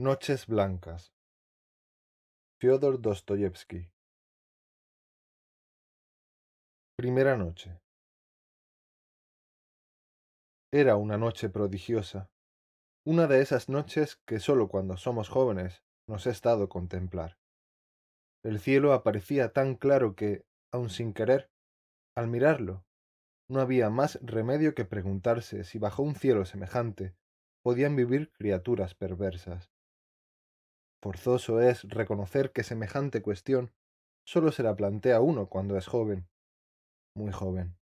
Noches Blancas. Fyodor Dostoyevsky. Primera noche. Era una noche prodigiosa, una de esas noches que sólo cuando somos jóvenes nos he dado contemplar. El cielo aparecía tan claro que, aun sin querer, al mirarlo, no había más remedio que preguntarse si bajo un cielo semejante podían vivir criaturas perversas. Forzoso es reconocer que semejante cuestión solo se la plantea uno cuando es joven, muy joven.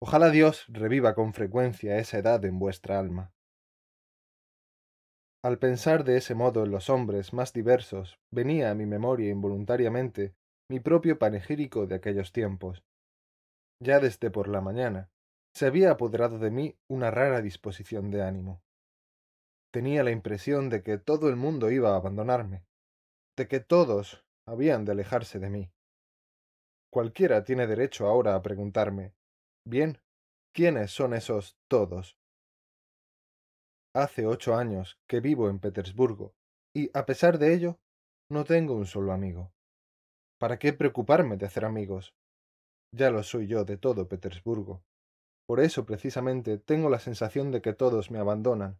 Ojalá Dios reviva con frecuencia esa edad en vuestra alma. Al pensar de ese modo en los hombres más diversos, venía a mi memoria involuntariamente mi propio panegírico de aquellos tiempos. Ya desde por la mañana, se había apoderado de mí una rara disposición de ánimo. Tenía la impresión de que todo el mundo iba a abandonarme, de que todos habían de alejarse de mí. Cualquiera tiene derecho ahora a preguntarme, bien, ¿quiénes son esos todos? Hace ocho años que vivo en Petersburgo, y a pesar de ello, no tengo un solo amigo. ¿Para qué preocuparme de hacer amigos? Ya lo soy yo de todo Petersburgo. Por eso precisamente tengo la sensación de que todos me abandonan,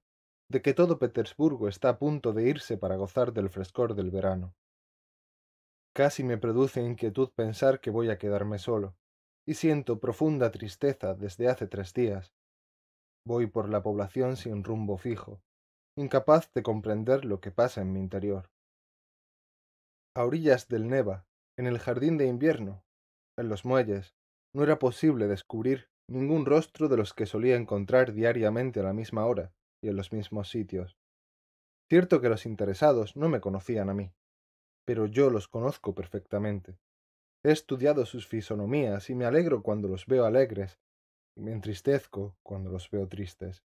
de que todo Petersburgo está a punto de irse para gozar del frescor del verano. Casi me produce inquietud pensar que voy a quedarme solo, y siento profunda tristeza desde hace tres días. Voy por la población sin rumbo fijo, incapaz de comprender lo que pasa en mi interior. A orillas del Neva, en el jardín de invierno, en los muelles, no era posible descubrir ningún rostro de los que solía encontrar diariamente a la misma hora, y en los mismos sitios. Cierto que los interesados no me conocían a mí, pero yo los conozco perfectamente. He estudiado sus fisonomías y me alegro cuando los veo alegres, y me entristezco cuando los veo tristes.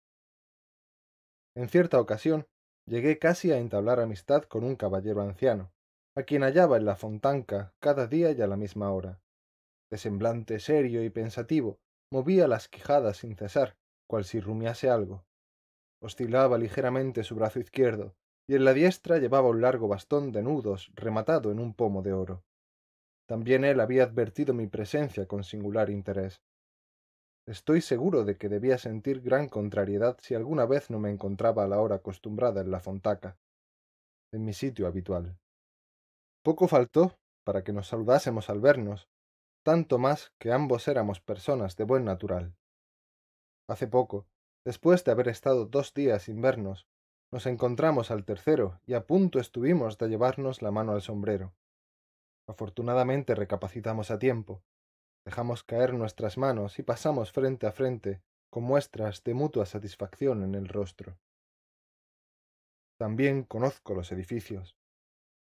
En cierta ocasión, llegué casi a entablar amistad con un caballero anciano, a quien hallaba en la fontanca cada día y a la misma hora. De semblante serio y pensativo, movía las quijadas sin cesar, cual si rumiase algo. Oscilaba ligeramente su brazo izquierdo, y en la diestra llevaba un largo bastón de nudos rematado en un pomo de oro. También él había advertido mi presencia con singular interés. Estoy seguro de que debía sentir gran contrariedad si alguna vez no me encontraba a la hora acostumbrada en la fontaca, en mi sitio habitual. Poco faltó para que nos saludásemos al vernos, tanto más que ambos éramos personas de buen natural. Hace poco, Después de haber estado dos días sin vernos, nos encontramos al tercero y a punto estuvimos de llevarnos la mano al sombrero. Afortunadamente recapacitamos a tiempo, dejamos caer nuestras manos y pasamos frente a frente con muestras de mutua satisfacción en el rostro. También conozco los edificios.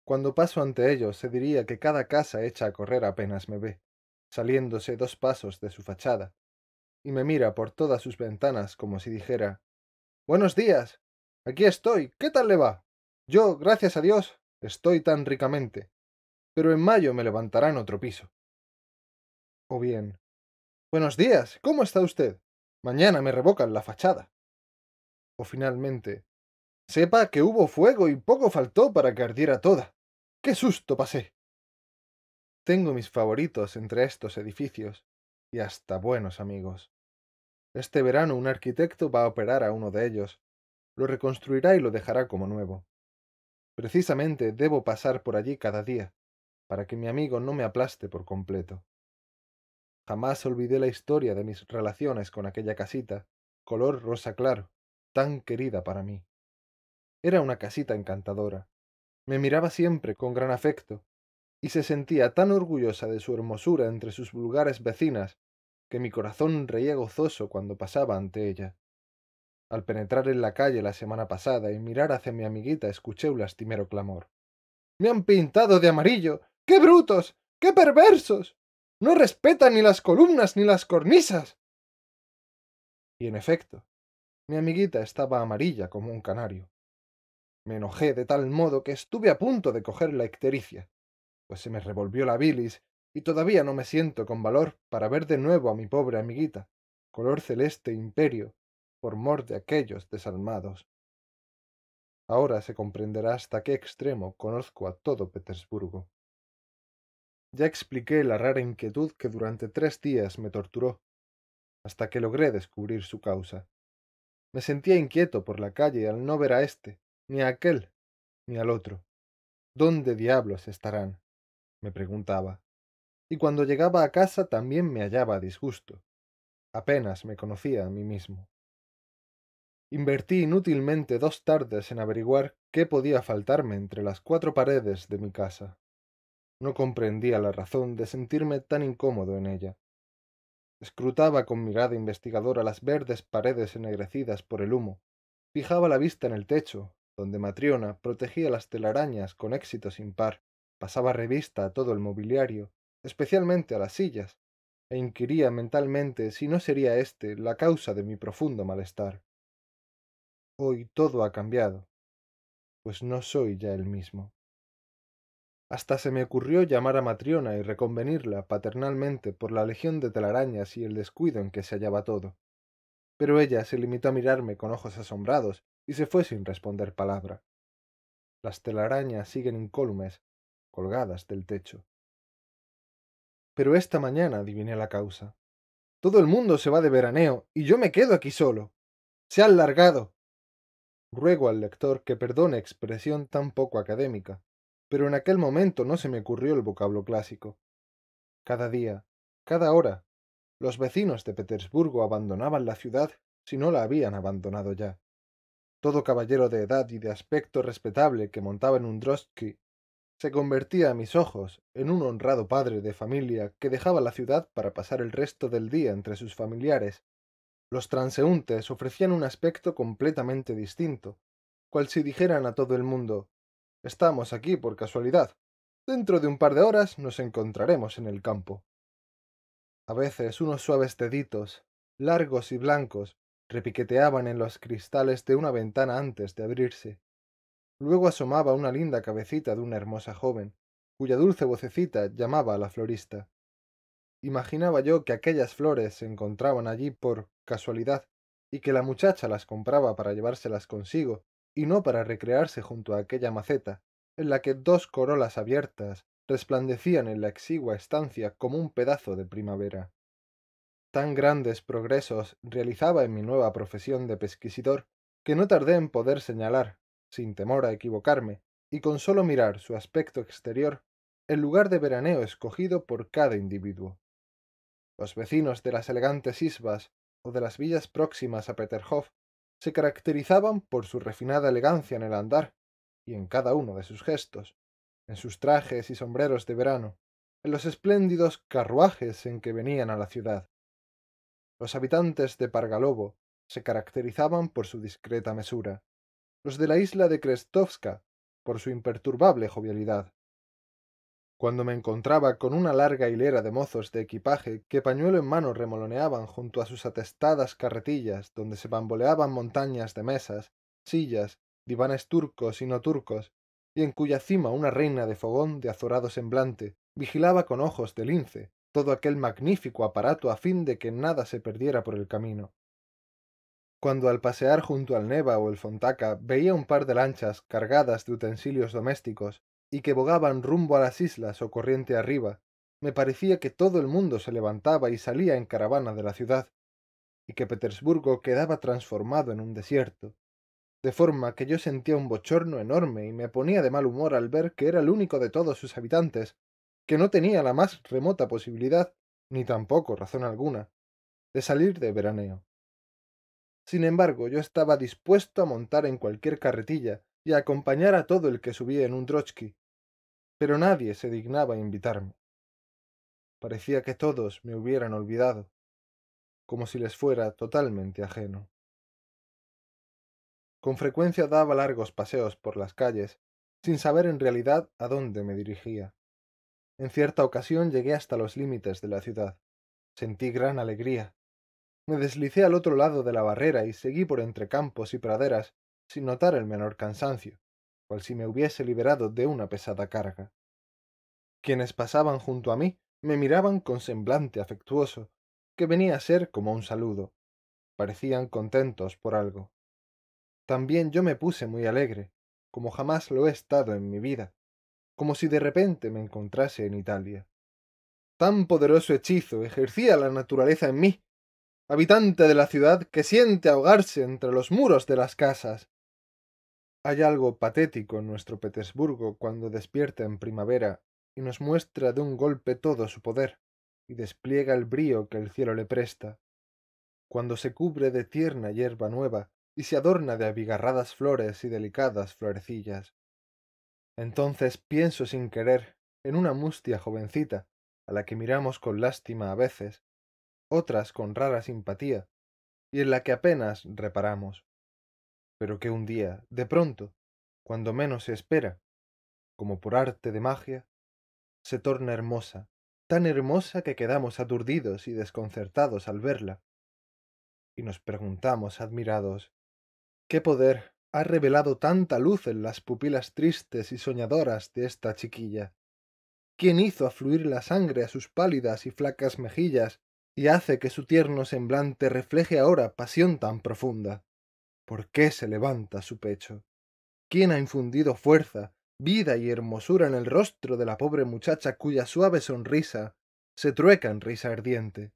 Cuando paso ante ellos se diría que cada casa echa a correr apenas me ve, saliéndose dos pasos de su fachada, y me mira por todas sus ventanas como si dijera Buenos días. Aquí estoy. ¿Qué tal le va? Yo, gracias a Dios, estoy tan ricamente. Pero en mayo me levantarán otro piso. O bien Buenos días. ¿Cómo está usted? Mañana me revocan la fachada. O finalmente Sepa que hubo fuego y poco faltó para que ardiera toda. ¡Qué susto pasé! Tengo mis favoritos entre estos edificios y hasta buenos amigos. Este verano un arquitecto va a operar a uno de ellos. Lo reconstruirá y lo dejará como nuevo. Precisamente debo pasar por allí cada día, para que mi amigo no me aplaste por completo. Jamás olvidé la historia de mis relaciones con aquella casita, color rosa claro, tan querida para mí. Era una casita encantadora. Me miraba siempre con gran afecto, y se sentía tan orgullosa de su hermosura entre sus vulgares vecinas mi corazón reía gozoso cuando pasaba ante ella. Al penetrar en la calle la semana pasada y mirar hacia mi amiguita escuché un lastimero clamor. Me han pintado de amarillo. ¡Qué brutos! ¡Qué perversos! No respetan ni las columnas ni las cornisas. Y en efecto, mi amiguita estaba amarilla como un canario. Me enojé de tal modo que estuve a punto de coger la ictericia, pues se me revolvió la bilis y todavía no me siento con valor para ver de nuevo a mi pobre amiguita, color celeste imperio, por mor de aquellos desalmados. Ahora se comprenderá hasta qué extremo conozco a todo Petersburgo. Ya expliqué la rara inquietud que durante tres días me torturó, hasta que logré descubrir su causa. Me sentía inquieto por la calle al no ver a éste, ni a aquel, ni al otro. ¿Dónde diablos estarán? me preguntaba y cuando llegaba a casa también me hallaba a disgusto. Apenas me conocía a mí mismo. Invertí inútilmente dos tardes en averiguar qué podía faltarme entre las cuatro paredes de mi casa. No comprendía la razón de sentirme tan incómodo en ella. Escrutaba con mirada investigadora las verdes paredes ennegrecidas por el humo. Fijaba la vista en el techo, donde Matriona protegía las telarañas con éxito sin par. Pasaba revista a todo el mobiliario, especialmente a las sillas, e inquiría mentalmente si no sería éste la causa de mi profundo malestar. Hoy todo ha cambiado, pues no soy ya el mismo. Hasta se me ocurrió llamar a Matriona y reconvenirla paternalmente por la legión de telarañas y el descuido en que se hallaba todo. Pero ella se limitó a mirarme con ojos asombrados y se fue sin responder palabra. Las telarañas siguen incólumes, colgadas del techo. Pero esta mañana adiviné la causa. Todo el mundo se va de veraneo y yo me quedo aquí solo. Se ha largado. Ruego al lector que perdone expresión tan poco académica, pero en aquel momento no se me ocurrió el vocablo clásico. Cada día, cada hora, los vecinos de Petersburgo abandonaban la ciudad si no la habían abandonado ya. Todo caballero de edad y de aspecto respetable que montaba en un drosky se convertía a mis ojos en un honrado padre de familia que dejaba la ciudad para pasar el resto del día entre sus familiares. Los transeúntes ofrecían un aspecto completamente distinto, cual si dijeran a todo el mundo Estamos aquí por casualidad. Dentro de un par de horas nos encontraremos en el campo. A veces unos suaves deditos, largos y blancos, repiqueteaban en los cristales de una ventana antes de abrirse. Luego asomaba una linda cabecita de una hermosa joven, cuya dulce vocecita llamaba a la florista. Imaginaba yo que aquellas flores se encontraban allí por casualidad y que la muchacha las compraba para llevárselas consigo y no para recrearse junto a aquella maceta, en la que dos corolas abiertas resplandecían en la exigua estancia como un pedazo de primavera. Tan grandes progresos realizaba en mi nueva profesión de pesquisidor que no tardé en poder señalar, sin temor a equivocarme, y con solo mirar su aspecto exterior, el lugar de veraneo escogido por cada individuo. Los vecinos de las elegantes isbas o de las villas próximas a Peterhof se caracterizaban por su refinada elegancia en el andar y en cada uno de sus gestos, en sus trajes y sombreros de verano, en los espléndidos carruajes en que venían a la ciudad. Los habitantes de Pargalobo se caracterizaban por su discreta mesura, los de la isla de Krestovska, por su imperturbable jovialidad. Cuando me encontraba con una larga hilera de mozos de equipaje que pañuelo en mano remoloneaban junto a sus atestadas carretillas donde se bamboleaban montañas de mesas, sillas, divanes turcos y no turcos, y en cuya cima una reina de fogón de azorado semblante vigilaba con ojos de lince todo aquel magnífico aparato a fin de que nada se perdiera por el camino cuando al pasear junto al Neva o el Fontaca veía un par de lanchas cargadas de utensilios domésticos y que bogaban rumbo a las islas o corriente arriba, me parecía que todo el mundo se levantaba y salía en caravana de la ciudad, y que Petersburgo quedaba transformado en un desierto, de forma que yo sentía un bochorno enorme y me ponía de mal humor al ver que era el único de todos sus habitantes, que no tenía la más remota posibilidad, ni tampoco razón alguna, de salir de veraneo. Sin embargo, yo estaba dispuesto a montar en cualquier carretilla y a acompañar a todo el que subía en un trotsky, pero nadie se dignaba a invitarme. Parecía que todos me hubieran olvidado, como si les fuera totalmente ajeno. Con frecuencia daba largos paseos por las calles, sin saber en realidad a dónde me dirigía. En cierta ocasión llegué hasta los límites de la ciudad. Sentí gran alegría, me deslicé al otro lado de la barrera y seguí por entre campos y praderas sin notar el menor cansancio, cual si me hubiese liberado de una pesada carga. Quienes pasaban junto a mí me miraban con semblante afectuoso, que venía a ser como un saludo. Parecían contentos por algo. También yo me puse muy alegre, como jamás lo he estado en mi vida, como si de repente me encontrase en Italia. Tan poderoso hechizo ejercía la naturaleza en mí habitante de la ciudad que siente ahogarse entre los muros de las casas. Hay algo patético en nuestro Petersburgo cuando despierta en primavera y nos muestra de un golpe todo su poder, y despliega el brío que el cielo le presta. Cuando se cubre de tierna hierba nueva y se adorna de abigarradas flores y delicadas florecillas. Entonces pienso sin querer en una mustia jovencita, a la que miramos con lástima a veces, otras con rara simpatía, y en la que apenas reparamos, pero que un día, de pronto, cuando menos se espera, como por arte de magia, se torna hermosa, tan hermosa que quedamos aturdidos y desconcertados al verla, y nos preguntamos admirados, ¿qué poder ha revelado tanta luz en las pupilas tristes y soñadoras de esta chiquilla? ¿Quién hizo afluir la sangre a sus pálidas y flacas mejillas y hace que su tierno semblante refleje ahora pasión tan profunda. ¿Por qué se levanta su pecho? ¿Quién ha infundido fuerza, vida y hermosura en el rostro de la pobre muchacha cuya suave sonrisa se trueca en risa ardiente?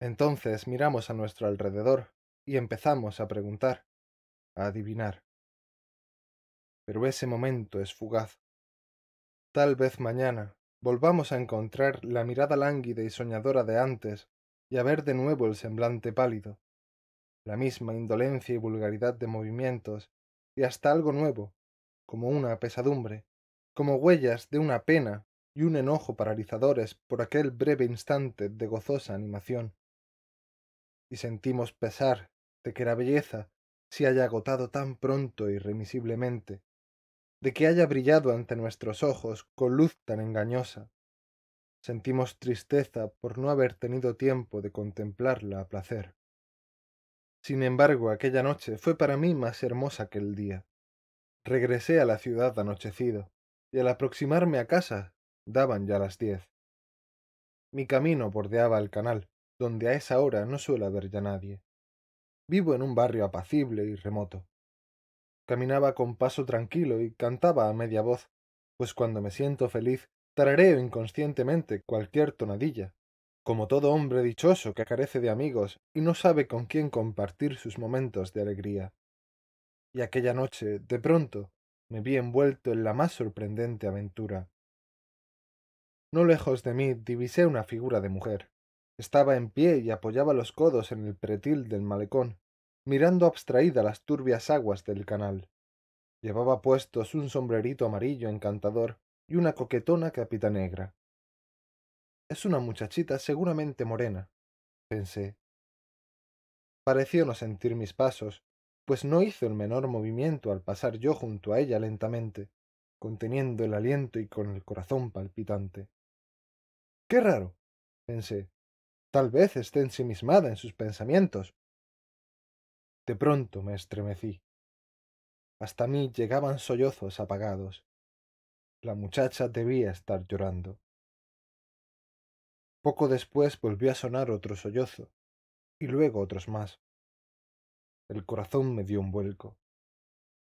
Entonces miramos a nuestro alrededor y empezamos a preguntar, a adivinar. Pero ese momento es fugaz. Tal vez mañana, volvamos a encontrar la mirada lánguida y soñadora de antes y a ver de nuevo el semblante pálido, la misma indolencia y vulgaridad de movimientos, y hasta algo nuevo, como una pesadumbre, como huellas de una pena y un enojo paralizadores por aquel breve instante de gozosa animación. Y sentimos pesar de que la belleza se haya agotado tan pronto e irremisiblemente, de que haya brillado ante nuestros ojos con luz tan engañosa. Sentimos tristeza por no haber tenido tiempo de contemplarla a placer. Sin embargo, aquella noche fue para mí más hermosa que el día. Regresé a la ciudad anochecido, y al aproximarme a casa daban ya las diez. Mi camino bordeaba el canal, donde a esa hora no suele haber ya nadie. Vivo en un barrio apacible y remoto. Caminaba con paso tranquilo y cantaba a media voz, pues cuando me siento feliz tarareo inconscientemente cualquier tonadilla, como todo hombre dichoso que carece de amigos y no sabe con quién compartir sus momentos de alegría. Y aquella noche, de pronto, me vi envuelto en la más sorprendente aventura. No lejos de mí divisé una figura de mujer. Estaba en pie y apoyaba los codos en el pretil del malecón, mirando abstraída las turbias aguas del canal. Llevaba puestos un sombrerito amarillo encantador y una coquetona capita negra. Es una muchachita seguramente morena, pensé. Pareció no sentir mis pasos, pues no hizo el menor movimiento al pasar yo junto a ella lentamente, conteniendo el aliento y con el corazón palpitante. Qué raro, pensé. Tal vez esté ensimismada en sus pensamientos, de pronto me estremecí. Hasta mí llegaban sollozos apagados. La muchacha debía estar llorando. Poco después volvió a sonar otro sollozo, y luego otros más. El corazón me dio un vuelco.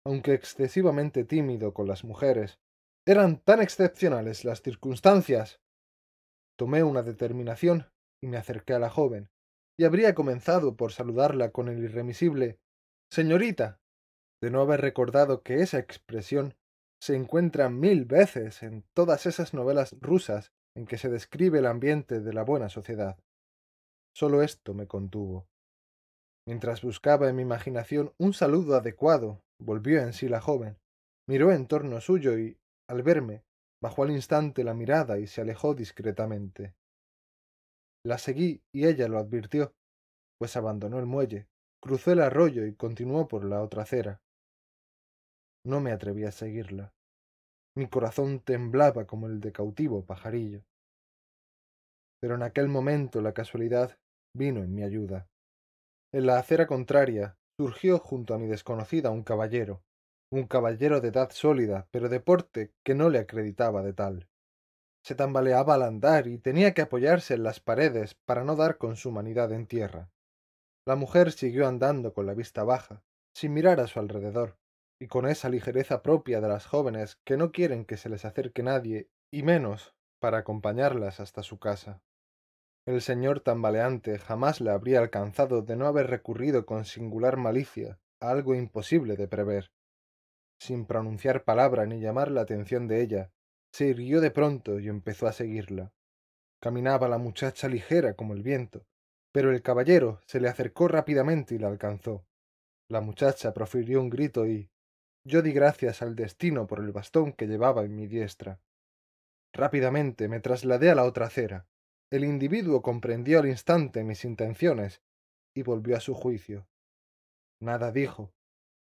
Aunque excesivamente tímido con las mujeres, eran tan excepcionales las circunstancias. Tomé una determinación y me acerqué a la joven, y habría comenzado por saludarla con el irremisible Señorita, de no haber recordado que esa expresión se encuentra mil veces en todas esas novelas rusas en que se describe el ambiente de la buena sociedad. Solo esto me contuvo. Mientras buscaba en mi imaginación un saludo adecuado, volvió en sí la joven, miró en torno suyo y, al verme, bajó al instante la mirada y se alejó discretamente. La seguí y ella lo advirtió, pues abandonó el muelle, cruzó el arroyo y continuó por la otra acera. No me atreví a seguirla. Mi corazón temblaba como el de cautivo pajarillo. Pero en aquel momento la casualidad vino en mi ayuda. En la acera contraria surgió junto a mi desconocida un caballero, un caballero de edad sólida, pero de porte que no le acreditaba de tal se tambaleaba al andar y tenía que apoyarse en las paredes para no dar con su humanidad en tierra. La mujer siguió andando con la vista baja, sin mirar a su alrededor, y con esa ligereza propia de las jóvenes que no quieren que se les acerque nadie, y menos para acompañarlas hasta su casa. El señor tambaleante jamás la habría alcanzado de no haber recurrido con singular malicia a algo imposible de prever. Sin pronunciar palabra ni llamar la atención de ella, se irguió de pronto y empezó a seguirla. Caminaba la muchacha ligera como el viento, pero el caballero se le acercó rápidamente y la alcanzó. La muchacha profirió un grito y yo di gracias al destino por el bastón que llevaba en mi diestra. Rápidamente me trasladé a la otra acera. El individuo comprendió al instante mis intenciones y volvió a su juicio. Nada dijo.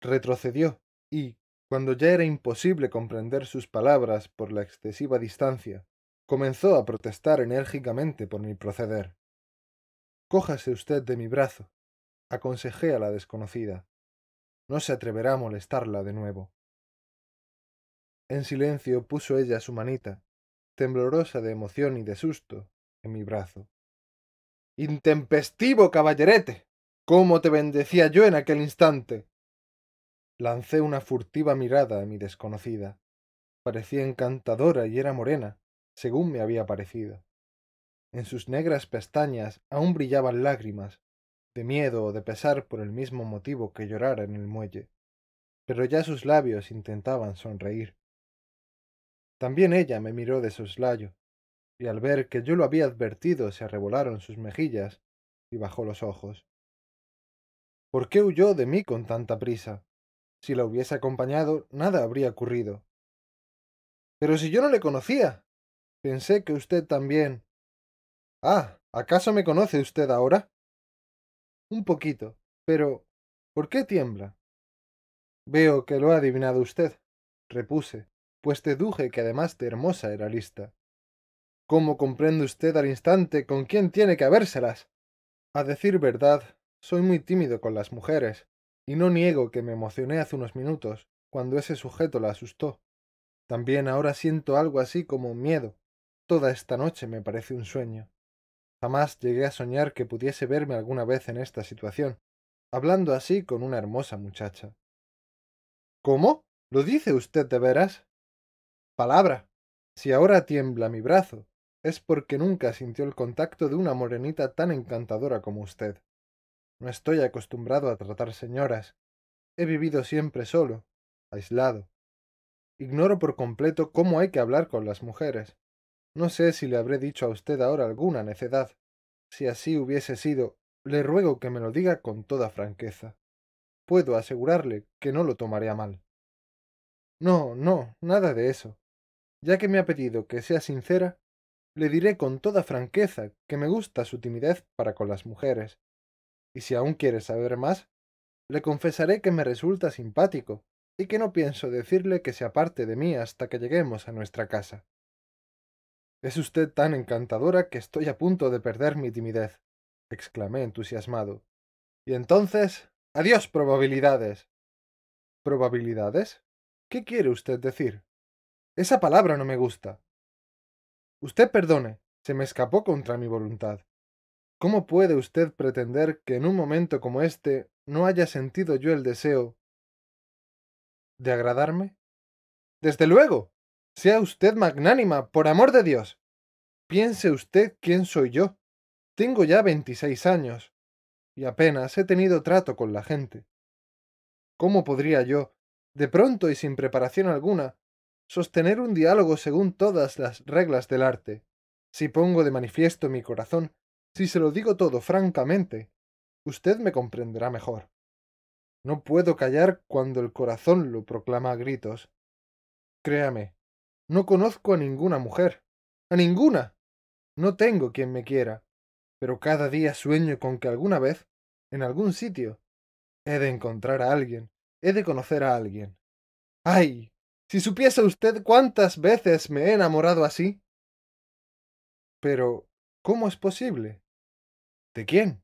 Retrocedió y, cuando ya era imposible comprender sus palabras por la excesiva distancia, comenzó a protestar enérgicamente por mi proceder. Cójase usted de mi brazo, aconsejé a la desconocida. No se atreverá a molestarla de nuevo. En silencio puso ella su manita, temblorosa de emoción y de susto, en mi brazo. Intempestivo caballerete. ¿Cómo te bendecía yo en aquel instante? Lancé una furtiva mirada a mi desconocida. Parecía encantadora y era morena, según me había parecido. En sus negras pestañas aún brillaban lágrimas, de miedo o de pesar por el mismo motivo que llorara en el muelle, pero ya sus labios intentaban sonreír. También ella me miró de soslayo, y al ver que yo lo había advertido se arrebolaron sus mejillas y bajó los ojos. ¿Por qué huyó de mí con tanta prisa? Si la hubiese acompañado, nada habría ocurrido. Pero si yo no le conocía. Pensé que usted también. Ah, ¿acaso me conoce usted ahora? Un poquito, pero ¿por qué tiembla? Veo que lo ha adivinado usted, repuse, pues deduje que además de hermosa era lista. ¿Cómo comprende usted al instante con quién tiene que habérselas? A decir verdad, soy muy tímido con las mujeres, y no niego que me emocioné hace unos minutos, cuando ese sujeto la asustó. También ahora siento algo así como miedo. Toda esta noche me parece un sueño. Jamás llegué a soñar que pudiese verme alguna vez en esta situación, hablando así con una hermosa muchacha. ¿Cómo? ¿Lo dice usted de veras? Palabra. Si ahora tiembla mi brazo, es porque nunca sintió el contacto de una morenita tan encantadora como usted. No estoy acostumbrado a tratar señoras. He vivido siempre solo, aislado. Ignoro por completo cómo hay que hablar con las mujeres. No sé si le habré dicho a usted ahora alguna necedad. Si así hubiese sido, le ruego que me lo diga con toda franqueza. Puedo asegurarle que no lo tomaré a mal. No, no, nada de eso. Ya que me ha pedido que sea sincera, le diré con toda franqueza que me gusta su timidez para con las mujeres, y si aún quiere saber más, le confesaré que me resulta simpático y que no pienso decirle que se aparte de mí hasta que lleguemos a nuestra casa. Es usted tan encantadora que estoy a punto de perder mi timidez, exclamé entusiasmado. Y entonces, adiós probabilidades. ¿Probabilidades? ¿Qué quiere usted decir? Esa palabra no me gusta. Usted perdone, se me escapó contra mi voluntad. ¿Cómo puede usted pretender que en un momento como este no haya sentido yo el deseo de agradarme? Desde luego. Sea usted magnánima, por amor de Dios. Piense usted quién soy yo. Tengo ya veintiséis años, y apenas he tenido trato con la gente. ¿Cómo podría yo, de pronto y sin preparación alguna, sostener un diálogo según todas las reglas del arte, si pongo de manifiesto mi corazón si se lo digo todo francamente, usted me comprenderá mejor. No puedo callar cuando el corazón lo proclama a gritos. Créame, no conozco a ninguna mujer. ¡A ninguna! No tengo quien me quiera, pero cada día sueño con que alguna vez, en algún sitio, he de encontrar a alguien, he de conocer a alguien. ¡Ay! Si supiese usted cuántas veces me he enamorado así. Pero, ¿cómo es posible? ¿De quién?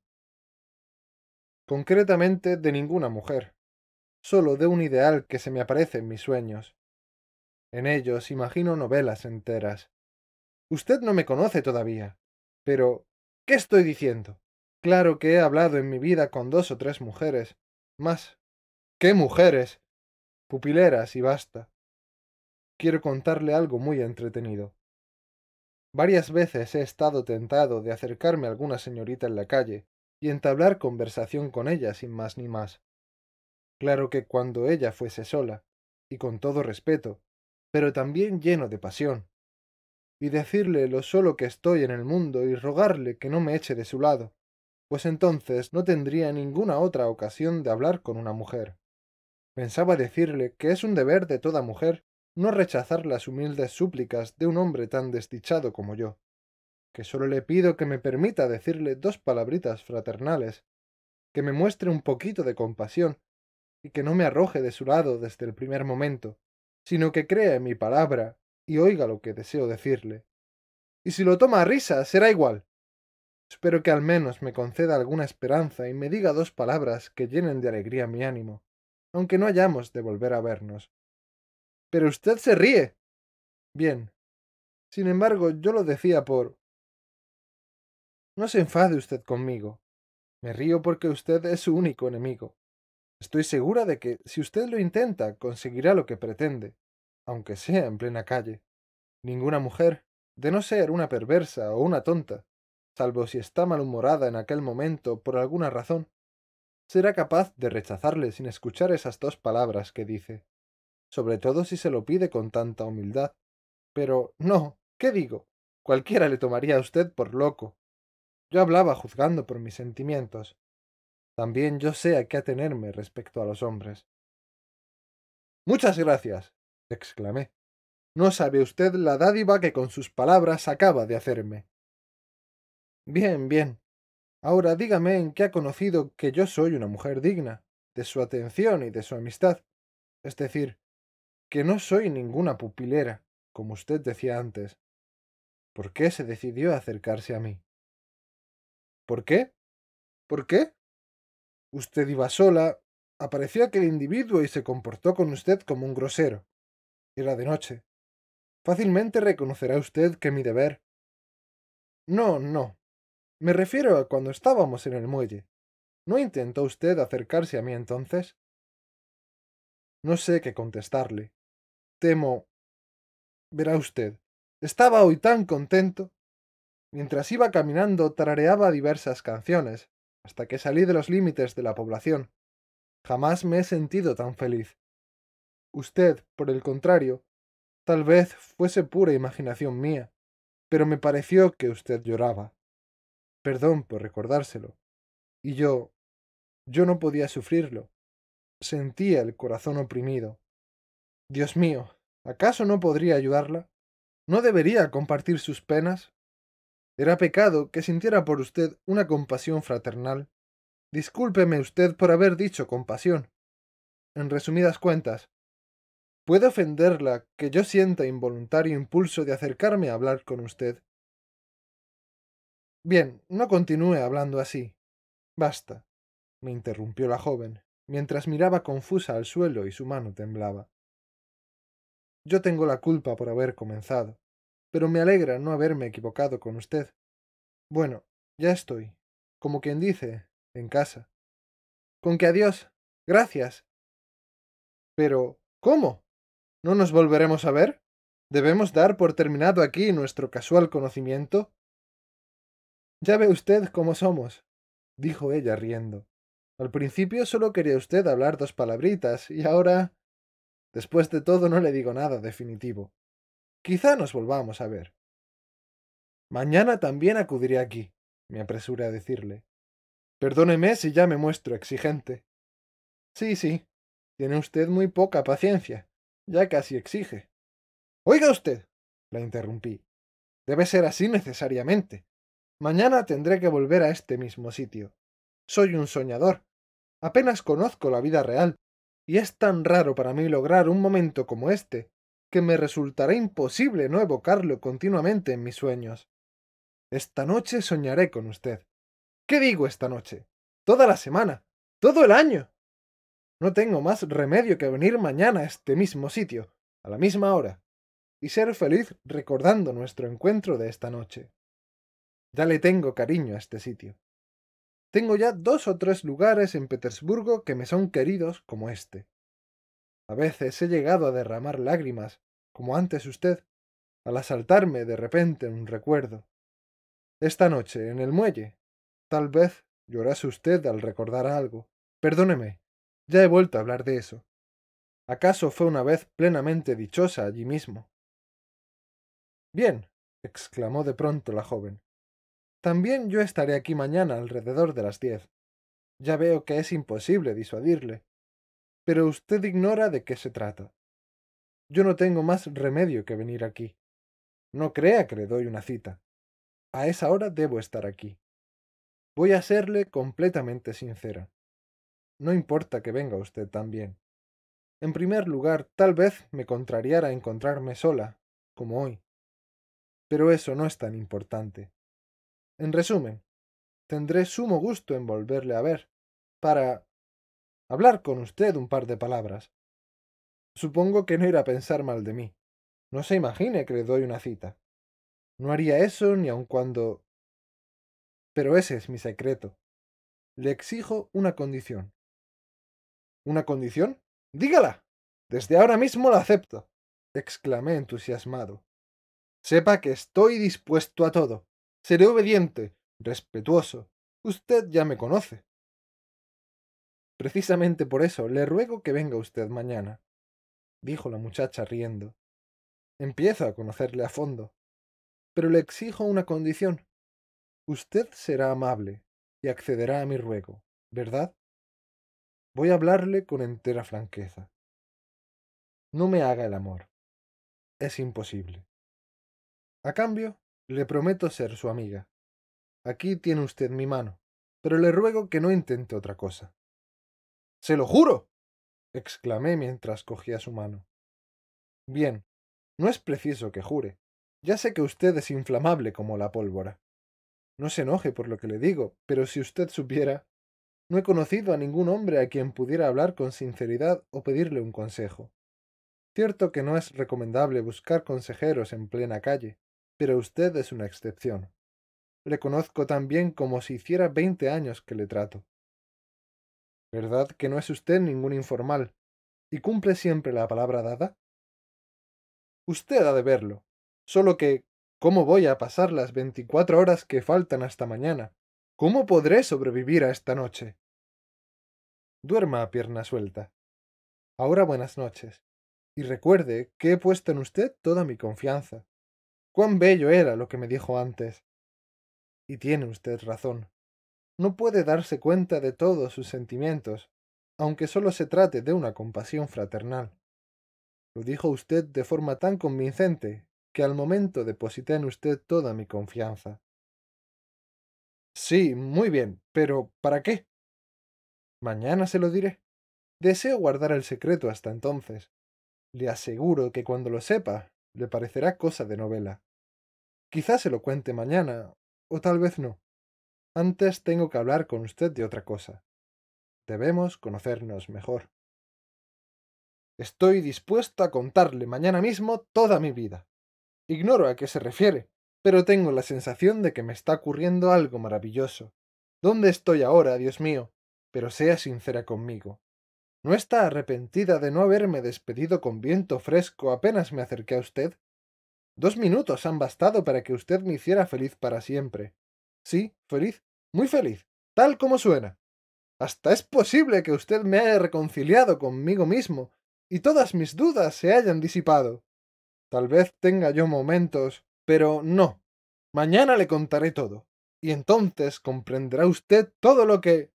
Concretamente de ninguna mujer, solo de un ideal que se me aparece en mis sueños. En ellos imagino novelas enteras. Usted no me conoce todavía, pero ¿qué estoy diciendo? Claro que he hablado en mi vida con dos o tres mujeres, más. ¿Qué mujeres? Pupileras y basta. Quiero contarle algo muy entretenido. Varias veces he estado tentado de acercarme a alguna señorita en la calle y entablar conversación con ella sin más ni más. Claro que cuando ella fuese sola, y con todo respeto, pero también lleno de pasión, y decirle lo solo que estoy en el mundo y rogarle que no me eche de su lado, pues entonces no tendría ninguna otra ocasión de hablar con una mujer. Pensaba decirle que es un deber de toda mujer no rechazar las humildes súplicas de un hombre tan desdichado como yo, que sólo le pido que me permita decirle dos palabritas fraternales, que me muestre un poquito de compasión y que no me arroje de su lado desde el primer momento, sino que crea en mi palabra y oiga lo que deseo decirle. Y si lo toma a risa, será igual. Espero que al menos me conceda alguna esperanza y me diga dos palabras que llenen de alegría mi ánimo, aunque no hayamos de volver a vernos. Pero usted se ríe. Bien. Sin embargo, yo lo decía por... No se enfade usted conmigo. Me río porque usted es su único enemigo. Estoy segura de que, si usted lo intenta, conseguirá lo que pretende, aunque sea en plena calle. Ninguna mujer, de no ser una perversa o una tonta, salvo si está malhumorada en aquel momento por alguna razón, será capaz de rechazarle sin escuchar esas dos palabras que dice sobre todo si se lo pide con tanta humildad. Pero no, ¿qué digo? Cualquiera le tomaría a usted por loco. Yo hablaba juzgando por mis sentimientos. También yo sé a qué atenerme respecto a los hombres. Muchas gracias, exclamé. No sabe usted la dádiva que con sus palabras acaba de hacerme. Bien, bien. Ahora dígame en qué ha conocido que yo soy una mujer digna, de su atención y de su amistad. Es decir, que no soy ninguna pupilera, como usted decía antes. ¿Por qué se decidió a acercarse a mí? ¿Por qué? ¿Por qué? Usted iba sola, apareció aquel individuo y se comportó con usted como un grosero. Era de noche. Fácilmente reconocerá usted que mi deber. No, no. Me refiero a cuando estábamos en el muelle. ¿No intentó usted acercarse a mí entonces? No sé qué contestarle. Temo. Verá usted, estaba hoy tan contento. Mientras iba caminando tarareaba diversas canciones, hasta que salí de los límites de la población. Jamás me he sentido tan feliz. Usted, por el contrario, tal vez fuese pura imaginación mía, pero me pareció que usted lloraba. Perdón por recordárselo. Y yo... yo no podía sufrirlo. Sentía el corazón oprimido. Dios mío, ¿acaso no podría ayudarla? ¿No debería compartir sus penas? Era pecado que sintiera por usted una compasión fraternal. Discúlpeme usted por haber dicho compasión. En resumidas cuentas, puede ofenderla que yo sienta involuntario impulso de acercarme a hablar con usted. Bien, no continúe hablando así. Basta, me interrumpió la joven, mientras miraba confusa al suelo y su mano temblaba. Yo tengo la culpa por haber comenzado, pero me alegra no haberme equivocado con usted. Bueno, ya estoy, como quien dice, en casa. Con que adiós, gracias. Pero, ¿cómo? ¿No nos volveremos a ver? ¿Debemos dar por terminado aquí nuestro casual conocimiento? Ya ve usted cómo somos, dijo ella riendo. Al principio solo quería usted hablar dos palabritas, y ahora. Después de todo no le digo nada definitivo. Quizá nos volvamos a ver. Mañana también acudiré aquí, me apresuré a decirle. Perdóneme si ya me muestro exigente. Sí, sí, tiene usted muy poca paciencia. Ya casi exige. Oiga usted, la interrumpí. Debe ser así necesariamente. Mañana tendré que volver a este mismo sitio. Soy un soñador. Apenas conozco la vida real, y es tan raro para mí lograr un momento como este, que me resultará imposible no evocarlo continuamente en mis sueños. Esta noche soñaré con usted. ¿Qué digo esta noche? Toda la semana. Todo el año. No tengo más remedio que venir mañana a este mismo sitio, a la misma hora, y ser feliz recordando nuestro encuentro de esta noche. Ya le tengo cariño a este sitio. Tengo ya dos o tres lugares en Petersburgo que me son queridos como este. A veces he llegado a derramar lágrimas, como antes usted, al asaltarme de repente un recuerdo. Esta noche, en el muelle, tal vez llorase usted al recordar algo. Perdóneme, ya he vuelto a hablar de eso. ¿Acaso fue una vez plenamente dichosa allí mismo? Bien, exclamó de pronto la joven. También yo estaré aquí mañana alrededor de las diez. Ya veo que es imposible disuadirle. Pero usted ignora de qué se trata. Yo no tengo más remedio que venir aquí. No crea que le doy una cita. A esa hora debo estar aquí. Voy a serle completamente sincera. No importa que venga usted también. En primer lugar, tal vez me contrariara encontrarme sola, como hoy. Pero eso no es tan importante. En resumen, tendré sumo gusto en volverle a ver, para hablar con usted un par de palabras. Supongo que no irá a pensar mal de mí. No se imagine que le doy una cita. No haría eso ni aun cuando... Pero ese es mi secreto. Le exijo una condición. ¿Una condición? Dígala. Desde ahora mismo la acepto. exclamé entusiasmado. Sepa que estoy dispuesto a todo. Seré obediente, respetuoso. Usted ya me conoce. Precisamente por eso le ruego que venga usted mañana, dijo la muchacha riendo. Empiezo a conocerle a fondo, pero le exijo una condición. Usted será amable y accederá a mi ruego, ¿verdad? Voy a hablarle con entera franqueza. No me haga el amor. Es imposible. A cambio, le prometo ser su amiga. Aquí tiene usted mi mano, pero le ruego que no intente otra cosa. Se lo juro. exclamé mientras cogía su mano. Bien, no es preciso que jure. Ya sé que usted es inflamable como la pólvora. No se enoje por lo que le digo, pero si usted supiera... No he conocido a ningún hombre a quien pudiera hablar con sinceridad o pedirle un consejo. Cierto que no es recomendable buscar consejeros en plena calle, pero usted es una excepción. Le conozco tan bien como si hiciera veinte años que le trato. ¿Verdad que no es usted ningún informal? ¿Y cumple siempre la palabra dada? Usted ha de verlo. Solo que, ¿cómo voy a pasar las veinticuatro horas que faltan hasta mañana? ¿Cómo podré sobrevivir a esta noche? Duerma a pierna suelta. Ahora buenas noches. Y recuerde que he puesto en usted toda mi confianza. Cuán bello era lo que me dijo antes. Y tiene usted razón. No puede darse cuenta de todos sus sentimientos, aunque solo se trate de una compasión fraternal. Lo dijo usted de forma tan convincente que al momento deposité en usted toda mi confianza. Sí, muy bien, pero ¿para qué? Mañana se lo diré. Deseo guardar el secreto hasta entonces. Le aseguro que cuando lo sepa, le parecerá cosa de novela. Quizás se lo cuente mañana, o tal vez no. Antes tengo que hablar con usted de otra cosa. Debemos conocernos mejor. Estoy dispuesto a contarle mañana mismo toda mi vida. Ignoro a qué se refiere, pero tengo la sensación de que me está ocurriendo algo maravilloso. ¿Dónde estoy ahora, Dios mío? Pero sea sincera conmigo. ¿No está arrepentida de no haberme despedido con viento fresco apenas me acerqué a usted? Dos minutos han bastado para que usted me hiciera feliz para siempre. Sí, feliz, muy feliz, tal como suena. Hasta es posible que usted me haya reconciliado conmigo mismo y todas mis dudas se hayan disipado. Tal vez tenga yo momentos, pero no. Mañana le contaré todo, y entonces comprenderá usted todo lo que...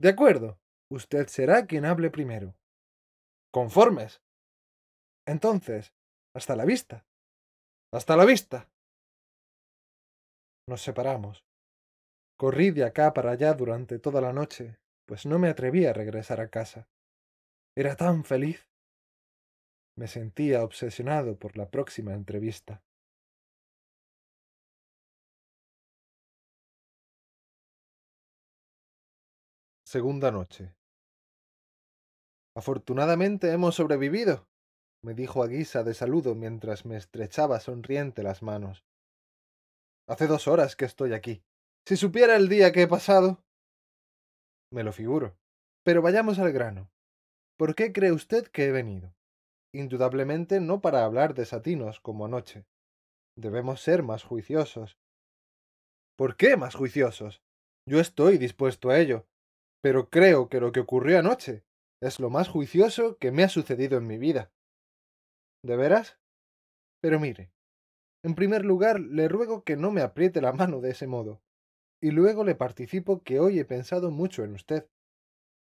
De acuerdo, usted será quien hable primero. Conformes. Entonces, hasta la vista. Hasta la vista. Nos separamos. Corrí de acá para allá durante toda la noche, pues no me atreví a regresar a casa. Era tan feliz. Me sentía obsesionado por la próxima entrevista. Segunda noche. Afortunadamente hemos sobrevivido, me dijo a guisa de saludo mientras me estrechaba sonriente las manos. Hace dos horas que estoy aquí. Si supiera el día que he pasado. Me lo figuro. Pero vayamos al grano. ¿Por qué cree usted que he venido? Indudablemente no para hablar de satinos como anoche. Debemos ser más juiciosos. ¿Por qué más juiciosos? Yo estoy dispuesto a ello. Pero creo que lo que ocurrió anoche es lo más juicioso que me ha sucedido en mi vida. ¿De veras? Pero mire, en primer lugar le ruego que no me apriete la mano de ese modo, y luego le participo que hoy he pensado mucho en usted.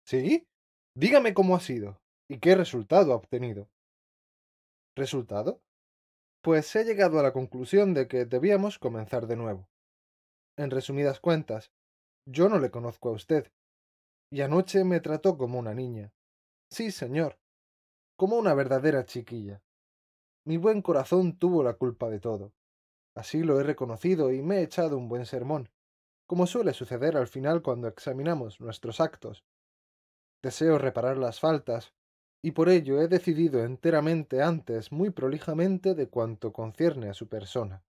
¿Sí? Dígame cómo ha sido, y qué resultado ha obtenido. ¿Resultado? Pues he llegado a la conclusión de que debíamos comenzar de nuevo. En resumidas cuentas, yo no le conozco a usted, y anoche me trató como una niña. Sí, señor. Como una verdadera chiquilla. Mi buen corazón tuvo la culpa de todo. Así lo he reconocido y me he echado un buen sermón, como suele suceder al final cuando examinamos nuestros actos. Deseo reparar las faltas, y por ello he decidido enteramente antes muy prolijamente de cuanto concierne a su persona.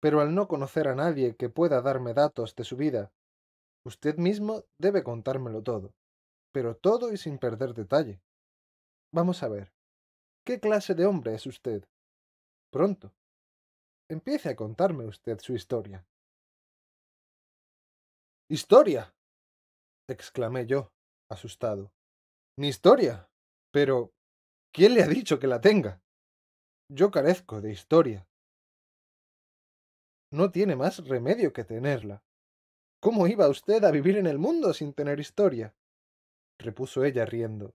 Pero al no conocer a nadie que pueda darme datos de su vida, usted mismo debe contármelo todo pero todo y sin perder detalle. Vamos a ver. ¿Qué clase de hombre es usted? Pronto. Empiece a contarme usted su historia. ¡Historia! exclamé yo, asustado. Mi historia. Pero. ¿Quién le ha dicho que la tenga? Yo carezco de historia. No tiene más remedio que tenerla. ¿Cómo iba usted a vivir en el mundo sin tener historia? repuso ella riendo.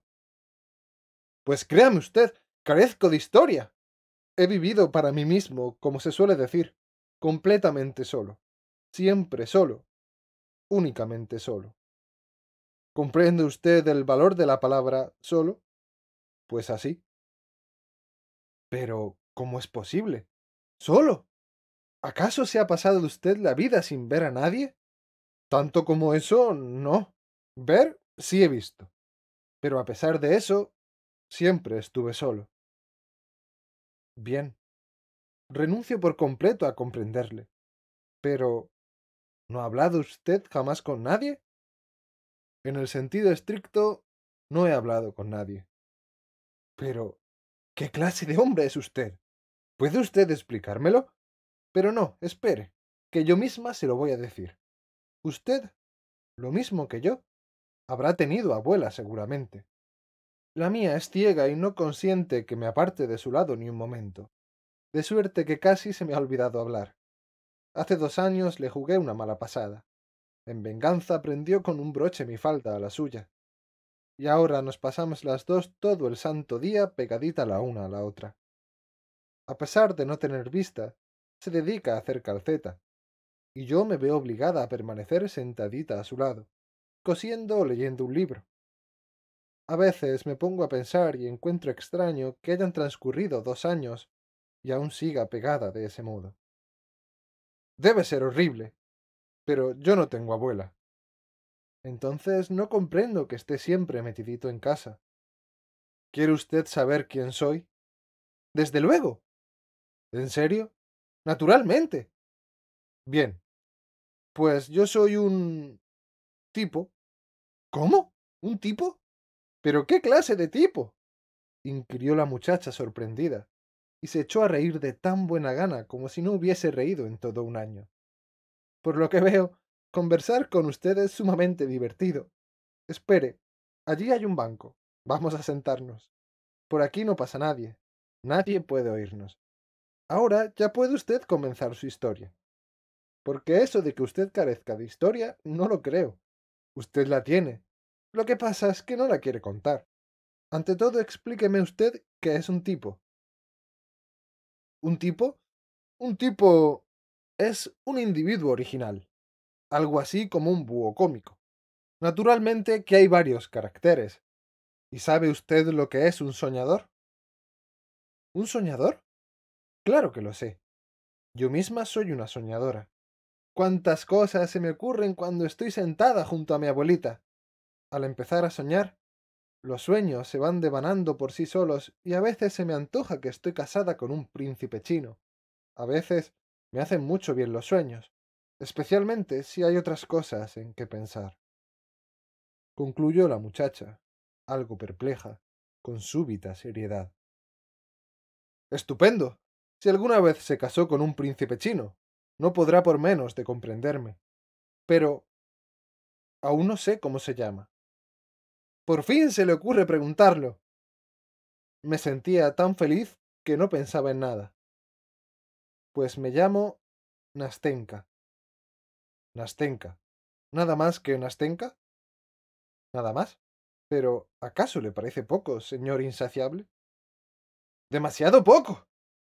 Pues créame usted, carezco de historia. He vivido para mí mismo, como se suele decir, completamente solo, siempre solo, únicamente solo. ¿Comprende usted el valor de la palabra solo? Pues así. Pero, ¿cómo es posible? ¿Solo? ¿Acaso se ha pasado usted la vida sin ver a nadie? Tanto como eso, no. Ver Sí he visto. Pero a pesar de eso, siempre estuve solo. Bien. Renuncio por completo a comprenderle. Pero... ¿No ha hablado usted jamás con nadie? En el sentido estricto, no he hablado con nadie. Pero... ¿Qué clase de hombre es usted? ¿Puede usted explicármelo? Pero no, espere, que yo misma se lo voy a decir. Usted, lo mismo que yo, Habrá tenido abuela seguramente. La mía es ciega y no consiente que me aparte de su lado ni un momento. De suerte que casi se me ha olvidado hablar. Hace dos años le jugué una mala pasada. En venganza prendió con un broche mi falda a la suya. Y ahora nos pasamos las dos todo el santo día pegadita la una a la otra. A pesar de no tener vista, se dedica a hacer calceta, y yo me veo obligada a permanecer sentadita a su lado cosiendo o leyendo un libro. A veces me pongo a pensar y encuentro extraño que hayan transcurrido dos años y aún siga pegada de ese modo. Debe ser horrible, pero yo no tengo abuela. Entonces no comprendo que esté siempre metidito en casa. ¿Quiere usted saber quién soy? Desde luego. ¿En serio? Naturalmente. Bien. Pues yo soy un tipo ¿Cómo? ¿Un tipo? ¿Pero qué clase de tipo? inquirió la muchacha sorprendida, y se echó a reír de tan buena gana como si no hubiese reído en todo un año. Por lo que veo, conversar con usted es sumamente divertido. Espere, allí hay un banco. Vamos a sentarnos. Por aquí no pasa nadie. Nadie puede oírnos. Ahora ya puede usted comenzar su historia. Porque eso de que usted carezca de historia, no lo creo. Usted la tiene, lo que pasa es que no la quiere contar. Ante todo, explíqueme usted qué es un tipo. ¿Un tipo? Un tipo es un individuo original, algo así como un búho cómico. Naturalmente que hay varios caracteres. ¿Y sabe usted lo que es un soñador? ¿Un soñador? Claro que lo sé. Yo misma soy una soñadora. Cuántas cosas se me ocurren cuando estoy sentada junto a mi abuelita al empezar a soñar, los sueños se van devanando por sí solos y a veces se me antoja que estoy casada con un príncipe chino. A veces me hacen mucho bien los sueños, especialmente si hay otras cosas en que pensar. Concluyó la muchacha, algo perpleja, con súbita seriedad. Estupendo. Si alguna vez se casó con un príncipe chino, no podrá por menos de comprenderme. Pero... Aún no sé cómo se llama. Por fin se le ocurre preguntarlo. Me sentía tan feliz que no pensaba en nada. Pues me llamo Nastenka. Nastenka. ¿Nada más que Nastenka? Nada más. Pero, ¿acaso le parece poco, señor insaciable? Demasiado poco.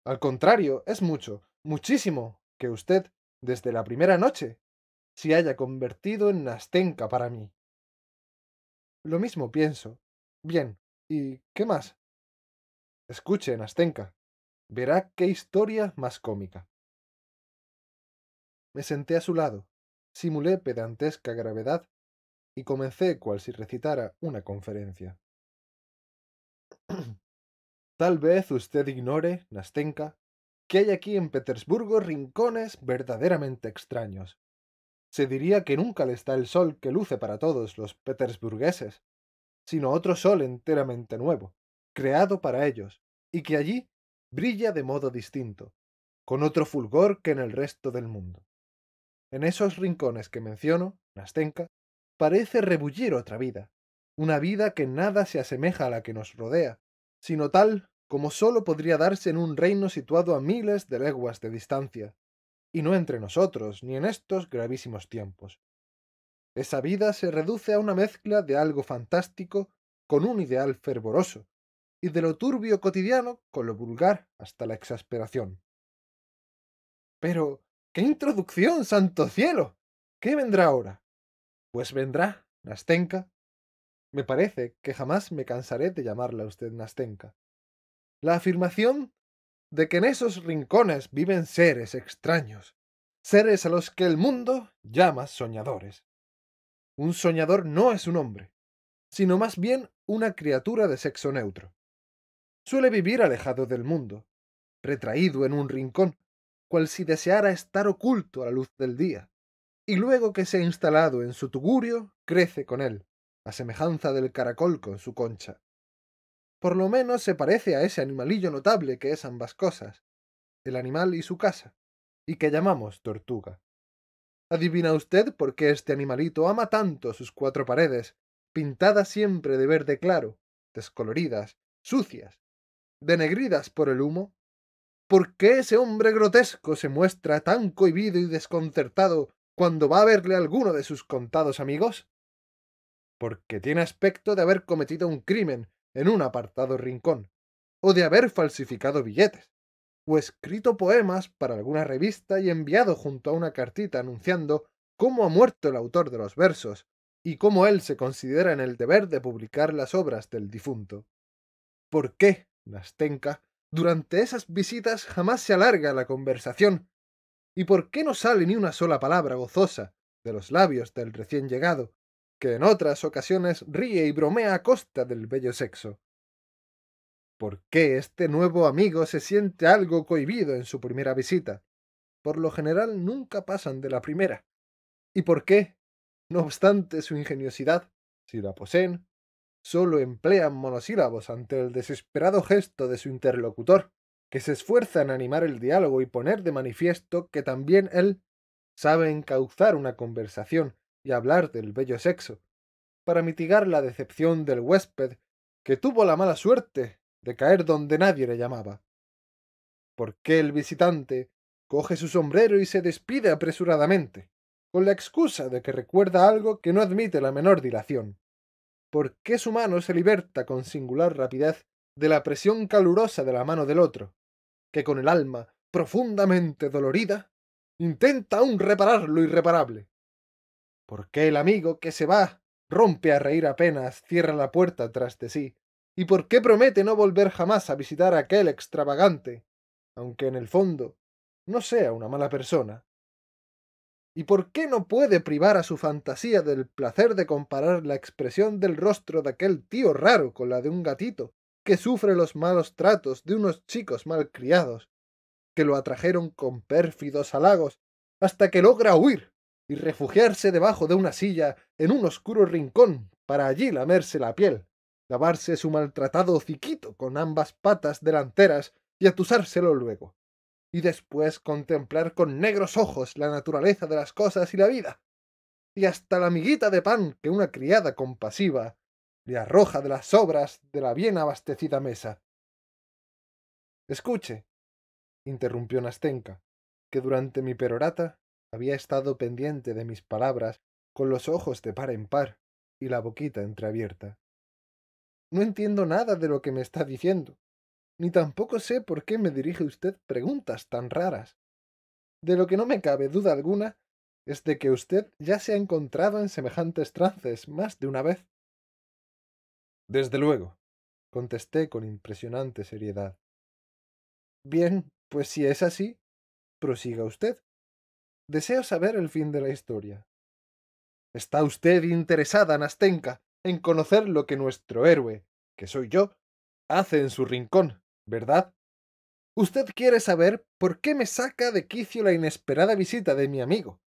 Al contrario, es mucho, muchísimo, que usted, desde la primera noche, se haya convertido en Nastenka para mí. Lo mismo pienso. Bien, ¿y qué más? —Escuche, Nastenka, Verá qué historia más cómica. Me senté a su lado, simulé pedantesca gravedad y comencé cual si recitara una conferencia. Tal vez usted ignore, Nastenka, que hay aquí en Petersburgo rincones verdaderamente extraños, se diría que nunca le está el sol que luce para todos los petersburgueses, sino otro sol enteramente nuevo, creado para ellos, y que allí brilla de modo distinto, con otro fulgor que en el resto del mundo. En esos rincones que menciono, Nastenka, parece rebullir otra vida, una vida que nada se asemeja a la que nos rodea, sino tal como sólo podría darse en un reino situado a miles de leguas de distancia, y no entre nosotros, ni en estos gravísimos tiempos. Esa vida se reduce a una mezcla de algo fantástico con un ideal fervoroso, y de lo turbio cotidiano con lo vulgar hasta la exasperación. Pero, ¿qué introducción, santo cielo? ¿Qué vendrá ahora? Pues vendrá, Nastenka. Me parece que jamás me cansaré de llamarla a usted Nastenka. La afirmación de que en esos rincones viven seres extraños, seres a los que el mundo llama soñadores. Un soñador no es un hombre, sino más bien una criatura de sexo neutro. Suele vivir alejado del mundo, retraído en un rincón, cual si deseara estar oculto a la luz del día, y luego que se ha instalado en su tugurio, crece con él, a semejanza del caracol con su concha. Por lo menos se parece a ese animalillo notable que es ambas cosas, el animal y su casa, y que llamamos tortuga. ¿Adivina usted por qué este animalito ama tanto sus cuatro paredes, pintadas siempre de verde claro, descoloridas, sucias, denegridas por el humo? ¿Por qué ese hombre grotesco se muestra tan cohibido y desconcertado cuando va a verle alguno de sus contados amigos? Porque tiene aspecto de haber cometido un crimen en un apartado rincón, o de haber falsificado billetes, o escrito poemas para alguna revista y enviado junto a una cartita anunciando cómo ha muerto el autor de los versos y cómo él se considera en el deber de publicar las obras del difunto. ¿Por qué, Nastenka, durante esas visitas jamás se alarga la conversación? ¿Y por qué no sale ni una sola palabra gozosa de los labios del recién llegado, que en otras ocasiones ríe y bromea a costa del bello sexo. ¿Por qué este nuevo amigo se siente algo cohibido en su primera visita? Por lo general nunca pasan de la primera. ¿Y por qué, no obstante su ingeniosidad, si la poseen, solo emplean monosílabos ante el desesperado gesto de su interlocutor, que se esfuerza en animar el diálogo y poner de manifiesto que también él sabe encauzar una conversación y hablar del bello sexo, para mitigar la decepción del huésped que tuvo la mala suerte de caer donde nadie le llamaba. ¿Por qué el visitante coge su sombrero y se despide apresuradamente, con la excusa de que recuerda algo que no admite la menor dilación? ¿Por qué su mano se liberta con singular rapidez de la presión calurosa de la mano del otro, que con el alma profundamente dolorida intenta aún reparar lo irreparable? ¿Por qué el amigo que se va rompe a reír apenas cierra la puerta tras de sí, y por qué promete no volver jamás a visitar a aquel extravagante, aunque en el fondo no sea una mala persona. ¿Y por qué no puede privar a su fantasía del placer de comparar la expresión del rostro de aquel tío raro con la de un gatito que sufre los malos tratos de unos chicos malcriados, que lo atrajeron con pérfidos halagos, hasta que logra huir y refugiarse debajo de una silla en un oscuro rincón para allí lamerse la piel, lavarse su maltratado ciquito con ambas patas delanteras y atusárselo luego, y después contemplar con negros ojos la naturaleza de las cosas y la vida, y hasta la amiguita de pan que una criada compasiva le arroja de las sobras de la bien abastecida mesa. Escuche, interrumpió Nastenka, que durante mi perorata había estado pendiente de mis palabras con los ojos de par en par y la boquita entreabierta. No entiendo nada de lo que me está diciendo, ni tampoco sé por qué me dirige usted preguntas tan raras. De lo que no me cabe duda alguna es de que usted ya se ha encontrado en semejantes trances más de una vez. Desde luego, contesté con impresionante seriedad. Bien, pues si es así, prosiga usted. Deseo saber el fin de la historia. ¿Está usted interesada, Nastenka, en conocer lo que nuestro héroe, que soy yo, hace en su rincón, verdad? Usted quiere saber por qué me saca de quicio la inesperada visita de mi amigo,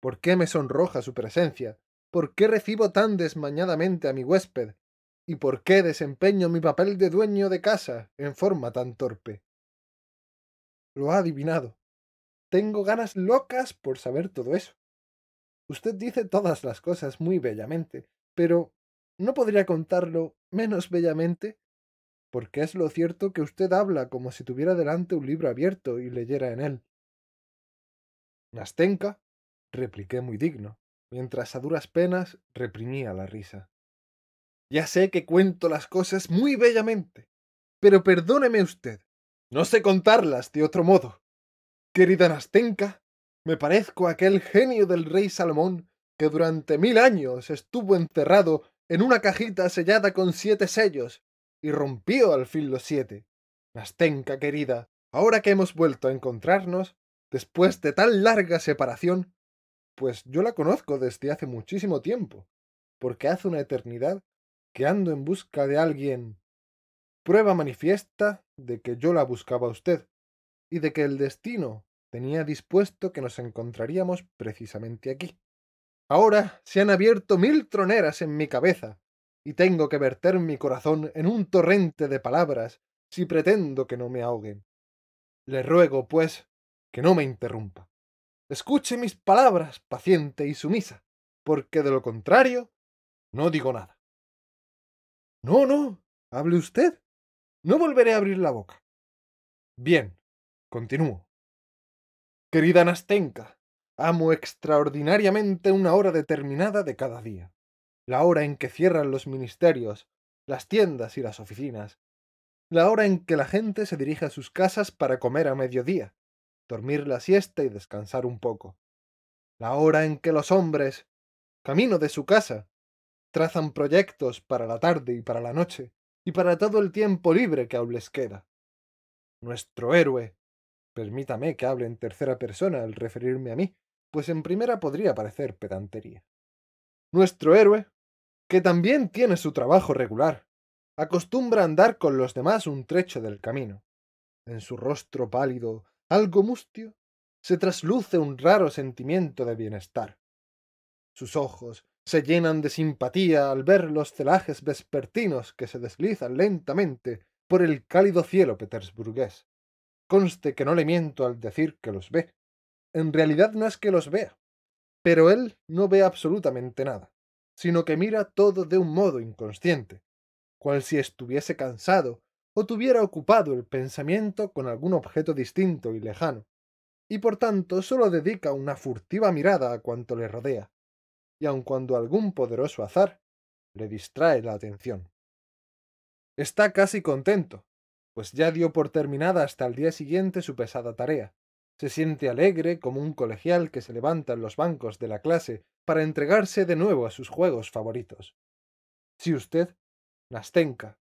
por qué me sonroja su presencia, por qué recibo tan desmañadamente a mi huésped, y por qué desempeño mi papel de dueño de casa en forma tan torpe. Lo ha adivinado. Tengo ganas locas por saber todo eso. Usted dice todas las cosas muy bellamente, pero ¿no podría contarlo menos bellamente? Porque es lo cierto que usted habla como si tuviera delante un libro abierto y leyera en él. Nastenka, repliqué muy digno, mientras a duras penas reprimía la risa. Ya sé que cuento las cosas muy bellamente, pero perdóneme usted, no sé contarlas de otro modo. Querida Nastenka, me parezco a aquel genio del rey Salomón que durante mil años estuvo encerrado en una cajita sellada con siete sellos y rompió al fin los siete. Nastenka, querida, ahora que hemos vuelto a encontrarnos, después de tan larga separación, pues yo la conozco desde hace muchísimo tiempo, porque hace una eternidad que ando en busca de alguien. Prueba manifiesta de que yo la buscaba a usted, y de que el destino tenía dispuesto que nos encontraríamos precisamente aquí. Ahora se han abierto mil troneras en mi cabeza, y tengo que verter mi corazón en un torrente de palabras si pretendo que no me ahoguen. Le ruego, pues, que no me interrumpa. Escuche mis palabras, paciente y sumisa, porque de lo contrario, no digo nada. No, no, hable usted. No volveré a abrir la boca. Bien, continúo. Querida Nastenka, amo extraordinariamente una hora determinada de cada día, la hora en que cierran los ministerios, las tiendas y las oficinas, la hora en que la gente se dirige a sus casas para comer a mediodía, dormir la siesta y descansar un poco, la hora en que los hombres, camino de su casa, trazan proyectos para la tarde y para la noche, y para todo el tiempo libre que aún les queda. Nuestro héroe, Permítame que hable en tercera persona al referirme a mí, pues en primera podría parecer pedantería. Nuestro héroe, que también tiene su trabajo regular, acostumbra andar con los demás un trecho del camino. En su rostro pálido, algo mustio, se trasluce un raro sentimiento de bienestar. Sus ojos se llenan de simpatía al ver los celajes vespertinos que se deslizan lentamente por el cálido cielo petersburgués. Conste que no le miento al decir que los ve. En realidad no es que los vea, pero él no ve absolutamente nada, sino que mira todo de un modo inconsciente, cual si estuviese cansado o tuviera ocupado el pensamiento con algún objeto distinto y lejano, y por tanto sólo dedica una furtiva mirada a cuanto le rodea, y aun cuando algún poderoso azar le distrae la atención. Está casi contento, pues ya dio por terminada hasta el día siguiente su pesada tarea. Se siente alegre como un colegial que se levanta en los bancos de la clase para entregarse de nuevo a sus juegos favoritos. Si usted, Nastenka,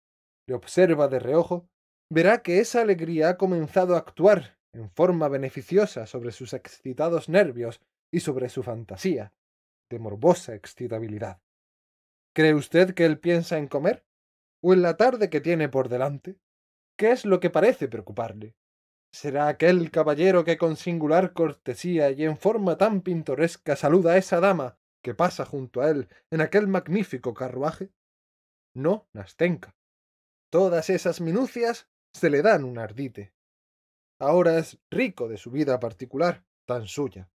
le observa de reojo, verá que esa alegría ha comenzado a actuar en forma beneficiosa sobre sus excitados nervios y sobre su fantasía, de morbosa excitabilidad. ¿Cree usted que él piensa en comer? ¿O en la tarde que tiene por delante? ¿Qué es lo que parece preocuparle? ¿Será aquel caballero que con singular cortesía y en forma tan pintoresca saluda a esa dama que pasa junto a él en aquel magnífico carruaje? No, Nastenka. Todas esas minucias se le dan un ardite. Ahora es rico de su vida particular, tan suya.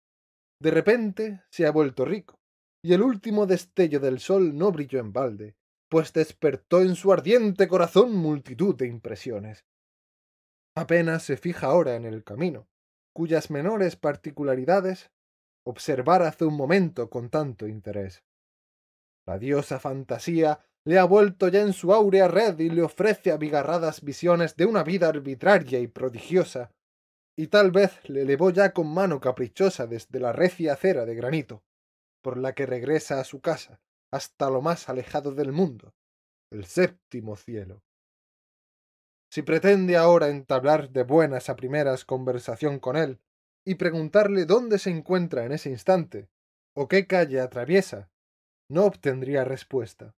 De repente se ha vuelto rico, y el último destello del sol no brilló en balde, pues despertó en su ardiente corazón multitud de impresiones. Apenas se fija ahora en el camino, cuyas menores particularidades observar hace un momento con tanto interés. La diosa fantasía le ha vuelto ya en su áurea red y le ofrece abigarradas visiones de una vida arbitraria y prodigiosa, y tal vez le elevó ya con mano caprichosa desde la recia acera de granito, por la que regresa a su casa, hasta lo más alejado del mundo, el séptimo cielo. Si pretende ahora entablar de buenas a primeras conversación con él y preguntarle dónde se encuentra en ese instante o qué calle atraviesa, no obtendría respuesta.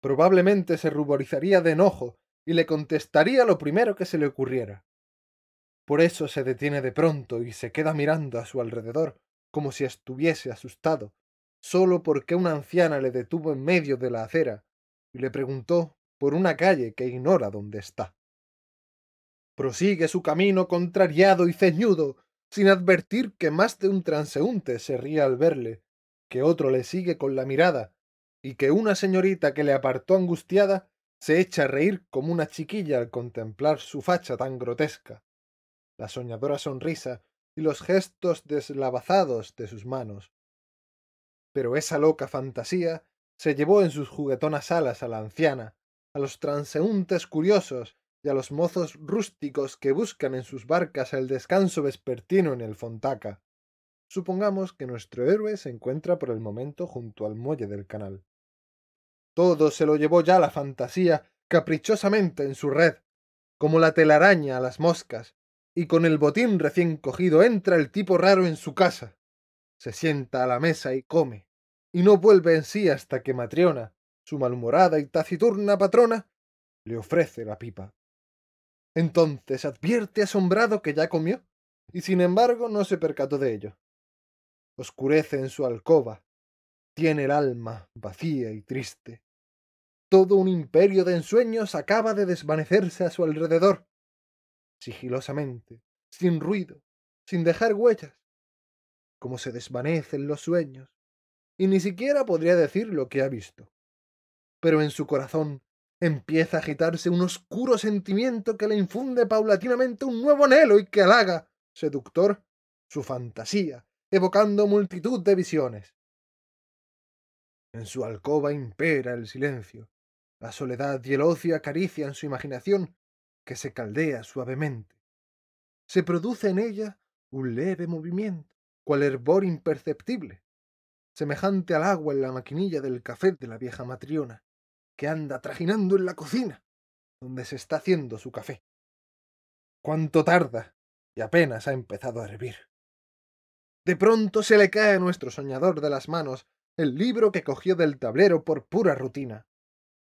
Probablemente se ruborizaría de enojo y le contestaría lo primero que se le ocurriera. Por eso se detiene de pronto y se queda mirando a su alrededor, como si estuviese asustado, solo porque una anciana le detuvo en medio de la acera y le preguntó por una calle que ignora dónde está. Prosigue su camino contrariado y ceñudo, sin advertir que más de un transeúnte se ríe al verle, que otro le sigue con la mirada, y que una señorita que le apartó angustiada se echa a reír como una chiquilla al contemplar su facha tan grotesca, la soñadora sonrisa y los gestos deslavazados de sus manos, pero esa loca fantasía se llevó en sus juguetonas alas a la anciana, a los transeúntes curiosos y a los mozos rústicos que buscan en sus barcas el descanso vespertino en el Fontaca. Supongamos que nuestro héroe se encuentra por el momento junto al muelle del canal. Todo se lo llevó ya la fantasía caprichosamente en su red, como la telaraña a las moscas, y con el botín recién cogido entra el tipo raro en su casa se sienta a la mesa y come, y no vuelve en sí hasta que Matriona, su malhumorada y taciturna patrona, le ofrece la pipa. Entonces advierte asombrado que ya comió, y sin embargo no se percató de ello. Oscurece en su alcoba, tiene el alma vacía y triste. Todo un imperio de ensueños acaba de desvanecerse a su alrededor. Sigilosamente, sin ruido, sin dejar huellas, como se desvanecen los sueños, y ni siquiera podría decir lo que ha visto. Pero en su corazón empieza a agitarse un oscuro sentimiento que le infunde paulatinamente un nuevo anhelo y que halaga, seductor, su fantasía, evocando multitud de visiones. En su alcoba impera el silencio. La soledad y el ocio acarician su imaginación, que se caldea suavemente. Se produce en ella un leve movimiento, cual hervor imperceptible, semejante al agua en la maquinilla del café de la vieja matriona, que anda trajinando en la cocina, donde se está haciendo su café. Cuánto tarda, y apenas ha empezado a hervir. De pronto se le cae a nuestro soñador de las manos el libro que cogió del tablero por pura rutina.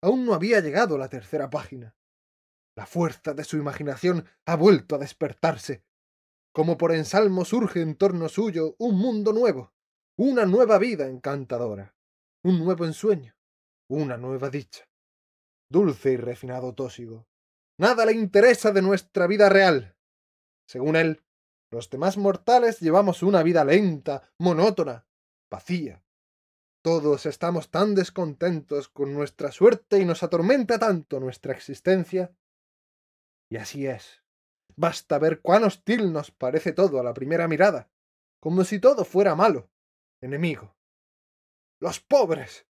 Aún no había llegado la tercera página. La fuerza de su imaginación ha vuelto a despertarse como por ensalmo surge en torno suyo un mundo nuevo, una nueva vida encantadora, un nuevo ensueño, una nueva dicha. Dulce y refinado tósigo, nada le interesa de nuestra vida real. Según él, los demás mortales llevamos una vida lenta, monótona, vacía. Todos estamos tan descontentos con nuestra suerte y nos atormenta tanto nuestra existencia. Y así es. Basta ver cuán hostil nos parece todo a la primera mirada, como si todo fuera malo, enemigo. Los pobres,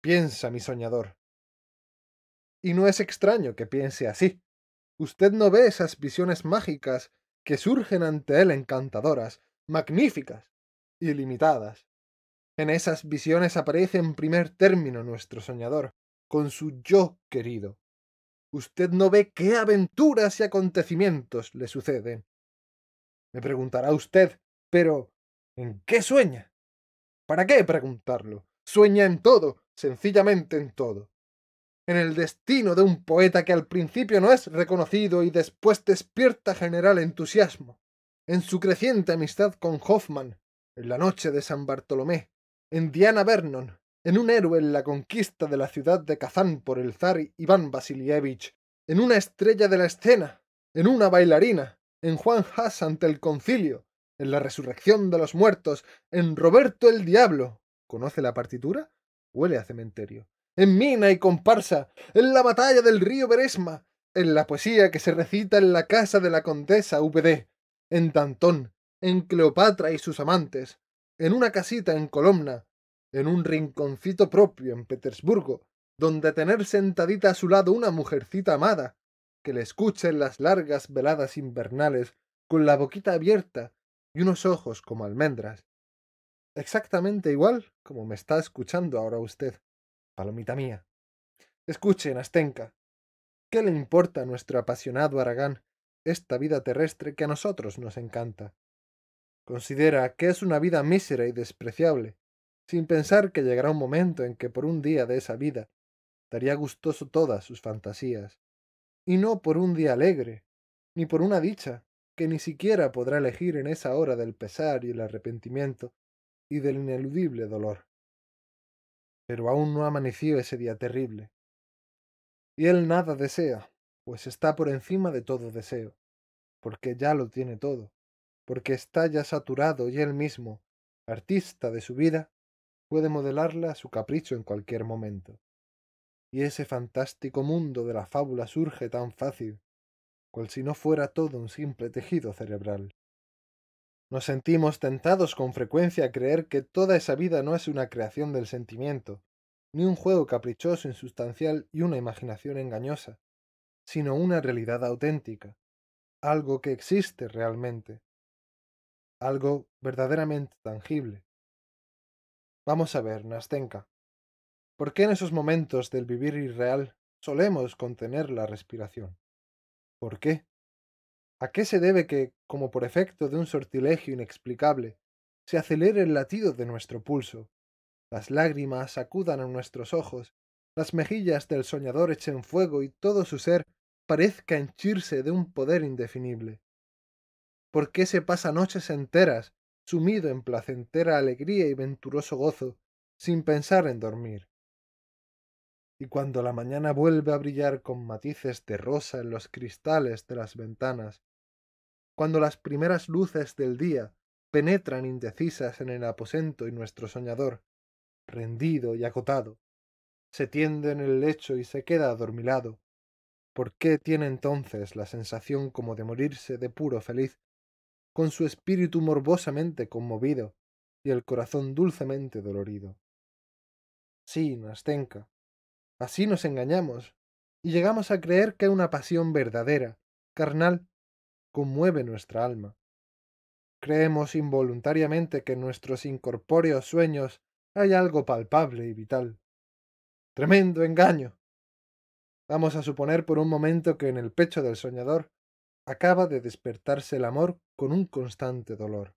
piensa mi soñador. Y no es extraño que piense así. Usted no ve esas visiones mágicas que surgen ante él encantadoras, magníficas, ilimitadas. En esas visiones aparece en primer término nuestro soñador, con su yo querido, Usted no ve qué aventuras y acontecimientos le suceden. Me preguntará usted, pero ¿en qué sueña? ¿Para qué preguntarlo? Sueña en todo, sencillamente en todo. En el destino de un poeta que al principio no es reconocido y después despierta general entusiasmo. En su creciente amistad con Hoffman, en la noche de San Bartolomé, en Diana Vernon, en un héroe en la conquista de la ciudad de Kazán por el zar Iván Vasilievich, en una estrella de la escena, en una bailarina, en Juan Haas ante el concilio, en la resurrección de los muertos, en Roberto el Diablo. ¿Conoce la partitura? Huele a cementerio. En Mina y comparsa, en la batalla del río Beresma, en la poesía que se recita en la casa de la condesa VD, en Dantón, en Cleopatra y sus amantes, en una casita en Colomna, en un rinconcito propio en Petersburgo, donde tener sentadita a su lado una mujercita amada, que le escuche en las largas veladas invernales con la boquita abierta y unos ojos como almendras. Exactamente igual como me está escuchando ahora usted, palomita mía. Escuchen, Nastenka, ¿Qué le importa a nuestro apasionado Aragán esta vida terrestre que a nosotros nos encanta? Considera que es una vida mísera y despreciable, sin pensar que llegará un momento en que por un día de esa vida daría gustoso todas sus fantasías, y no por un día alegre, ni por una dicha que ni siquiera podrá elegir en esa hora del pesar y el arrepentimiento y del ineludible dolor. Pero aún no amaneció ese día terrible. Y él nada desea, pues está por encima de todo deseo, porque ya lo tiene todo, porque está ya saturado y él mismo, artista de su vida, puede modelarla a su capricho en cualquier momento. Y ese fantástico mundo de la fábula surge tan fácil, cual si no fuera todo un simple tejido cerebral. Nos sentimos tentados con frecuencia a creer que toda esa vida no es una creación del sentimiento, ni un juego caprichoso, insustancial y una imaginación engañosa, sino una realidad auténtica, algo que existe realmente, algo verdaderamente tangible, Vamos a ver, Nastenka. ¿Por qué en esos momentos del vivir irreal solemos contener la respiración? ¿Por qué? ¿A qué se debe que, como por efecto de un sortilegio inexplicable, se acelere el latido de nuestro pulso, las lágrimas sacudan a nuestros ojos, las mejillas del soñador echen fuego y todo su ser parezca henchirse de un poder indefinible? ¿Por qué se pasa noches enteras sumido en placentera alegría y venturoso gozo, sin pensar en dormir. Y cuando la mañana vuelve a brillar con matices de rosa en los cristales de las ventanas, cuando las primeras luces del día penetran indecisas en el aposento y nuestro soñador, rendido y agotado, se tiende en el lecho y se queda adormilado, ¿por qué tiene entonces la sensación como de morirse de puro feliz con su espíritu morbosamente conmovido y el corazón dulcemente dolorido. Sí, Nastenka, así nos engañamos y llegamos a creer que una pasión verdadera, carnal, conmueve nuestra alma. Creemos involuntariamente que en nuestros incorpóreos sueños hay algo palpable y vital. Tremendo engaño. Vamos a suponer por un momento que en el pecho del soñador acaba de despertarse el amor con un constante dolor.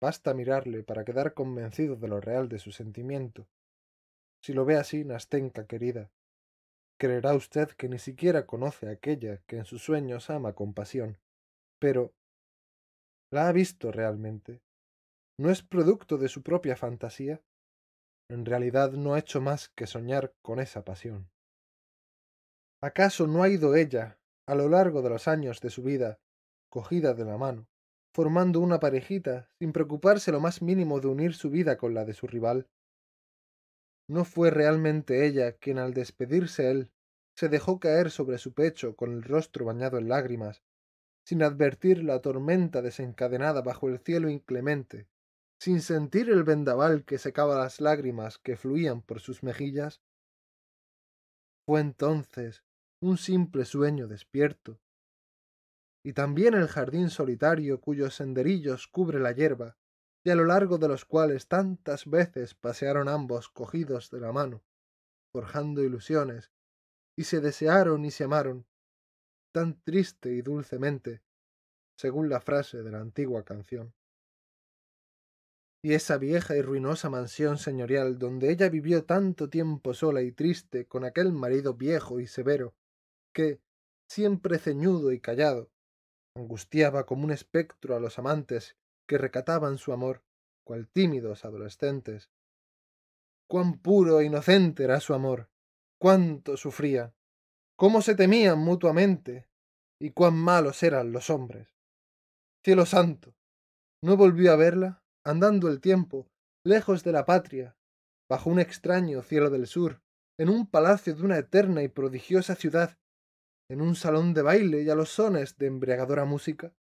Basta mirarle para quedar convencido de lo real de su sentimiento. Si lo ve así, Nastenka querida, creerá usted que ni siquiera conoce a aquella que en sus sueños ama con pasión. Pero ¿La ha visto realmente? ¿No es producto de su propia fantasía? En realidad no ha hecho más que soñar con esa pasión. ¿Acaso no ha ido ella, a lo largo de los años de su vida, cogida de la mano, formando una parejita sin preocuparse lo más mínimo de unir su vida con la de su rival. No fue realmente ella quien al despedirse él se dejó caer sobre su pecho con el rostro bañado en lágrimas, sin advertir la tormenta desencadenada bajo el cielo inclemente, sin sentir el vendaval que secaba las lágrimas que fluían por sus mejillas. Fue entonces un simple sueño despierto. Y también el jardín solitario cuyos senderillos cubre la hierba, y a lo largo de los cuales tantas veces pasearon ambos cogidos de la mano, forjando ilusiones, y se desearon y se amaron, tan triste y dulcemente, según la frase de la antigua canción. Y esa vieja y ruinosa mansión señorial donde ella vivió tanto tiempo sola y triste con aquel marido viejo y severo, que, siempre ceñudo y callado, angustiaba como un espectro a los amantes que recataban su amor, cual tímidos adolescentes. Cuán puro e inocente era su amor, cuánto sufría, cómo se temían mutuamente, y cuán malos eran los hombres. Cielo santo, no volvió a verla, andando el tiempo, lejos de la patria, bajo un extraño cielo del sur, en un palacio de una eterna y prodigiosa ciudad en un salón de baile y a los sones de embriagadora música.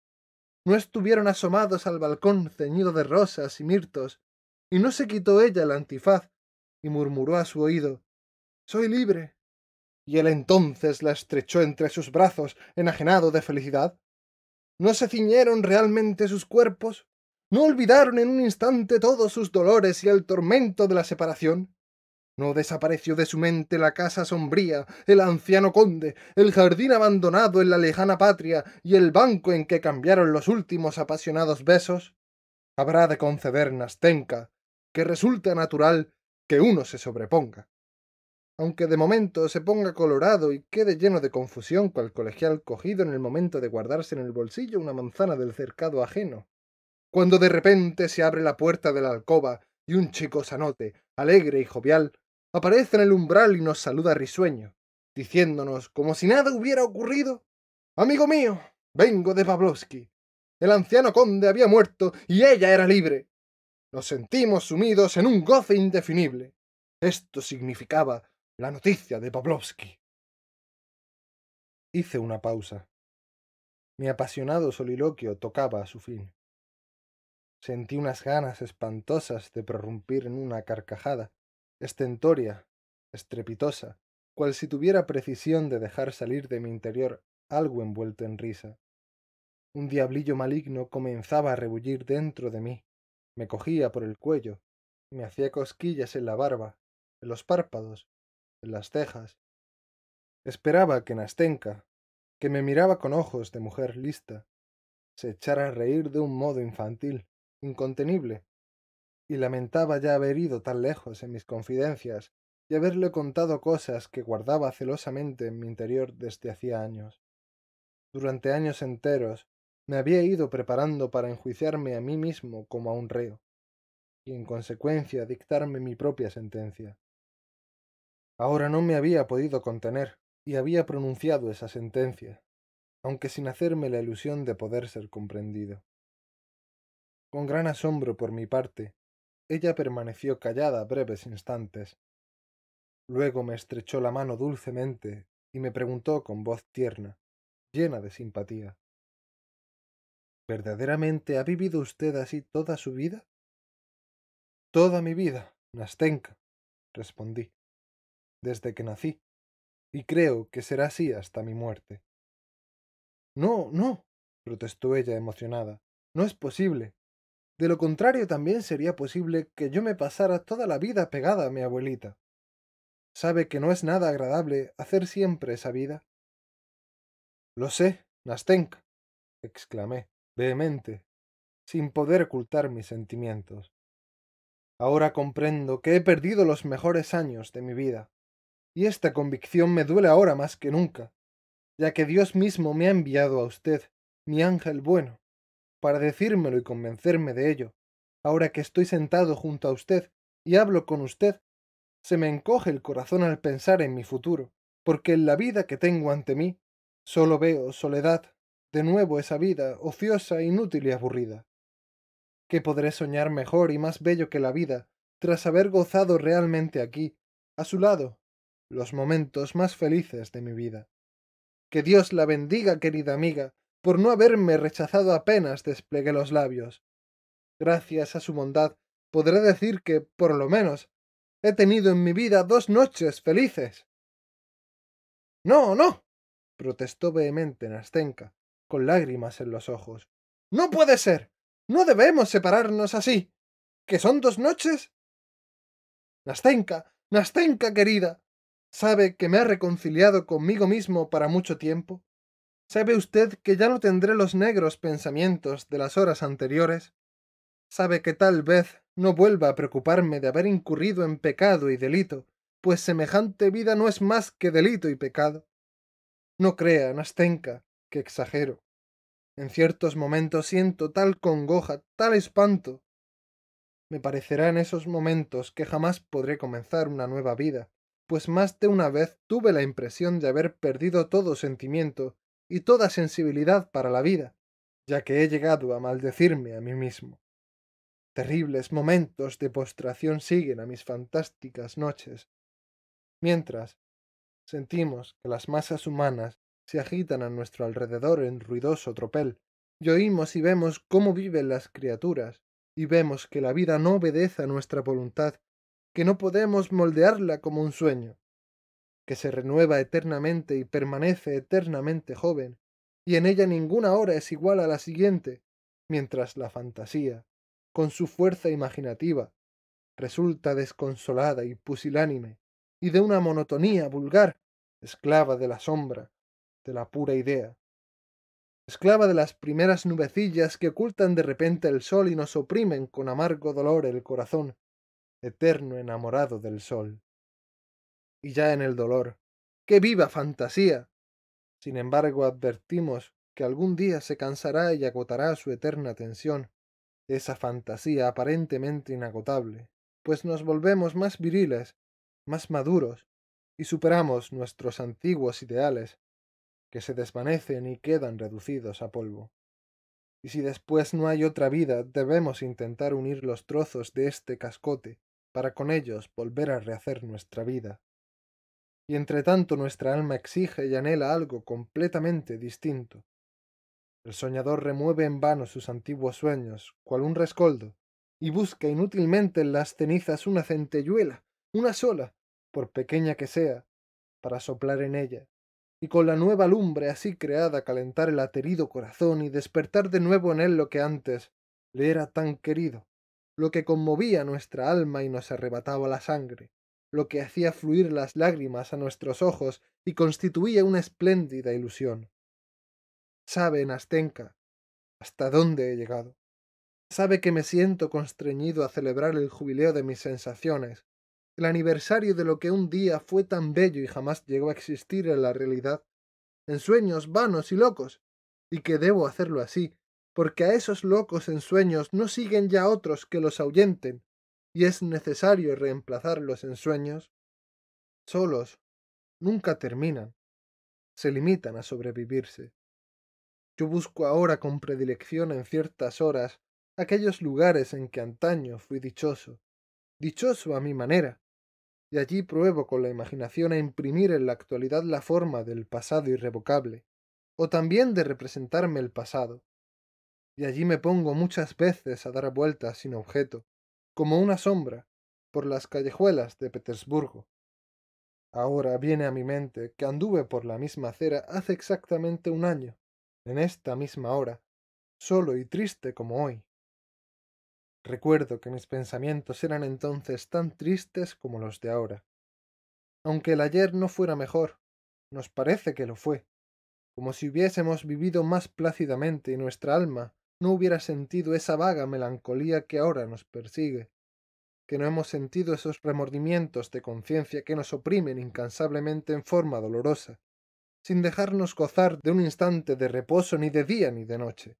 No estuvieron asomados al balcón ceñido de rosas y mirtos, y no se quitó ella el antifaz, y murmuró a su oído Soy libre. Y él entonces la estrechó entre sus brazos, enajenado de felicidad. ¿No se ciñeron realmente sus cuerpos? ¿No olvidaron en un instante todos sus dolores y el tormento de la separación? No desapareció de su mente la casa sombría, el anciano conde, el jardín abandonado en la lejana patria y el banco en que cambiaron los últimos apasionados besos. Habrá de conceder Nastenka que resulta natural que uno se sobreponga. Aunque de momento se ponga colorado y quede lleno de confusión el colegial cogido en el momento de guardarse en el bolsillo una manzana del cercado ajeno. Cuando de repente se abre la puerta de la alcoba y un chico sanote, alegre y jovial, aparece en el umbral y nos saluda risueño, diciéndonos, como si nada hubiera ocurrido, Amigo mío, vengo de Pavlovsky. El anciano conde había muerto y ella era libre. Nos sentimos sumidos en un goce indefinible. Esto significaba la noticia de Pavlovsky. Hice una pausa. Mi apasionado soliloquio tocaba a su fin. Sentí unas ganas espantosas de prorrumpir en una carcajada, estentórea, estrepitosa, cual si tuviera precisión de dejar salir de mi interior algo envuelto en risa. Un diablillo maligno comenzaba a rebullir dentro de mí, me cogía por el cuello, me hacía cosquillas en la barba, en los párpados, en las cejas. Esperaba que Nastenka, que me miraba con ojos de mujer lista, se echara a reír de un modo infantil, incontenible, y lamentaba ya haber ido tan lejos en mis confidencias y haberle contado cosas que guardaba celosamente en mi interior desde hacía años. Durante años enteros me había ido preparando para enjuiciarme a mí mismo como a un reo, y en consecuencia dictarme mi propia sentencia. Ahora no me había podido contener, y había pronunciado esa sentencia, aunque sin hacerme la ilusión de poder ser comprendido. Con gran asombro por mi parte, ella permaneció callada breves instantes. Luego me estrechó la mano dulcemente y me preguntó con voz tierna, llena de simpatía. ¿Verdaderamente ha vivido usted así toda su vida? Toda mi vida, Nastenka, respondí, desde que nací, y creo que será así hasta mi muerte. No, no, protestó ella emocionada, no es posible. De lo contrario también sería posible que yo me pasara toda la vida pegada a mi abuelita. ¿Sabe que no es nada agradable hacer siempre esa vida? Lo sé, Nastenka, exclamé, vehemente, sin poder ocultar mis sentimientos. Ahora comprendo que he perdido los mejores años de mi vida, y esta convicción me duele ahora más que nunca, ya que Dios mismo me ha enviado a usted, mi ángel bueno, para decírmelo y convencerme de ello. Ahora que estoy sentado junto a usted y hablo con usted, se me encoge el corazón al pensar en mi futuro, porque en la vida que tengo ante mí solo veo soledad, de nuevo esa vida ociosa, inútil y aburrida. ¿Qué podré soñar mejor y más bello que la vida tras haber gozado realmente aquí, a su lado, los momentos más felices de mi vida? Que Dios la bendiga, querida amiga, por no haberme rechazado apenas desplegué los labios. Gracias a su bondad, podré decir que, por lo menos, he tenido en mi vida dos noches felices. No, no, protestó vehemente Nastenka, con lágrimas en los ojos. No puede ser. No debemos separarnos así. ¿Que son dos noches? Nastenka, Nastenka querida, sabe que me ha reconciliado conmigo mismo para mucho tiempo. ¿Sabe usted que ya no tendré los negros pensamientos de las horas anteriores? ¿Sabe que tal vez no vuelva a preocuparme de haber incurrido en pecado y delito, pues semejante vida no es más que delito y pecado? No crea, Nastenka, que exagero. En ciertos momentos siento tal congoja, tal espanto. Me parecerá en esos momentos que jamás podré comenzar una nueva vida, pues más de una vez tuve la impresión de haber perdido todo sentimiento y toda sensibilidad para la vida, ya que he llegado a maldecirme a mí mismo. Terribles momentos de postración siguen a mis fantásticas noches, mientras sentimos que las masas humanas se agitan a nuestro alrededor en ruidoso tropel, y oímos y vemos cómo viven las criaturas, y vemos que la vida no obedece a nuestra voluntad, que no podemos moldearla como un sueño, que se renueva eternamente y permanece eternamente joven, y en ella ninguna hora es igual a la siguiente, mientras la fantasía, con su fuerza imaginativa, resulta desconsolada y pusilánime, y de una monotonía vulgar, esclava de la sombra, de la pura idea, esclava de las primeras nubecillas que ocultan de repente el sol y nos oprimen con amargo dolor el corazón, eterno enamorado del sol y ya en el dolor. ¡Qué viva fantasía! Sin embargo, advertimos que algún día se cansará y agotará su eterna tensión, esa fantasía aparentemente inagotable, pues nos volvemos más viriles, más maduros, y superamos nuestros antiguos ideales, que se desvanecen y quedan reducidos a polvo. Y si después no hay otra vida, debemos intentar unir los trozos de este cascote para con ellos volver a rehacer nuestra vida y entre tanto nuestra alma exige y anhela algo completamente distinto. El soñador remueve en vano sus antiguos sueños, cual un rescoldo, y busca inútilmente en las cenizas una centelluela, una sola, por pequeña que sea, para soplar en ella, y con la nueva lumbre así creada calentar el aterido corazón y despertar de nuevo en él lo que antes le era tan querido, lo que conmovía nuestra alma y nos arrebataba la sangre lo que hacía fluir las lágrimas a nuestros ojos y constituía una espléndida ilusión. Sabe, Nastenka, hasta dónde he llegado. Sabe que me siento constreñido a celebrar el jubileo de mis sensaciones, el aniversario de lo que un día fue tan bello y jamás llegó a existir en la realidad, en sueños vanos y locos, y que debo hacerlo así, porque a esos locos ensueños no siguen ya otros que los ahuyenten, y es necesario reemplazar los ensueños, solos nunca terminan, se limitan a sobrevivirse. Yo busco ahora con predilección en ciertas horas aquellos lugares en que antaño fui dichoso, dichoso a mi manera, y allí pruebo con la imaginación a imprimir en la actualidad la forma del pasado irrevocable, o también de representarme el pasado. Y allí me pongo muchas veces a dar vueltas sin objeto, como una sombra, por las callejuelas de Petersburgo. Ahora viene a mi mente que anduve por la misma acera hace exactamente un año, en esta misma hora, solo y triste como hoy. Recuerdo que mis pensamientos eran entonces tan tristes como los de ahora. Aunque el ayer no fuera mejor, nos parece que lo fue, como si hubiésemos vivido más plácidamente y nuestra alma no hubiera sentido esa vaga melancolía que ahora nos persigue, que no hemos sentido esos remordimientos de conciencia que nos oprimen incansablemente en forma dolorosa, sin dejarnos gozar de un instante de reposo ni de día ni de noche.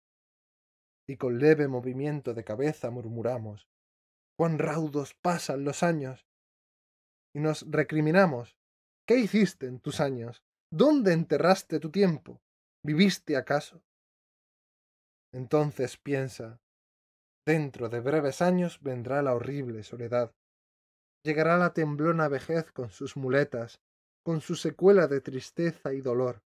Y con leve movimiento de cabeza murmuramos, cuán raudos pasan los años. Y nos recriminamos, ¿qué hiciste en tus años? ¿Dónde enterraste tu tiempo? ¿Viviste acaso? Entonces piensa, dentro de breves años vendrá la horrible soledad. Llegará la temblona vejez con sus muletas, con su secuela de tristeza y dolor.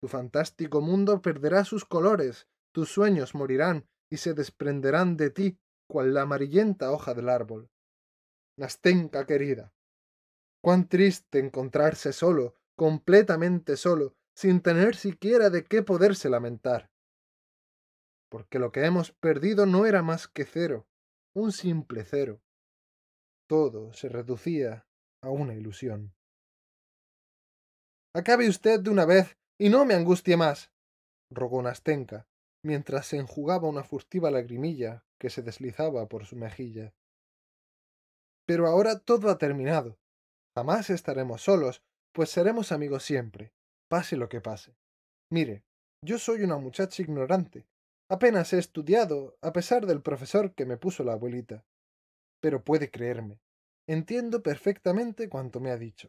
Tu fantástico mundo perderá sus colores, tus sueños morirán y se desprenderán de ti cual la amarillenta hoja del árbol. Nastenka querida, cuán triste encontrarse solo, completamente solo, sin tener siquiera de qué poderse lamentar porque lo que hemos perdido no era más que cero, un simple cero. Todo se reducía a una ilusión. Acabe usted de una vez y no me angustie más, rogó Nastenka, mientras se enjugaba una furtiva lagrimilla que se deslizaba por su mejilla. Pero ahora todo ha terminado. Jamás estaremos solos, pues seremos amigos siempre, pase lo que pase. Mire, yo soy una muchacha ignorante, Apenas he estudiado, a pesar del profesor que me puso la abuelita. Pero puede creerme. Entiendo perfectamente cuanto me ha dicho.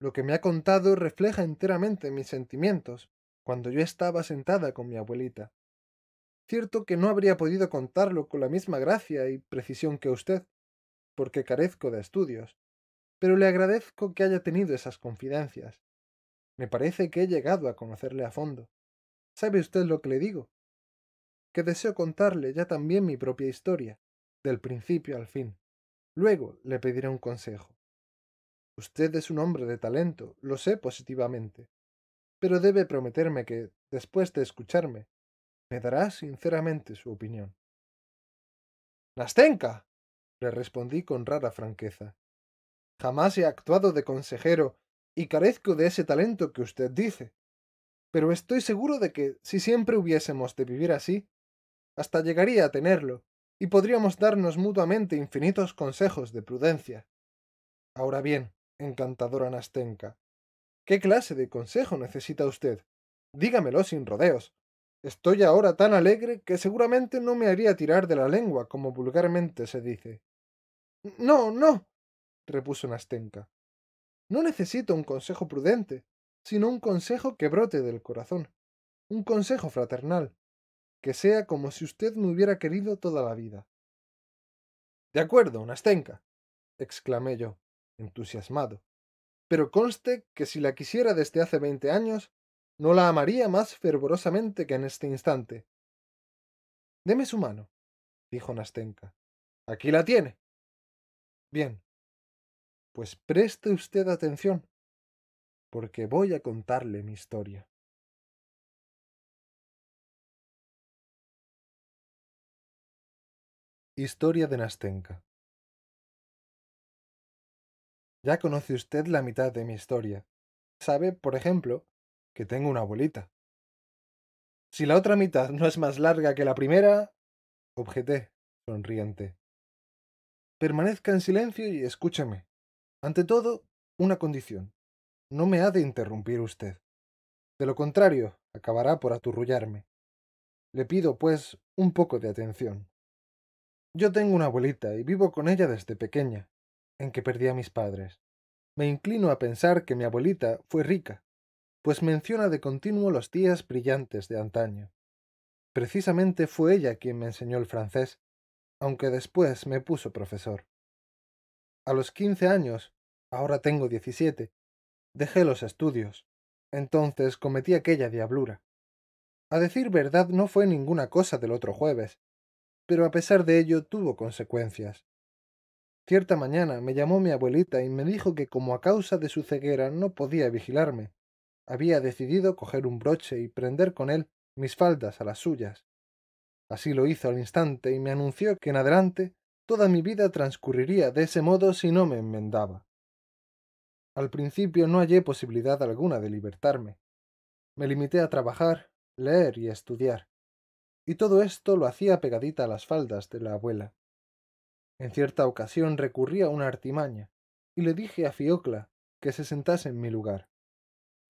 Lo que me ha contado refleja enteramente mis sentimientos cuando yo estaba sentada con mi abuelita. Cierto que no habría podido contarlo con la misma gracia y precisión que usted, porque carezco de estudios, pero le agradezco que haya tenido esas confidencias. Me parece que he llegado a conocerle a fondo. ¿Sabe usted lo que le digo? que deseo contarle ya también mi propia historia, del principio al fin. Luego le pediré un consejo. Usted es un hombre de talento, lo sé positivamente, pero debe prometerme que, después de escucharme, me dará sinceramente su opinión. Nastenka, le respondí con rara franqueza. Jamás he actuado de consejero y carezco de ese talento que usted dice. Pero estoy seguro de que, si siempre hubiésemos de vivir así, hasta llegaría a tenerlo, y podríamos darnos mutuamente infinitos consejos de prudencia. Ahora bien, encantadora Nastenka, ¿qué clase de consejo necesita usted? Dígamelo sin rodeos. Estoy ahora tan alegre que seguramente no me haría tirar de la lengua, como vulgarmente se dice. No, no, repuso Nastenka. No necesito un consejo prudente, sino un consejo que brote del corazón, un consejo fraternal, que sea como si usted me hubiera querido toda la vida. De acuerdo, Nastenka, exclamé yo, entusiasmado. Pero conste que si la quisiera desde hace veinte años, no la amaría más fervorosamente que en este instante. Deme su mano, dijo Nastenka. Aquí la tiene. Bien. Pues preste usted atención, porque voy a contarle mi historia. Historia de Nastenka. Ya conoce usted la mitad de mi historia. Sabe, por ejemplo, que tengo una abuelita. Si la otra mitad no es más larga que la primera, objeté, sonriente. Permanezca en silencio y escúchame. Ante todo, una condición. No me ha de interrumpir usted. De lo contrario, acabará por aturrullarme. Le pido, pues, un poco de atención. Yo tengo una abuelita y vivo con ella desde pequeña, en que perdí a mis padres. Me inclino a pensar que mi abuelita fue rica, pues menciona de continuo los días brillantes de antaño. Precisamente fue ella quien me enseñó el francés, aunque después me puso profesor. A los quince años, ahora tengo diecisiete, dejé los estudios. Entonces cometí aquella diablura. A decir verdad no fue ninguna cosa del otro jueves, pero a pesar de ello tuvo consecuencias. Cierta mañana me llamó mi abuelita y me dijo que como a causa de su ceguera no podía vigilarme. Había decidido coger un broche y prender con él mis faldas a las suyas. Así lo hizo al instante y me anunció que en adelante toda mi vida transcurriría de ese modo si no me enmendaba. Al principio no hallé posibilidad alguna de libertarme. Me limité a trabajar, leer y estudiar y todo esto lo hacía pegadita a las faldas de la abuela. En cierta ocasión recurría a una artimaña, y le dije a Fiocla que se sentase en mi lugar.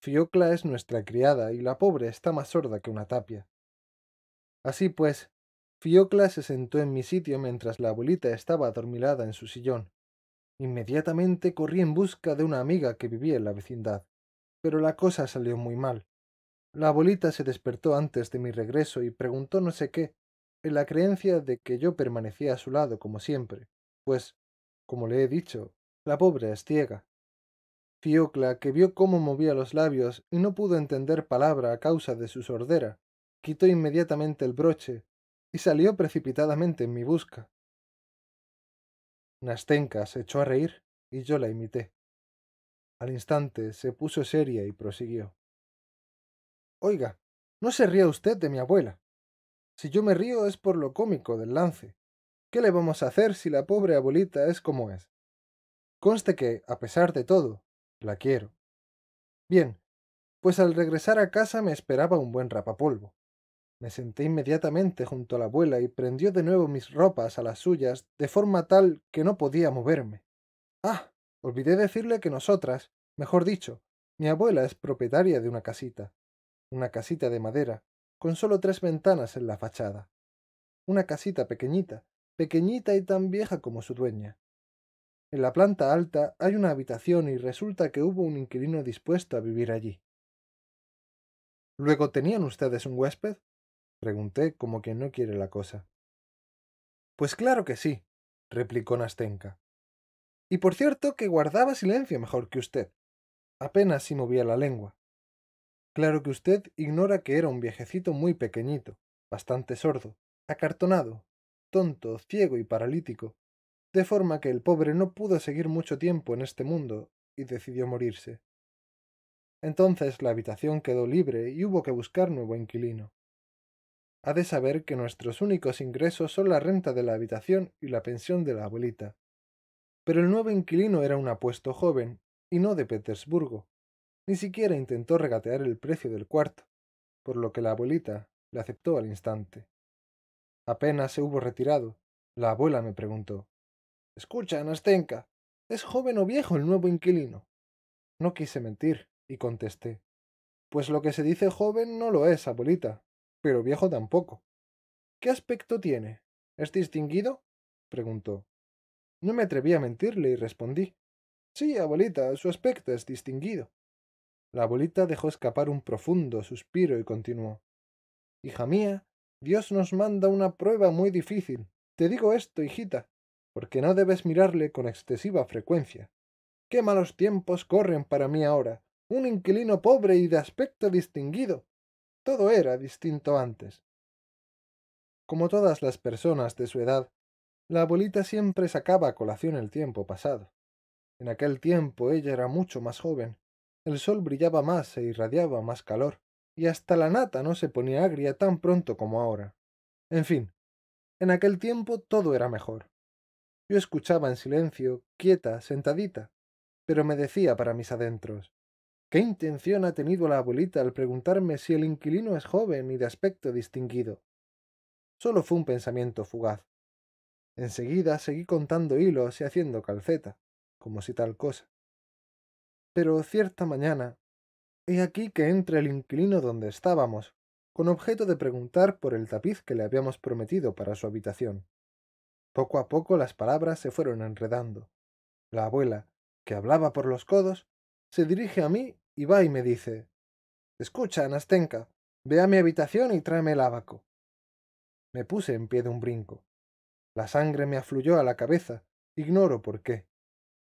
Fiocla es nuestra criada y la pobre está más sorda que una tapia. Así pues, Fiocla se sentó en mi sitio mientras la abuelita estaba adormilada en su sillón. Inmediatamente corrí en busca de una amiga que vivía en la vecindad, pero la cosa salió muy mal. La abuelita se despertó antes de mi regreso y preguntó no sé qué, en la creencia de que yo permanecía a su lado como siempre, pues, como le he dicho, la pobre es ciega. Fiocla, que vio cómo movía los labios y no pudo entender palabra a causa de su sordera, quitó inmediatamente el broche y salió precipitadamente en mi busca. Nastenka se echó a reír y yo la imité. Al instante se puso seria y prosiguió. Oiga, no se ría usted de mi abuela. Si yo me río es por lo cómico del lance. ¿Qué le vamos a hacer si la pobre abuelita es como es? Conste que, a pesar de todo, la quiero. Bien, pues al regresar a casa me esperaba un buen rapapolvo. Me senté inmediatamente junto a la abuela y prendió de nuevo mis ropas a las suyas de forma tal que no podía moverme. Ah, olvidé decirle que nosotras, mejor dicho, mi abuela es propietaria de una casita una casita de madera, con solo tres ventanas en la fachada. Una casita pequeñita, pequeñita y tan vieja como su dueña. En la planta alta hay una habitación y resulta que hubo un inquilino dispuesto a vivir allí. ¿Luego tenían ustedes un huésped? pregunté como quien no quiere la cosa. Pues claro que sí, replicó Nastenka. Y por cierto que guardaba silencio mejor que usted. Apenas si movía la lengua. Claro que usted ignora que era un viejecito muy pequeñito, bastante sordo, acartonado, tonto, ciego y paralítico, de forma que el pobre no pudo seguir mucho tiempo en este mundo y decidió morirse. Entonces la habitación quedó libre y hubo que buscar nuevo inquilino. Ha de saber que nuestros únicos ingresos son la renta de la habitación y la pensión de la abuelita. Pero el nuevo inquilino era un apuesto joven, y no de Petersburgo, ni siquiera intentó regatear el precio del cuarto, por lo que la abuelita le aceptó al instante. Apenas se hubo retirado, la abuela me preguntó Escucha, Anastenka, ¿es joven o viejo el nuevo inquilino? No quise mentir y contesté Pues lo que se dice joven no lo es, abuelita, pero viejo tampoco. ¿Qué aspecto tiene? ¿Es distinguido? preguntó. No me atreví a mentirle y respondí Sí, abuelita, su aspecto es distinguido. La abuelita dejó escapar un profundo suspiro y continuó Hija mía, Dios nos manda una prueba muy difícil. Te digo esto, hijita, porque no debes mirarle con excesiva frecuencia. Qué malos tiempos corren para mí ahora. Un inquilino pobre y de aspecto distinguido. Todo era distinto antes. Como todas las personas de su edad, la abuelita siempre sacaba a colación el tiempo pasado. En aquel tiempo ella era mucho más joven el sol brillaba más e irradiaba más calor, y hasta la nata no se ponía agria tan pronto como ahora. En fin, en aquel tiempo todo era mejor. Yo escuchaba en silencio, quieta, sentadita, pero me decía para mis adentros ¿Qué intención ha tenido la abuelita al preguntarme si el inquilino es joven y de aspecto distinguido? Solo fue un pensamiento fugaz. Enseguida seguí contando hilos y haciendo calceta, como si tal cosa. Pero cierta mañana, he aquí que entra el inquilino donde estábamos, con objeto de preguntar por el tapiz que le habíamos prometido para su habitación. Poco a poco las palabras se fueron enredando. La abuela, que hablaba por los codos, se dirige a mí y va y me dice Escucha, Anastenka, ve a mi habitación y tráeme el abaco. Me puse en pie de un brinco. La sangre me afluyó a la cabeza, ignoro por qué.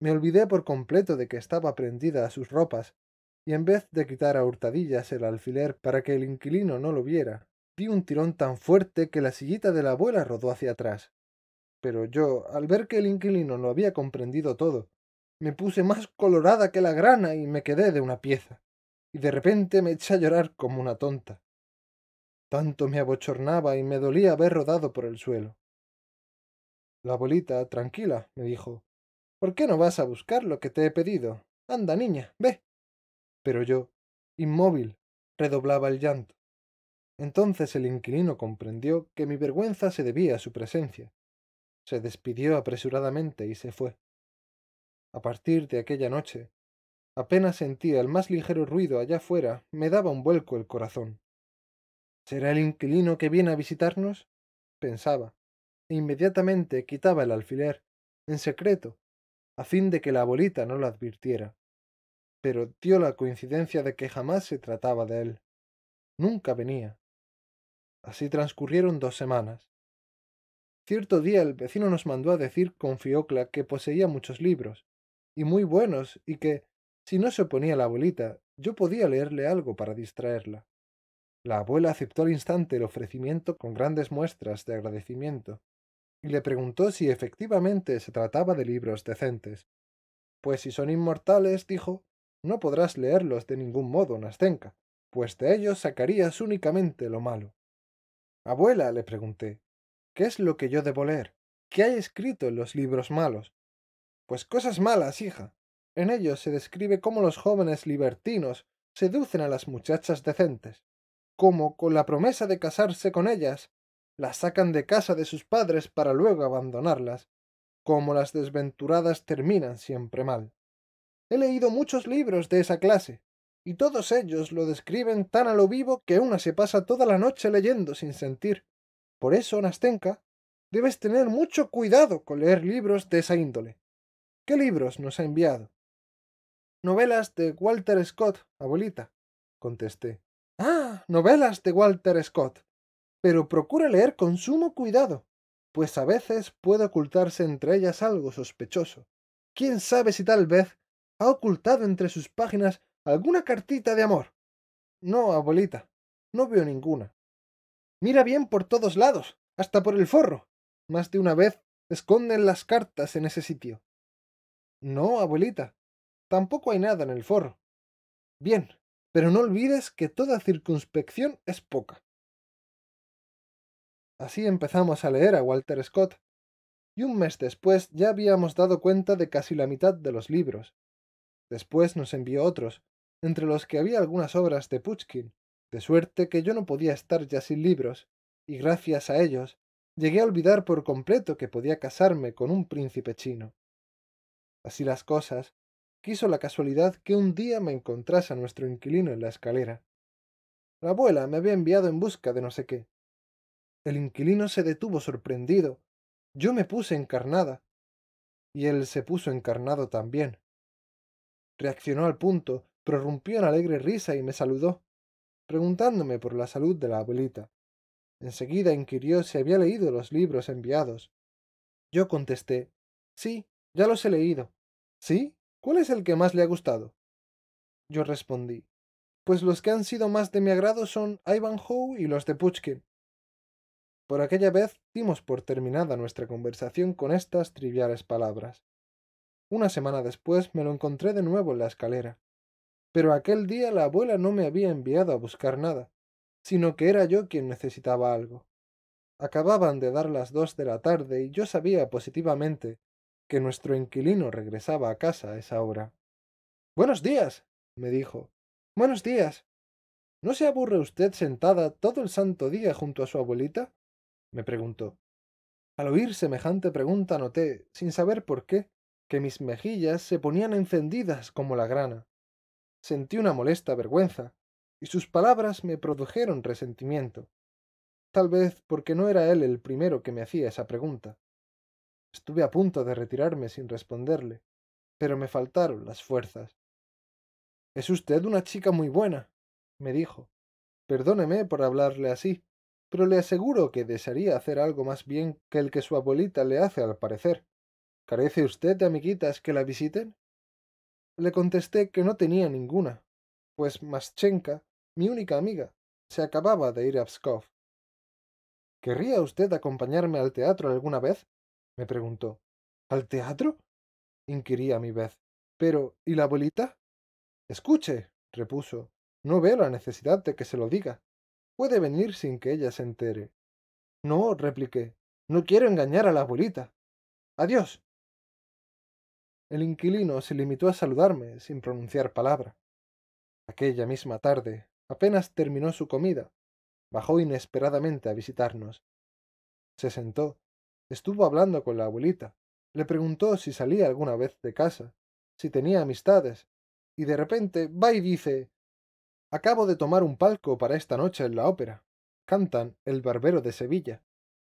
Me olvidé por completo de que estaba prendida a sus ropas, y en vez de quitar a hurtadillas el alfiler para que el inquilino no lo viera, di un tirón tan fuerte que la sillita de la abuela rodó hacia atrás. Pero yo, al ver que el inquilino lo había comprendido todo, me puse más colorada que la grana y me quedé de una pieza, y de repente me eché a llorar como una tonta. Tanto me abochornaba y me dolía haber rodado por el suelo. La abuelita, tranquila, me dijo, ¿Por qué no vas a buscar lo que te he pedido? Anda, niña, ve. Pero yo, inmóvil, redoblaba el llanto. Entonces el inquilino comprendió que mi vergüenza se debía a su presencia. Se despidió apresuradamente y se fue. A partir de aquella noche, apenas sentía el más ligero ruido allá afuera, me daba un vuelco el corazón. ¿Será el inquilino que viene a visitarnos? pensaba, e inmediatamente quitaba el alfiler, en secreto, a fin de que la abuelita no lo advirtiera. Pero dio la coincidencia de que jamás se trataba de él. Nunca venía. Así transcurrieron dos semanas. Cierto día el vecino nos mandó a decir con Fiocla que poseía muchos libros, y muy buenos, y que, si no se oponía la abuelita, yo podía leerle algo para distraerla. La abuela aceptó al instante el ofrecimiento con grandes muestras de agradecimiento, y le preguntó si efectivamente se trataba de libros decentes. Pues si son inmortales, dijo, no podrás leerlos de ningún modo, Nastenka, pues de ellos sacarías únicamente lo malo. Abuela, le pregunté, ¿qué es lo que yo debo leer? ¿Qué hay escrito en los libros malos? Pues cosas malas, hija. En ellos se describe cómo los jóvenes libertinos seducen a las muchachas decentes, cómo, con la promesa de casarse con ellas, las sacan de casa de sus padres para luego abandonarlas, como las desventuradas terminan siempre mal. He leído muchos libros de esa clase, y todos ellos lo describen tan a lo vivo que una se pasa toda la noche leyendo sin sentir. Por eso, Nastenka, debes tener mucho cuidado con leer libros de esa índole. ¿Qué libros nos ha enviado? Novelas de Walter Scott, abuelita, contesté. Ah, novelas de Walter Scott pero procura leer con sumo cuidado, pues a veces puede ocultarse entre ellas algo sospechoso. Quién sabe si tal vez ha ocultado entre sus páginas alguna cartita de amor. No, abuelita, no veo ninguna. Mira bien por todos lados, hasta por el forro. Más de una vez esconden las cartas en ese sitio. No, abuelita, tampoco hay nada en el forro. Bien, pero no olvides que toda circunspección es poca. Así empezamos a leer a Walter Scott, y un mes después ya habíamos dado cuenta de casi la mitad de los libros. Después nos envió otros, entre los que había algunas obras de Puchkin, de suerte que yo no podía estar ya sin libros, y gracias a ellos llegué a olvidar por completo que podía casarme con un príncipe chino. Así las cosas, quiso la casualidad que un día me encontrase a nuestro inquilino en la escalera. La abuela me había enviado en busca de no sé qué, el inquilino se detuvo sorprendido. Yo me puse encarnada. Y él se puso encarnado también. Reaccionó al punto, prorrumpió en alegre risa y me saludó, preguntándome por la salud de la abuelita. Enseguida inquirió si había leído los libros enviados. Yo contesté, sí, ya los he leído. ¿Sí? ¿Cuál es el que más le ha gustado? Yo respondí, pues los que han sido más de mi agrado son Ivanhoe y los de Puchkin. Por aquella vez dimos por terminada nuestra conversación con estas triviales palabras. Una semana después me lo encontré de nuevo en la escalera. Pero aquel día la abuela no me había enviado a buscar nada, sino que era yo quien necesitaba algo. Acababan de dar las dos de la tarde y yo sabía positivamente que nuestro inquilino regresaba a casa a esa hora. Buenos días, me dijo. Buenos días. ¿No se aburre usted sentada todo el santo día junto a su abuelita? me preguntó. Al oír semejante pregunta noté, sin saber por qué, que mis mejillas se ponían encendidas como la grana. Sentí una molesta vergüenza, y sus palabras me produjeron resentimiento. Tal vez porque no era él el primero que me hacía esa pregunta. Estuve a punto de retirarme sin responderle, pero me faltaron las fuerzas. Es usted una chica muy buena, me dijo. Perdóneme por hablarle así, pero le aseguro que desearía hacer algo más bien que el que su abuelita le hace al parecer. ¿Carece usted de amiguitas que la visiten? Le contesté que no tenía ninguna, pues Maschenka, mi única amiga, se acababa de ir a Pskov. ¿Querría usted acompañarme al teatro alguna vez? me preguntó. ¿Al teatro? inquirí a mi vez. Pero, ¿y la abuelita? Escuche, repuso, no veo la necesidad de que se lo diga. Puede venir sin que ella se entere. No, repliqué, no quiero engañar a la abuelita. Adiós. El inquilino se limitó a saludarme sin pronunciar palabra. Aquella misma tarde, apenas terminó su comida, bajó inesperadamente a visitarnos. Se sentó, estuvo hablando con la abuelita, le preguntó si salía alguna vez de casa, si tenía amistades, y de repente va y dice Acabo de tomar un palco para esta noche en la ópera. Cantan El Barbero de Sevilla.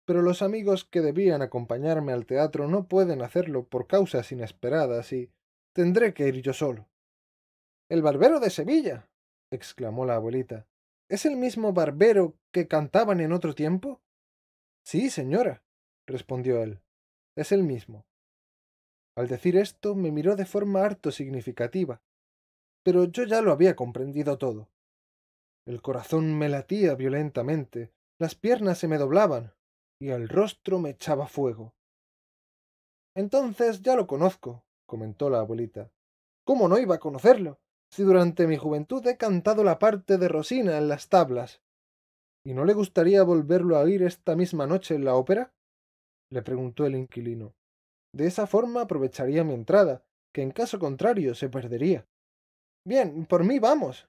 Pero los amigos que debían acompañarme al teatro no pueden hacerlo por causas inesperadas y tendré que ir yo solo. El Barbero de Sevilla. exclamó la abuelita. ¿Es el mismo barbero que cantaban en otro tiempo? Sí, señora, respondió él. Es el mismo. Al decir esto me miró de forma harto significativa, pero yo ya lo había comprendido todo. El corazón me latía violentamente, las piernas se me doblaban y el rostro me echaba fuego. Entonces ya lo conozco, comentó la abuelita. ¿Cómo no iba a conocerlo? Si durante mi juventud he cantado la parte de Rosina en las tablas. ¿Y no le gustaría volverlo a oír esta misma noche en la ópera? le preguntó el inquilino. De esa forma aprovecharía mi entrada, que en caso contrario se perdería. Bien, por mí vamos,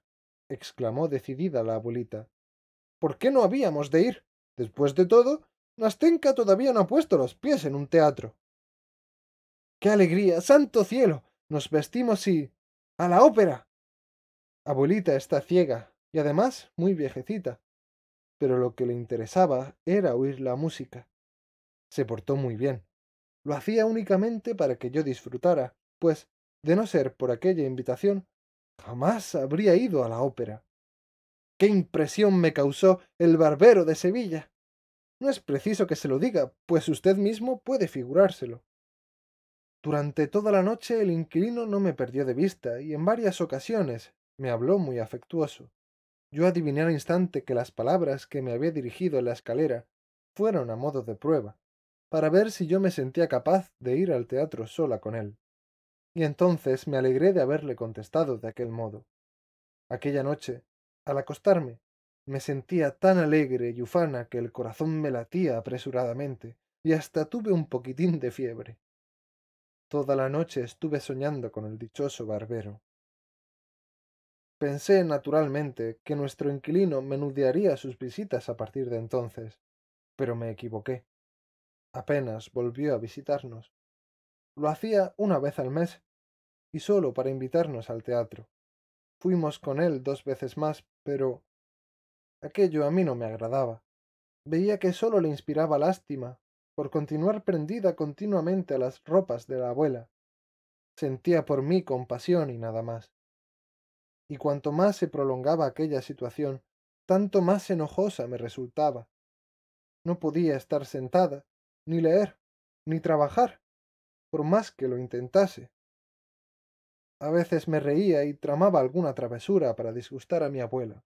exclamó decidida la abuelita. ¿Por qué no habíamos de ir? Después de todo, Nastenka todavía no ha puesto los pies en un teatro. ¡Qué alegría! ¡Santo cielo! Nos vestimos y. ¡A la ópera! Abuelita está ciega y además muy viejecita, pero lo que le interesaba era oír la música. Se portó muy bien. Lo hacía únicamente para que yo disfrutara, pues, de no ser por aquella invitación, Jamás habría ido a la ópera. ¿Qué impresión me causó el barbero de Sevilla? No es preciso que se lo diga, pues usted mismo puede figurárselo. Durante toda la noche el inquilino no me perdió de vista y en varias ocasiones me habló muy afectuoso. Yo adiviné al instante que las palabras que me había dirigido en la escalera fueron a modo de prueba, para ver si yo me sentía capaz de ir al teatro sola con él y entonces me alegré de haberle contestado de aquel modo. Aquella noche, al acostarme, me sentía tan alegre y ufana que el corazón me latía apresuradamente, y hasta tuve un poquitín de fiebre. Toda la noche estuve soñando con el dichoso barbero. Pensé naturalmente que nuestro inquilino menudearía sus visitas a partir de entonces, pero me equivoqué. Apenas volvió a visitarnos. Lo hacía una vez al mes y solo para invitarnos al teatro. Fuimos con él dos veces más, pero aquello a mí no me agradaba. Veía que solo le inspiraba lástima por continuar prendida continuamente a las ropas de la abuela. Sentía por mí compasión y nada más. Y cuanto más se prolongaba aquella situación, tanto más enojosa me resultaba. No podía estar sentada, ni leer, ni trabajar, por más que lo intentase. A veces me reía y tramaba alguna travesura para disgustar a mi abuela,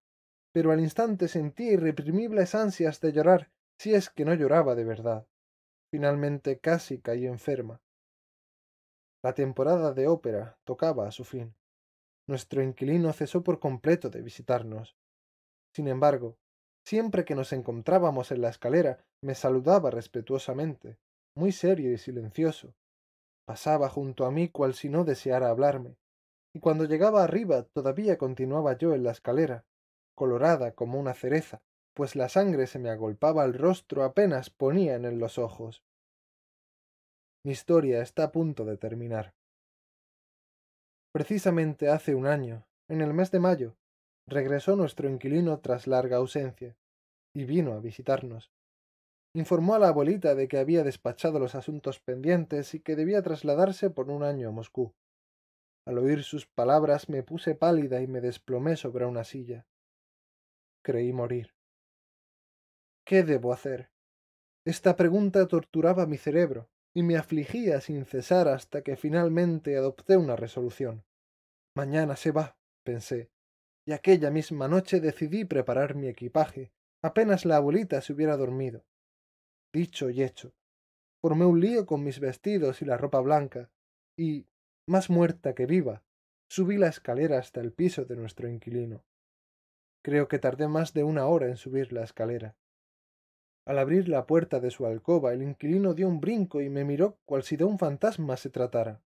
pero al instante sentía irreprimibles ansias de llorar, si es que no lloraba de verdad. Finalmente casi caí enferma. La temporada de ópera tocaba a su fin. Nuestro inquilino cesó por completo de visitarnos. Sin embargo, siempre que nos encontrábamos en la escalera, me saludaba respetuosamente, muy serio y silencioso, Pasaba junto a mí cual si no deseara hablarme, y cuando llegaba arriba todavía continuaba yo en la escalera, colorada como una cereza, pues la sangre se me agolpaba al rostro apenas ponían en los ojos. Mi historia está a punto de terminar. Precisamente hace un año, en el mes de mayo, regresó nuestro inquilino tras larga ausencia, y vino a visitarnos. Informó a la abuelita de que había despachado los asuntos pendientes y que debía trasladarse por un año a Moscú. Al oír sus palabras me puse pálida y me desplomé sobre una silla. Creí morir. ¿Qué debo hacer? Esta pregunta torturaba mi cerebro y me afligía sin cesar hasta que finalmente adopté una resolución. Mañana se va, pensé, y aquella misma noche decidí preparar mi equipaje, apenas la abuelita se hubiera dormido. Dicho y hecho. Formé un lío con mis vestidos y la ropa blanca, y, más muerta que viva, subí la escalera hasta el piso de nuestro inquilino. Creo que tardé más de una hora en subir la escalera. Al abrir la puerta de su alcoba, el inquilino dio un brinco y me miró cual si de un fantasma se tratara.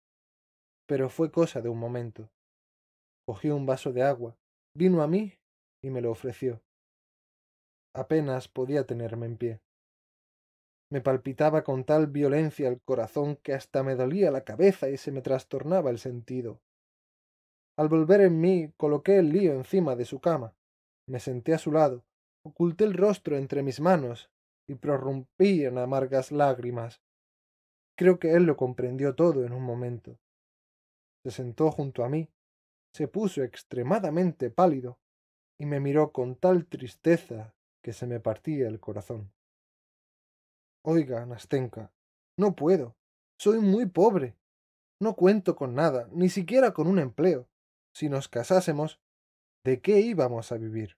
Pero fue cosa de un momento. Cogió un vaso de agua, vino a mí y me lo ofreció. Apenas podía tenerme en pie. Me palpitaba con tal violencia el corazón que hasta me dolía la cabeza y se me trastornaba el sentido. Al volver en mí, coloqué el lío encima de su cama. Me senté a su lado, oculté el rostro entre mis manos y prorrumpí en amargas lágrimas. Creo que él lo comprendió todo en un momento. Se sentó junto a mí, se puso extremadamente pálido y me miró con tal tristeza que se me partía el corazón. Oiga, Nastenka, no puedo. Soy muy pobre. No cuento con nada, ni siquiera con un empleo. Si nos casásemos, ¿de qué íbamos a vivir?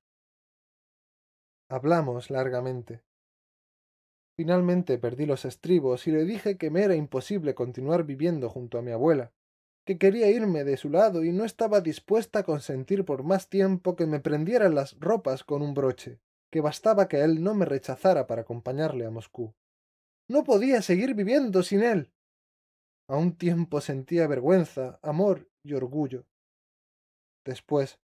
Hablamos largamente. Finalmente perdí los estribos y le dije que me era imposible continuar viviendo junto a mi abuela, que quería irme de su lado y no estaba dispuesta a consentir por más tiempo que me prendieran las ropas con un broche, que bastaba que él no me rechazara para acompañarle a Moscú. No podía seguir viviendo sin él. A un tiempo sentía vergüenza, amor y orgullo. Después,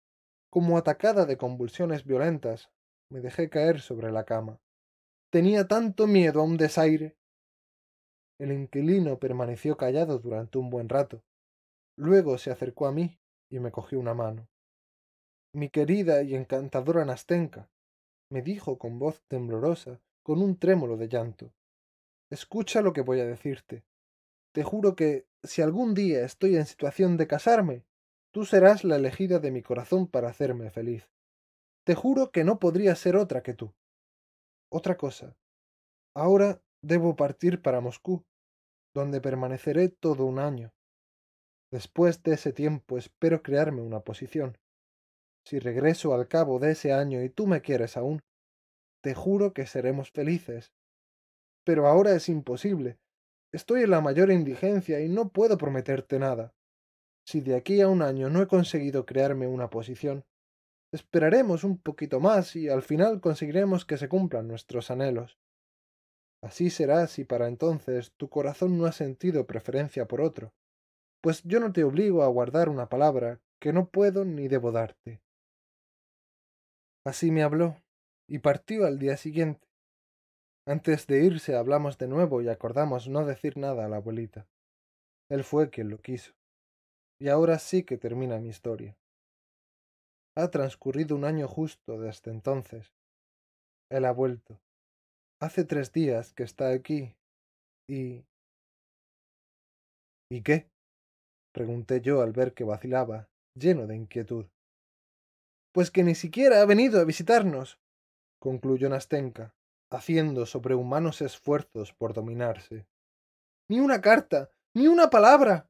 como atacada de convulsiones violentas, me dejé caer sobre la cama. Tenía tanto miedo a un desaire. El inquilino permaneció callado durante un buen rato. Luego se acercó a mí y me cogió una mano. Mi querida y encantadora Nastenka, me dijo con voz temblorosa, con un trémolo de llanto. Escucha lo que voy a decirte. Te juro que si algún día estoy en situación de casarme, tú serás la elegida de mi corazón para hacerme feliz. Te juro que no podría ser otra que tú. Otra cosa. Ahora debo partir para Moscú, donde permaneceré todo un año. Después de ese tiempo espero crearme una posición. Si regreso al cabo de ese año y tú me quieres aún, te juro que seremos felices, pero ahora es imposible. Estoy en la mayor indigencia y no puedo prometerte nada. Si de aquí a un año no he conseguido crearme una posición, esperaremos un poquito más y al final conseguiremos que se cumplan nuestros anhelos. Así será si para entonces tu corazón no ha sentido preferencia por otro, pues yo no te obligo a guardar una palabra que no puedo ni debo darte. Así me habló, y partió al día siguiente. Antes de irse hablamos de nuevo y acordamos no decir nada a la abuelita. Él fue quien lo quiso. Y ahora sí que termina mi historia. Ha transcurrido un año justo desde entonces. Él ha vuelto. Hace tres días que está aquí. Y... ¿Y qué? pregunté yo al ver que vacilaba, lleno de inquietud. Pues que ni siquiera ha venido a visitarnos, concluyó Nastenka haciendo sobrehumanos esfuerzos por dominarse. Ni una carta, ni una palabra.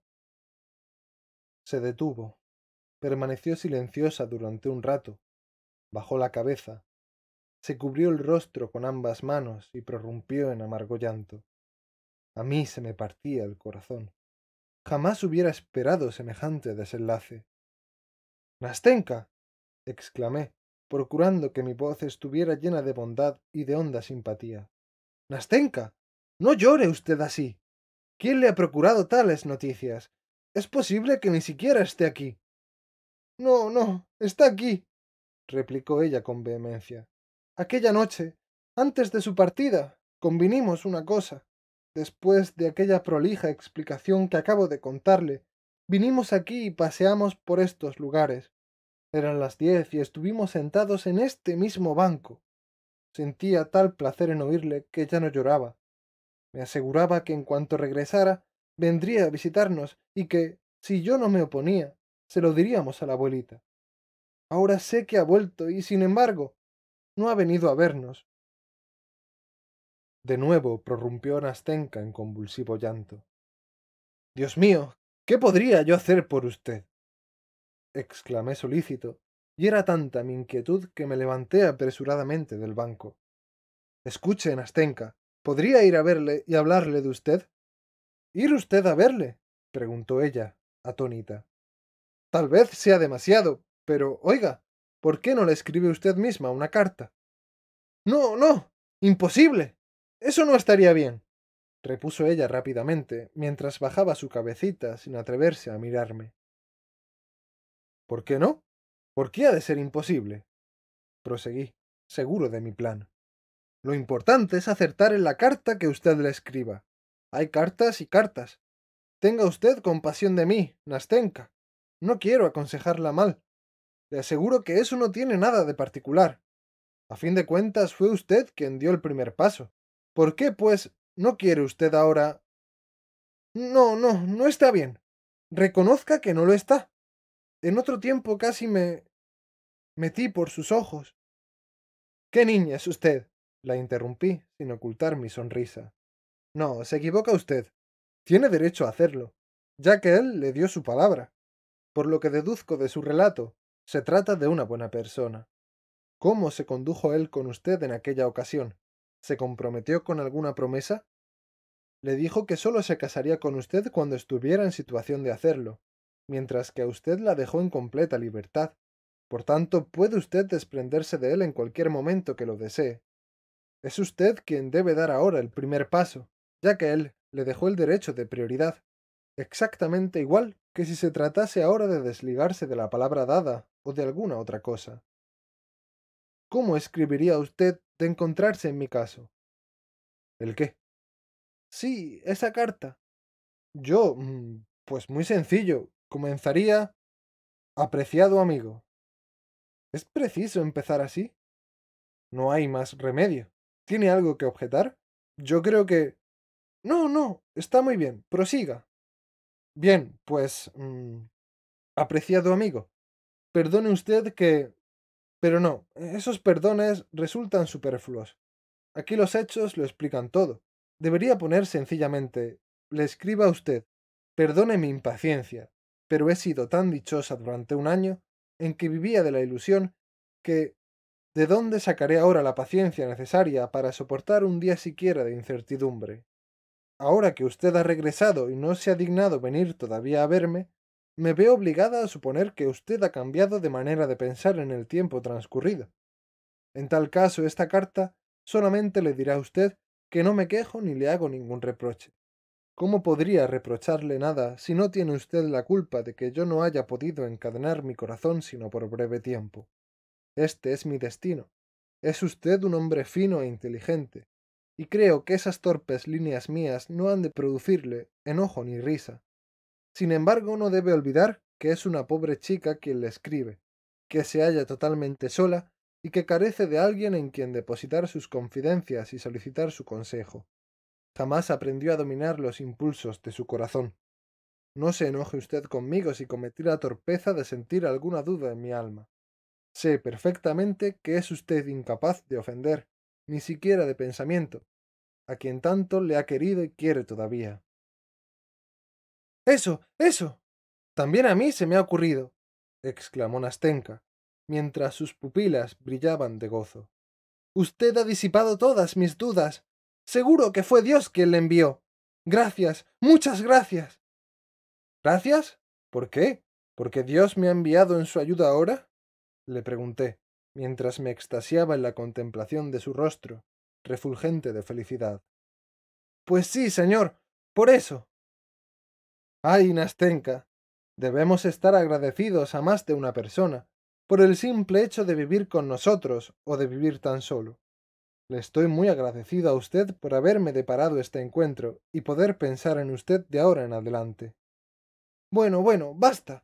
Se detuvo. Permaneció silenciosa durante un rato. Bajó la cabeza. Se cubrió el rostro con ambas manos y prorrumpió en amargo llanto. A mí se me partía el corazón. Jamás hubiera esperado semejante desenlace. Nastenka. exclamé, procurando que mi voz estuviera llena de bondad y de honda simpatía. Nastenka. No llore usted así. ¿Quién le ha procurado tales noticias? Es posible que ni siquiera esté aquí. No, no, está aquí, replicó ella con vehemencia. Aquella noche, antes de su partida, convinimos una cosa. Después de aquella prolija explicación que acabo de contarle, vinimos aquí y paseamos por estos lugares, eran las diez y estuvimos sentados en este mismo banco. Sentía tal placer en oírle que ya no lloraba. Me aseguraba que en cuanto regresara, vendría a visitarnos y que, si yo no me oponía, se lo diríamos a la abuelita. Ahora sé que ha vuelto y, sin embargo, no ha venido a vernos. De nuevo prorrumpió Nastenka en convulsivo llanto. Dios mío, ¿qué podría yo hacer por usted? exclamé solícito, y era tanta mi inquietud que me levanté apresuradamente del banco. Escuche, Nastenka, ¿podría ir a verle y hablarle de usted? ¿Ir usted a verle? preguntó ella, atónita. Tal vez sea demasiado, pero oiga, ¿por qué no le escribe usted misma una carta? No, no. Imposible. Eso no estaría bien. repuso ella rápidamente, mientras bajaba su cabecita sin atreverse a mirarme. ¿Por qué no? ¿Por qué ha de ser imposible? Proseguí, seguro de mi plan. Lo importante es acertar en la carta que usted le escriba. Hay cartas y cartas. Tenga usted compasión de mí, Nastenka. No quiero aconsejarla mal. Le aseguro que eso no tiene nada de particular. A fin de cuentas, fue usted quien dio el primer paso. ¿Por qué, pues, no quiere usted ahora... No, no, no está bien. Reconozca que no lo está. En otro tiempo casi me metí por sus ojos. ¿Qué niña es usted? La interrumpí, sin ocultar mi sonrisa. No, se equivoca usted. Tiene derecho a hacerlo, ya que él le dio su palabra. Por lo que deduzco de su relato, se trata de una buena persona. ¿Cómo se condujo él con usted en aquella ocasión? ¿Se comprometió con alguna promesa? Le dijo que solo se casaría con usted cuando estuviera en situación de hacerlo, mientras que a usted la dejó en completa libertad. Por tanto, puede usted desprenderse de él en cualquier momento que lo desee. Es usted quien debe dar ahora el primer paso, ya que él le dejó el derecho de prioridad, exactamente igual que si se tratase ahora de desligarse de la palabra dada o de alguna otra cosa. ¿Cómo escribiría usted de encontrarse en mi caso? ¿El qué? Sí, esa carta. Yo, mm, pues muy sencillo, Comenzaría, apreciado amigo. ¿Es preciso empezar así? No hay más remedio. ¿Tiene algo que objetar? Yo creo que... No, no, está muy bien, prosiga. Bien, pues... Mm, apreciado amigo, perdone usted que... Pero no, esos perdones resultan superfluos. Aquí los hechos lo explican todo. Debería poner sencillamente, le escriba a usted, perdone mi impaciencia, pero he sido tan dichosa durante un año en que vivía de la ilusión que ¿de dónde sacaré ahora la paciencia necesaria para soportar un día siquiera de incertidumbre? Ahora que usted ha regresado y no se ha dignado venir todavía a verme, me veo obligada a suponer que usted ha cambiado de manera de pensar en el tiempo transcurrido. En tal caso, esta carta solamente le dirá a usted que no me quejo ni le hago ningún reproche. ¿Cómo podría reprocharle nada si no tiene usted la culpa de que yo no haya podido encadenar mi corazón sino por breve tiempo? Este es mi destino. Es usted un hombre fino e inteligente, y creo que esas torpes líneas mías no han de producirle enojo ni risa. Sin embargo, no debe olvidar que es una pobre chica quien le escribe, que se halla totalmente sola y que carece de alguien en quien depositar sus confidencias y solicitar su consejo. Jamás aprendió a dominar los impulsos de su corazón. No se enoje usted conmigo si cometí la torpeza de sentir alguna duda en mi alma. Sé perfectamente que es usted incapaz de ofender, ni siquiera de pensamiento, a quien tanto le ha querido y quiere todavía. Eso, eso. También a mí se me ha ocurrido, exclamó Nastenka, mientras sus pupilas brillaban de gozo. Usted ha disipado todas mis dudas. Seguro que fue Dios quien le envió. Gracias, muchas gracias. ¿Gracias? ¿Por qué? ¿Porque Dios me ha enviado en su ayuda ahora? le pregunté, mientras me extasiaba en la contemplación de su rostro, refulgente de felicidad. Pues sí, señor, por eso. Ay, Nastenka, debemos estar agradecidos a más de una persona, por el simple hecho de vivir con nosotros o de vivir tan solo. Le estoy muy agradecido a usted por haberme deparado este encuentro y poder pensar en usted de ahora en adelante. Bueno, bueno, basta.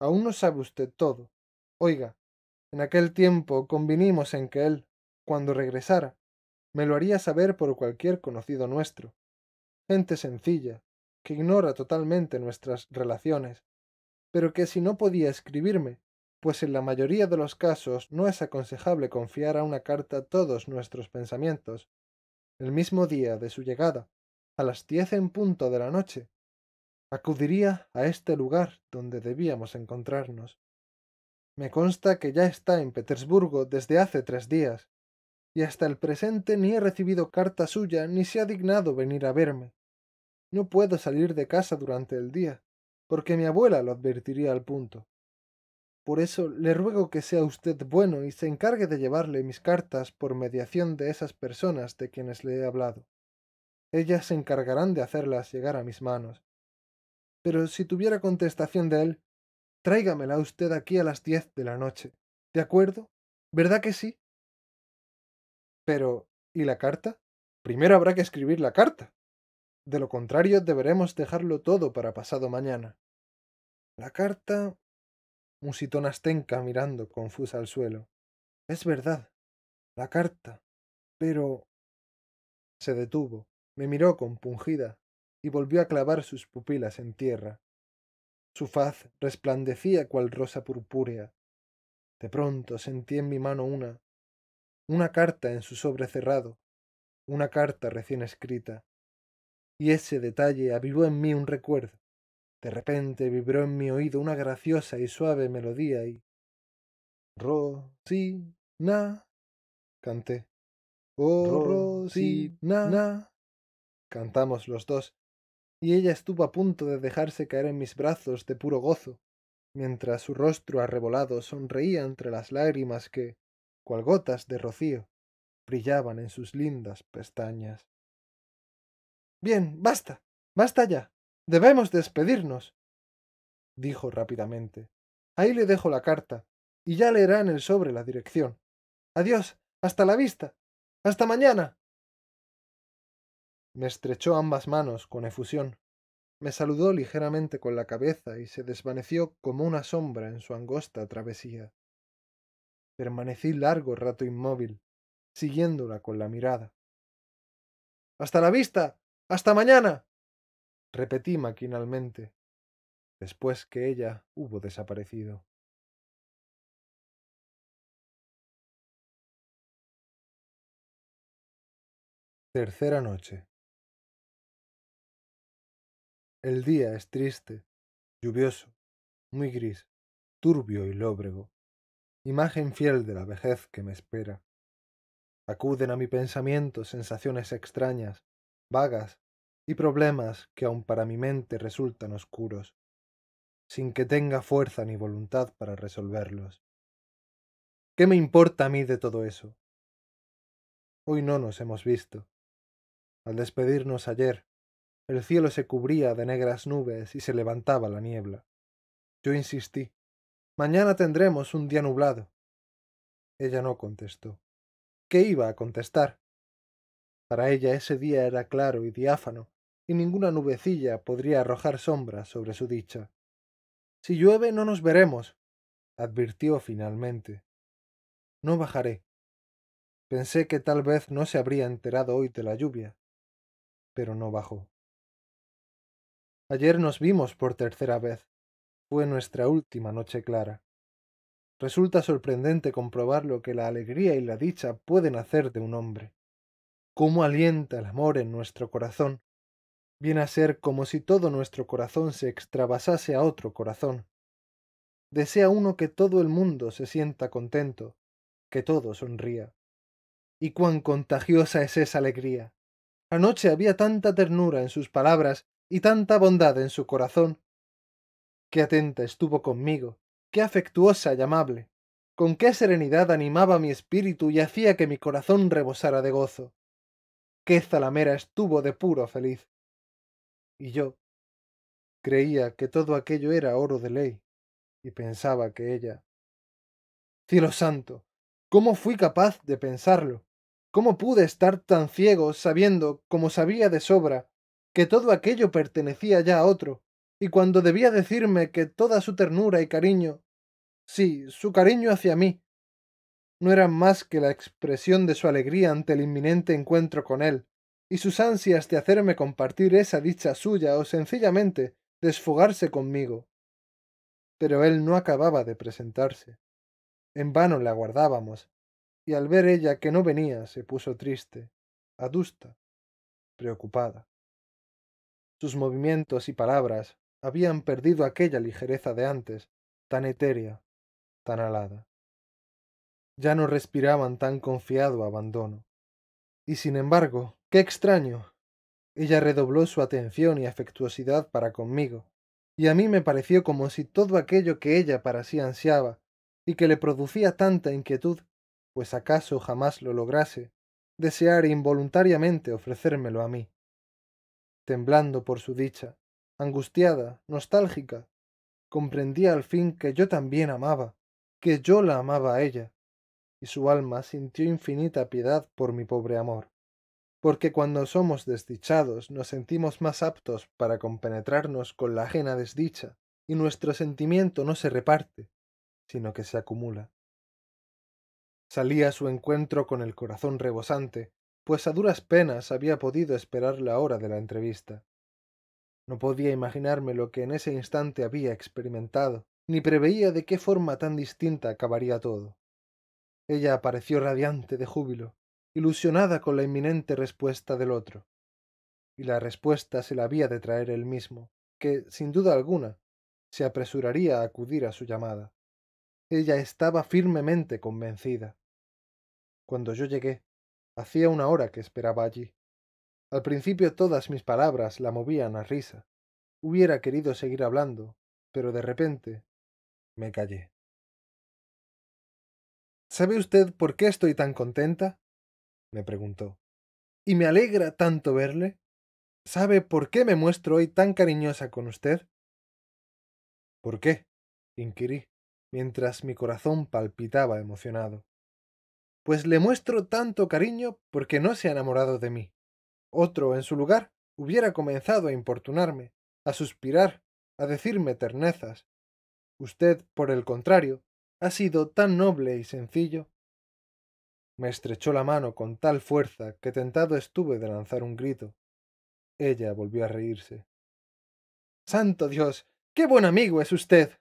Aún no sabe usted todo. Oiga, en aquel tiempo convinimos en que él, cuando regresara, me lo haría saber por cualquier conocido nuestro. Gente sencilla, que ignora totalmente nuestras relaciones, pero que si no podía escribirme, pues en la mayoría de los casos no es aconsejable confiar a una carta todos nuestros pensamientos, el mismo día de su llegada, a las diez en punto de la noche, acudiría a este lugar donde debíamos encontrarnos. Me consta que ya está en Petersburgo desde hace tres días, y hasta el presente ni he recibido carta suya ni se ha dignado venir a verme. No puedo salir de casa durante el día, porque mi abuela lo advertiría al punto. Por eso le ruego que sea usted bueno y se encargue de llevarle mis cartas por mediación de esas personas de quienes le he hablado. Ellas se encargarán de hacerlas llegar a mis manos. Pero si tuviera contestación de él, tráigamela usted aquí a las diez de la noche. ¿De acuerdo? ¿Verdad que sí? Pero, ¿y la carta? Primero habrá que escribir la carta. De lo contrario, deberemos dejarlo todo para pasado mañana. La carta sitón astenca mirando confusa al suelo. Es verdad. La carta. Pero. Se detuvo, me miró compungida y volvió a clavar sus pupilas en tierra. Su faz resplandecía cual rosa purpúrea. De pronto sentí en mi mano una, una carta en su sobre cerrado, una carta recién escrita, y ese detalle avivó en mí un recuerdo, de repente vibró en mi oído una graciosa y suave melodía y... Ro na canté. Oh, Rosina, na. cantamos los dos, y ella estuvo a punto de dejarse caer en mis brazos de puro gozo, mientras su rostro arrebolado sonreía entre las lágrimas que, cual gotas de rocío, brillaban en sus lindas pestañas. Bien, basta, basta ya, Debemos despedirnos, dijo rápidamente. Ahí le dejo la carta, y ya leerá en el sobre la dirección. Adiós, hasta la vista. Hasta mañana. Me estrechó ambas manos con efusión. Me saludó ligeramente con la cabeza y se desvaneció como una sombra en su angosta travesía. Permanecí largo rato inmóvil, siguiéndola con la mirada. Hasta la vista. Hasta mañana repetí maquinalmente, después que ella hubo desaparecido. Tercera noche. El día es triste, lluvioso, muy gris, turbio y lóbrego, imagen fiel de la vejez que me espera. Acuden a mi pensamiento sensaciones extrañas, vagas y problemas que aun para mi mente resultan oscuros, sin que tenga fuerza ni voluntad para resolverlos. ¿Qué me importa a mí de todo eso? Hoy no nos hemos visto. Al despedirnos ayer, el cielo se cubría de negras nubes y se levantaba la niebla. Yo insistí. Mañana tendremos un día nublado. Ella no contestó. ¿Qué iba a contestar? Para ella ese día era claro y diáfano, ninguna nubecilla podría arrojar sombra sobre su dicha. Si llueve no nos veremos, advirtió finalmente. No bajaré. Pensé que tal vez no se habría enterado hoy de la lluvia, pero no bajó. Ayer nos vimos por tercera vez. Fue nuestra última noche clara. Resulta sorprendente comprobar lo que la alegría y la dicha pueden hacer de un hombre. Cómo alienta el amor en nuestro corazón viene a ser como si todo nuestro corazón se extravasase a otro corazón. Desea uno que todo el mundo se sienta contento, que todo sonría. Y cuán contagiosa es esa alegría. Anoche había tanta ternura en sus palabras y tanta bondad en su corazón. Qué atenta estuvo conmigo, qué afectuosa y amable. Con qué serenidad animaba mi espíritu y hacía que mi corazón rebosara de gozo. Qué zalamera estuvo de puro feliz y yo creía que todo aquello era oro de ley, y pensaba que ella... Cielo santo, ¿cómo fui capaz de pensarlo? ¿Cómo pude estar tan ciego sabiendo, como sabía de sobra, que todo aquello pertenecía ya a otro, y cuando debía decirme que toda su ternura y cariño, sí, su cariño hacia mí, no era más que la expresión de su alegría ante el inminente encuentro con él, y sus ansias de hacerme compartir esa dicha suya o sencillamente desfogarse conmigo. Pero él no acababa de presentarse. En vano le aguardábamos, y al ver ella que no venía se puso triste, adusta, preocupada. Sus movimientos y palabras habían perdido aquella ligereza de antes, tan etérea, tan alada. Ya no respiraban tan confiado abandono. Y sin embargo, ¡Qué extraño! Ella redobló su atención y afectuosidad para conmigo, y a mí me pareció como si todo aquello que ella para sí ansiaba, y que le producía tanta inquietud, pues acaso jamás lo lograse, desear involuntariamente ofrecérmelo a mí. Temblando por su dicha, angustiada, nostálgica, comprendía al fin que yo también amaba, que yo la amaba a ella, y su alma sintió infinita piedad por mi pobre amor porque cuando somos desdichados nos sentimos más aptos para compenetrarnos con la ajena desdicha, y nuestro sentimiento no se reparte, sino que se acumula. Salí a su encuentro con el corazón rebosante, pues a duras penas había podido esperar la hora de la entrevista. No podía imaginarme lo que en ese instante había experimentado, ni preveía de qué forma tan distinta acabaría todo. Ella apareció radiante de júbilo, ilusionada con la inminente respuesta del otro. Y la respuesta se la había de traer él mismo, que, sin duda alguna, se apresuraría a acudir a su llamada. Ella estaba firmemente convencida. Cuando yo llegué, hacía una hora que esperaba allí. Al principio todas mis palabras la movían a risa. Hubiera querido seguir hablando, pero de repente me callé. ¿Sabe usted por qué estoy tan contenta? me preguntó. Y me alegra tanto verle. ¿Sabe por qué me muestro hoy tan cariñosa con usted? ¿Por qué? inquirí, mientras mi corazón palpitaba emocionado. Pues le muestro tanto cariño porque no se ha enamorado de mí. Otro, en su lugar, hubiera comenzado a importunarme, a suspirar, a decirme ternezas. Usted, por el contrario, ha sido tan noble y sencillo me estrechó la mano con tal fuerza que tentado estuve de lanzar un grito. Ella volvió a reírse. Santo Dios. qué buen amigo es usted.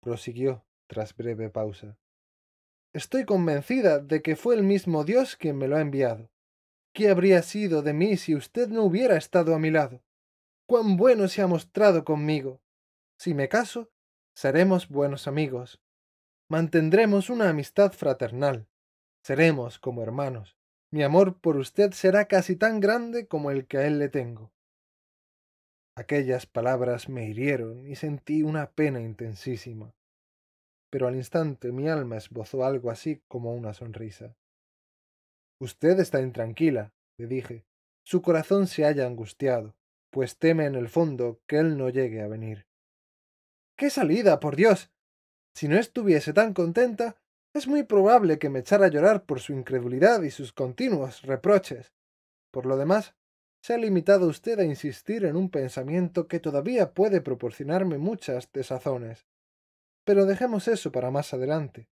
prosiguió tras breve pausa. Estoy convencida de que fue el mismo Dios quien me lo ha enviado. ¿Qué habría sido de mí si usted no hubiera estado a mi lado? Cuán bueno se ha mostrado conmigo. Si me caso, seremos buenos amigos. Mantendremos una amistad fraternal. Seremos como hermanos. Mi amor por usted será casi tan grande como el que a él le tengo. Aquellas palabras me hirieron y sentí una pena intensísima, pero al instante mi alma esbozó algo así como una sonrisa. Usted está intranquila, le dije. Su corazón se halla angustiado, pues teme en el fondo que él no llegue a venir. ¡Qué salida, por Dios! Si no estuviese tan contenta, es muy probable que me echara a llorar por su incredulidad y sus continuos reproches. Por lo demás, se ha limitado usted a insistir en un pensamiento que todavía puede proporcionarme muchas desazones. Pero dejemos eso para más adelante.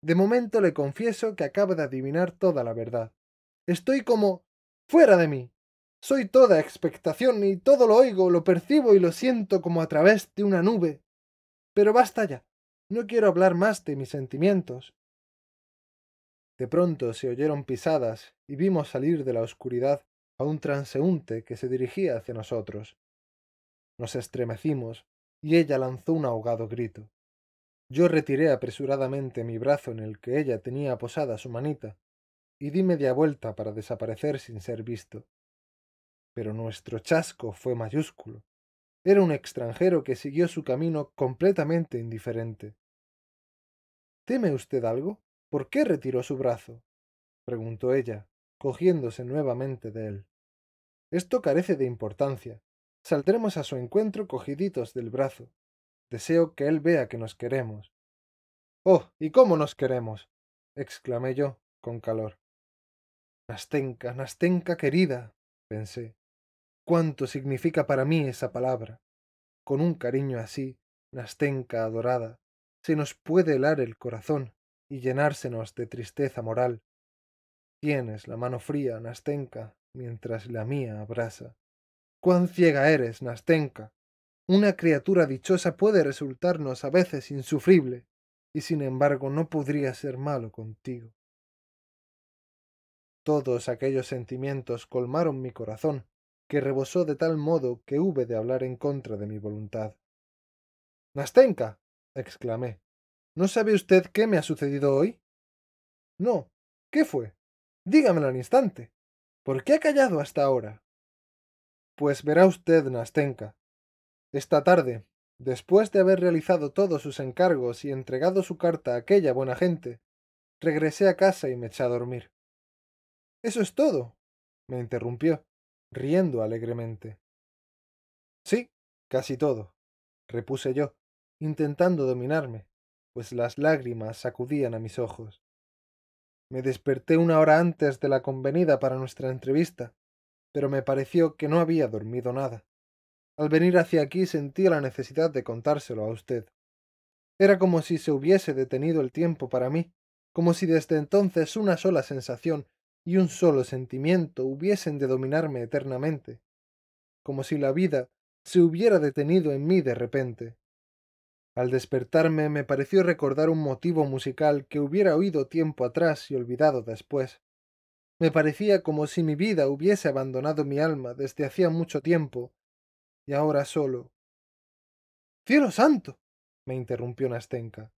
De momento le confieso que acaba de adivinar toda la verdad. Estoy como fuera de mí. Soy toda expectación y todo lo oigo, lo percibo y lo siento como a través de una nube. Pero basta ya. No quiero hablar más de mis sentimientos. De pronto se oyeron pisadas y vimos salir de la oscuridad a un transeúnte que se dirigía hacia nosotros. Nos estremecimos y ella lanzó un ahogado grito. Yo retiré apresuradamente mi brazo en el que ella tenía posada su manita y di media vuelta para desaparecer sin ser visto. Pero nuestro chasco fue mayúsculo. Era un extranjero que siguió su camino completamente indiferente. ¿Teme usted algo? ¿Por qué retiró su brazo? preguntó ella, cogiéndose nuevamente de él. Esto carece de importancia. Saldremos a su encuentro cogiditos del brazo. Deseo que él vea que nos queremos. Oh, ¿y cómo nos queremos? exclamé yo, con calor. Nastenka, Nastenka querida, pensé. ¿Cuánto significa para mí esa palabra? Con un cariño así, Nastenka adorada, se nos puede helar el corazón y llenársenos de tristeza moral. Tienes la mano fría, Nastenka, mientras la mía abrasa. ¡Cuán ciega eres, Nastenka! Una criatura dichosa puede resultarnos a veces insufrible, y sin embargo no podría ser malo contigo. Todos aquellos sentimientos colmaron mi corazón, que rebosó de tal modo que hube de hablar en contra de mi voluntad. Nastenka. exclamé, ¿No sabe usted qué me ha sucedido hoy? No. ¿Qué fue? Dígamelo al instante. ¿Por qué ha callado hasta ahora? Pues verá usted, Nastenka. Esta tarde, después de haber realizado todos sus encargos y entregado su carta a aquella buena gente, regresé a casa y me eché a dormir. Eso es todo, me interrumpió, riendo alegremente. Sí, casi todo, repuse yo, intentando dominarme pues las lágrimas sacudían a mis ojos. Me desperté una hora antes de la convenida para nuestra entrevista, pero me pareció que no había dormido nada. Al venir hacia aquí sentí la necesidad de contárselo a usted. Era como si se hubiese detenido el tiempo para mí, como si desde entonces una sola sensación y un solo sentimiento hubiesen de dominarme eternamente, como si la vida se hubiera detenido en mí de repente. Al despertarme me pareció recordar un motivo musical que hubiera oído tiempo atrás y olvidado después. Me parecía como si mi vida hubiese abandonado mi alma desde hacía mucho tiempo, y ahora solo. ¡Cielo santo! me interrumpió Nastenka.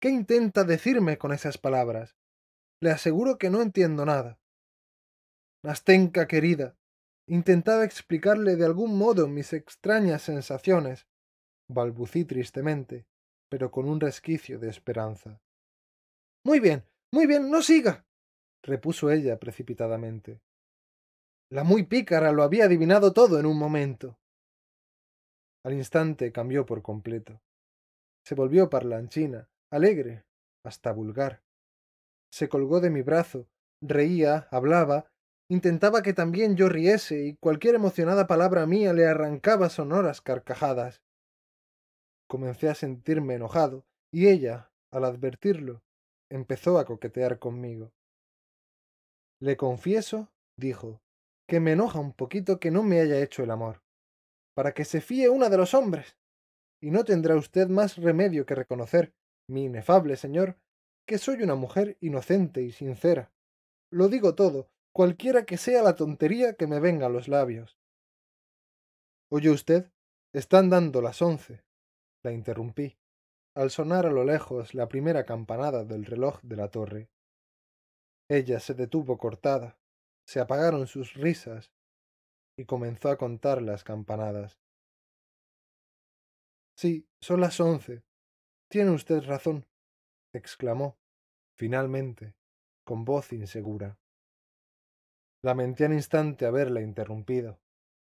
¿Qué intenta decirme con esas palabras? Le aseguro que no entiendo nada. Nastenka querida, intentaba explicarle de algún modo mis extrañas sensaciones, balbucí tristemente, pero con un resquicio de esperanza. Muy bien, muy bien, no siga. repuso ella precipitadamente. La muy pícara lo había adivinado todo en un momento. Al instante cambió por completo. Se volvió parlanchina, alegre, hasta vulgar. Se colgó de mi brazo, reía, hablaba, intentaba que también yo riese y cualquier emocionada palabra mía le arrancaba sonoras carcajadas. Comencé a sentirme enojado y ella, al advertirlo, empezó a coquetear conmigo. Le confieso, dijo, que me enoja un poquito que no me haya hecho el amor, para que se fíe una de los hombres. Y no tendrá usted más remedio que reconocer, mi inefable señor, que soy una mujer inocente y sincera. Lo digo todo, cualquiera que sea la tontería que me venga a los labios. Oye usted, están dando las once la interrumpí. Al sonar a lo lejos la primera campanada del reloj de la torre. Ella se detuvo cortada, se apagaron sus risas y comenzó a contar las campanadas. Sí, son las once. Tiene usted razón, exclamó, finalmente, con voz insegura. Lamenté al instante haberla interrumpido.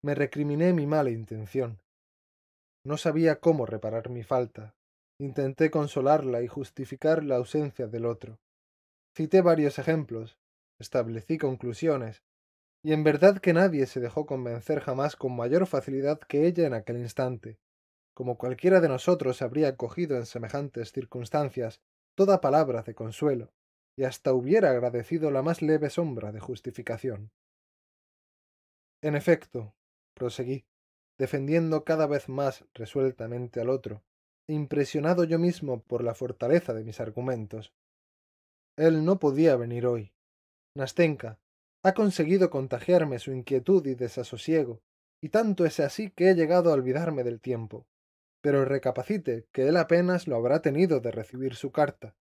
Me recriminé mi mala intención. No sabía cómo reparar mi falta. Intenté consolarla y justificar la ausencia del otro. Cité varios ejemplos, establecí conclusiones, y en verdad que nadie se dejó convencer jamás con mayor facilidad que ella en aquel instante. Como cualquiera de nosotros habría cogido en semejantes circunstancias toda palabra de consuelo, y hasta hubiera agradecido la más leve sombra de justificación. En efecto, proseguí, defendiendo cada vez más resueltamente al otro, impresionado yo mismo por la fortaleza de mis argumentos. Él no podía venir hoy. Nastenka ha conseguido contagiarme su inquietud y desasosiego, y tanto es así que he llegado a olvidarme del tiempo. Pero recapacite que él apenas lo habrá tenido de recibir su carta.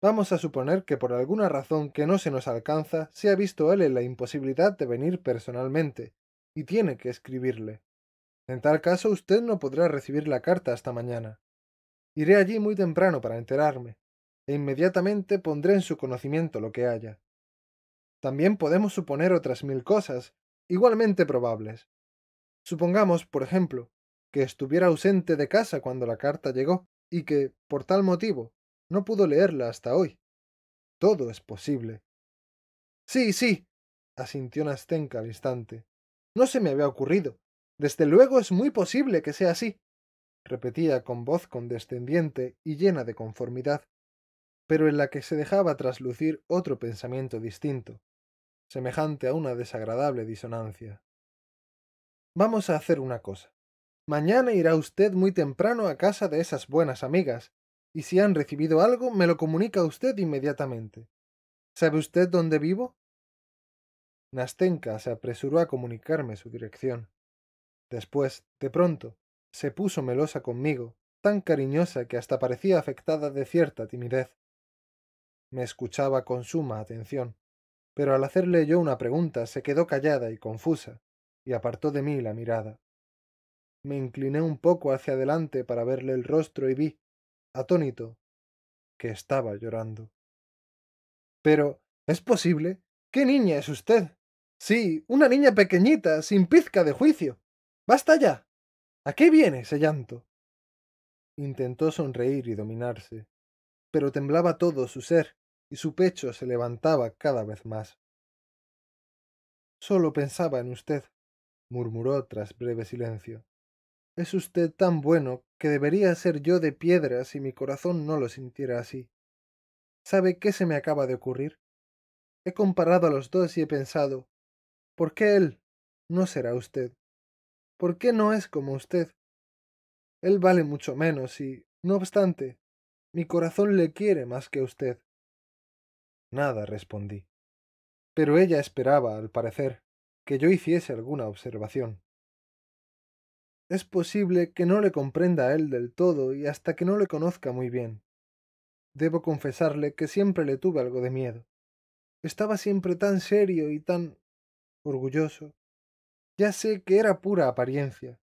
Vamos a suponer que por alguna razón que no se nos alcanza se ha visto él en la imposibilidad de venir personalmente, y tiene que escribirle. En tal caso usted no podrá recibir la carta hasta mañana. Iré allí muy temprano para enterarme, e inmediatamente pondré en su conocimiento lo que haya. También podemos suponer otras mil cosas, igualmente probables. Supongamos, por ejemplo, que estuviera ausente de casa cuando la carta llegó, y que, por tal motivo, no pudo leerla hasta hoy. Todo es posible. Sí, sí, asintió Nastenka al instante. No se me había ocurrido. Desde luego es muy posible que sea así, repetía con voz condescendiente y llena de conformidad, pero en la que se dejaba traslucir otro pensamiento distinto, semejante a una desagradable disonancia. Vamos a hacer una cosa. Mañana irá usted muy temprano a casa de esas buenas amigas, y si han recibido algo me lo comunica usted inmediatamente. ¿Sabe usted dónde vivo? Nastenka se apresuró a comunicarme su dirección. Después, de pronto, se puso melosa conmigo, tan cariñosa que hasta parecía afectada de cierta timidez. Me escuchaba con suma atención, pero al hacerle yo una pregunta se quedó callada y confusa, y apartó de mí la mirada. Me incliné un poco hacia adelante para verle el rostro y vi, atónito, que estaba llorando. Pero, ¿es posible? ¿Qué niña es usted? Sí, una niña pequeñita, sin pizca de juicio. Basta ya. ¿A qué viene ese llanto? Intentó sonreír y dominarse, pero temblaba todo su ser y su pecho se levantaba cada vez más. Solo pensaba en usted, murmuró tras breve silencio. Es usted tan bueno que debería ser yo de piedra si mi corazón no lo sintiera así. ¿Sabe qué se me acaba de ocurrir? He comparado a los dos y he pensado, ¿por qué él no será usted? ¿Por qué no es como usted? Él vale mucho menos y, no obstante, mi corazón le quiere más que usted. Nada respondí. Pero ella esperaba, al parecer, que yo hiciese alguna observación. Es posible que no le comprenda a él del todo y hasta que no le conozca muy bien. Debo confesarle que siempre le tuve algo de miedo. Estaba siempre tan serio y tan orgulloso ya sé que era pura apariencia.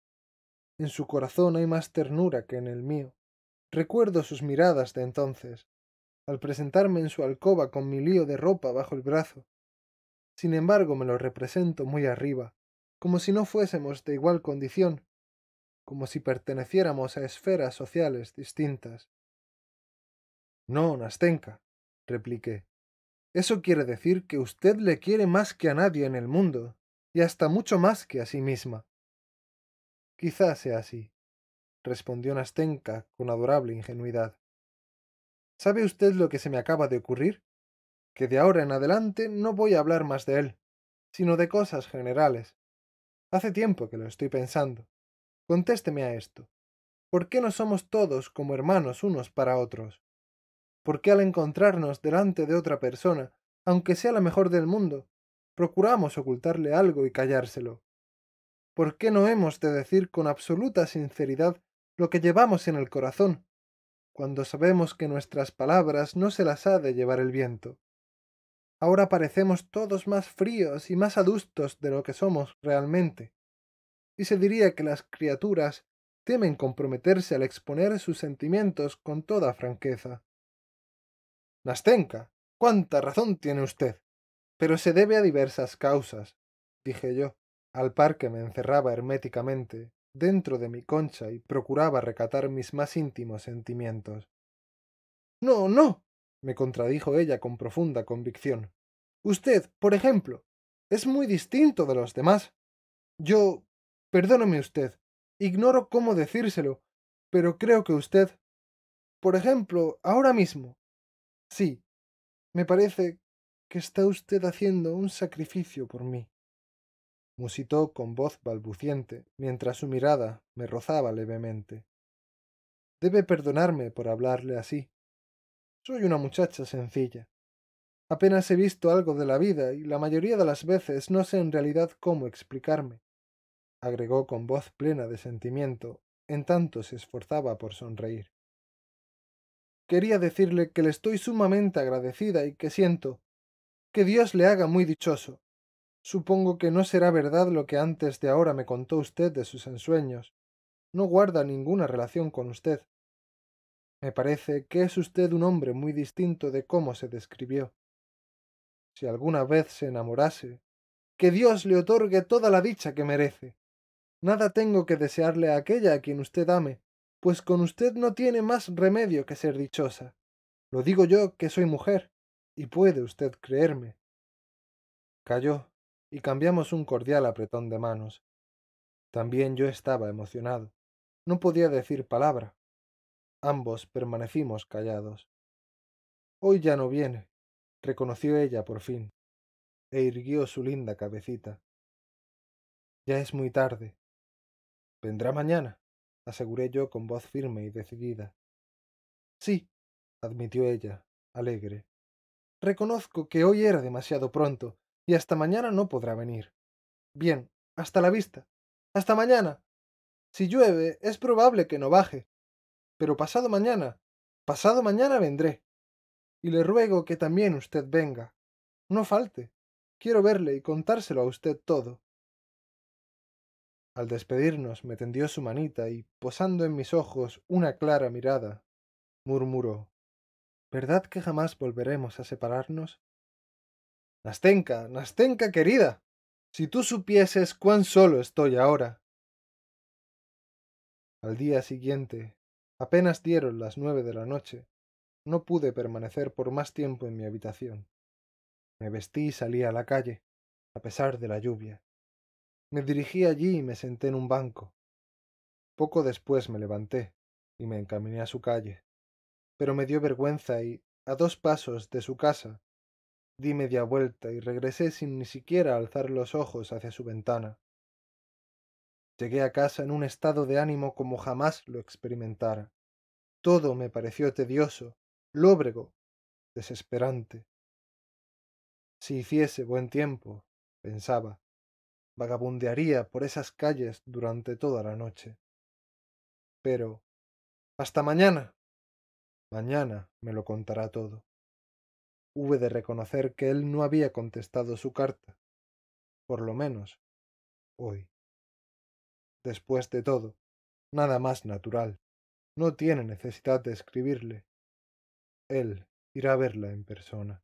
En su corazón hay más ternura que en el mío. Recuerdo sus miradas de entonces, al presentarme en su alcoba con mi lío de ropa bajo el brazo. Sin embargo, me lo represento muy arriba, como si no fuésemos de igual condición, como si perteneciéramos a esferas sociales distintas. No, Nastenka, repliqué. Eso quiere decir que usted le quiere más que a nadie en el mundo y hasta mucho más que a sí misma. Quizá sea así, respondió Nastenka con adorable ingenuidad. ¿Sabe usted lo que se me acaba de ocurrir? Que de ahora en adelante no voy a hablar más de él, sino de cosas generales. Hace tiempo que lo estoy pensando. Contésteme a esto. ¿Por qué no somos todos como hermanos unos para otros? ¿Por qué al encontrarnos delante de otra persona, aunque sea la mejor del mundo, procuramos ocultarle algo y callárselo. ¿Por qué no hemos de decir con absoluta sinceridad lo que llevamos en el corazón, cuando sabemos que nuestras palabras no se las ha de llevar el viento? Ahora parecemos todos más fríos y más adustos de lo que somos realmente, y se diría que las criaturas temen comprometerse al exponer sus sentimientos con toda franqueza. Nastenka, cuánta razón tiene usted. Pero se debe a diversas causas, dije yo, al par que me encerraba herméticamente dentro de mi concha y procuraba recatar mis más íntimos sentimientos. No, no, me contradijo ella con profunda convicción. Usted, por ejemplo, es muy distinto de los demás. Yo, perdóneme usted, ignoro cómo decírselo, pero creo que usted, por ejemplo, ahora mismo, sí, me parece que está usted haciendo un sacrificio por mí. Musitó con voz balbuciente, mientras su mirada me rozaba levemente. Debe perdonarme por hablarle así. Soy una muchacha sencilla. Apenas he visto algo de la vida y la mayoría de las veces no sé en realidad cómo explicarme, agregó con voz plena de sentimiento, en tanto se esforzaba por sonreír. Quería decirle que le estoy sumamente agradecida y que siento, que Dios le haga muy dichoso. Supongo que no será verdad lo que antes de ahora me contó usted de sus ensueños. No guarda ninguna relación con usted. Me parece que es usted un hombre muy distinto de cómo se describió. Si alguna vez se enamorase, que Dios le otorgue toda la dicha que merece. Nada tengo que desearle a aquella a quien usted ame, pues con usted no tiene más remedio que ser dichosa. Lo digo yo que soy mujer y puede usted creerme. calló y cambiamos un cordial apretón de manos. También yo estaba emocionado. No podía decir palabra. Ambos permanecimos callados. Hoy ya no viene, reconoció ella por fin, e irguió su linda cabecita. Ya es muy tarde. Vendrá mañana, aseguré yo con voz firme y decidida. Sí, admitió ella, alegre. Reconozco que hoy era demasiado pronto, y hasta mañana no podrá venir. Bien, hasta la vista. Hasta mañana. Si llueve, es probable que no baje. Pero pasado mañana, pasado mañana vendré. Y le ruego que también usted venga. No falte. Quiero verle y contárselo a usted todo. Al despedirnos me tendió su manita y, posando en mis ojos una clara mirada, murmuró ¿Verdad que jamás volveremos a separarnos? Nastenka, Nastenka querida, si tú supieses cuán solo estoy ahora. Al día siguiente, apenas dieron las nueve de la noche, no pude permanecer por más tiempo en mi habitación. Me vestí y salí a la calle, a pesar de la lluvia. Me dirigí allí y me senté en un banco. Poco después me levanté y me encaminé a su calle pero me dio vergüenza y, a dos pasos de su casa, di media vuelta y regresé sin ni siquiera alzar los ojos hacia su ventana. Llegué a casa en un estado de ánimo como jamás lo experimentara. Todo me pareció tedioso, lóbrego, desesperante. Si hiciese buen tiempo, pensaba, vagabundearía por esas calles durante toda la noche. Pero... Hasta mañana mañana me lo contará todo. Hube de reconocer que él no había contestado su carta, por lo menos hoy. Después de todo, nada más natural. No tiene necesidad de escribirle. Él irá a verla en persona.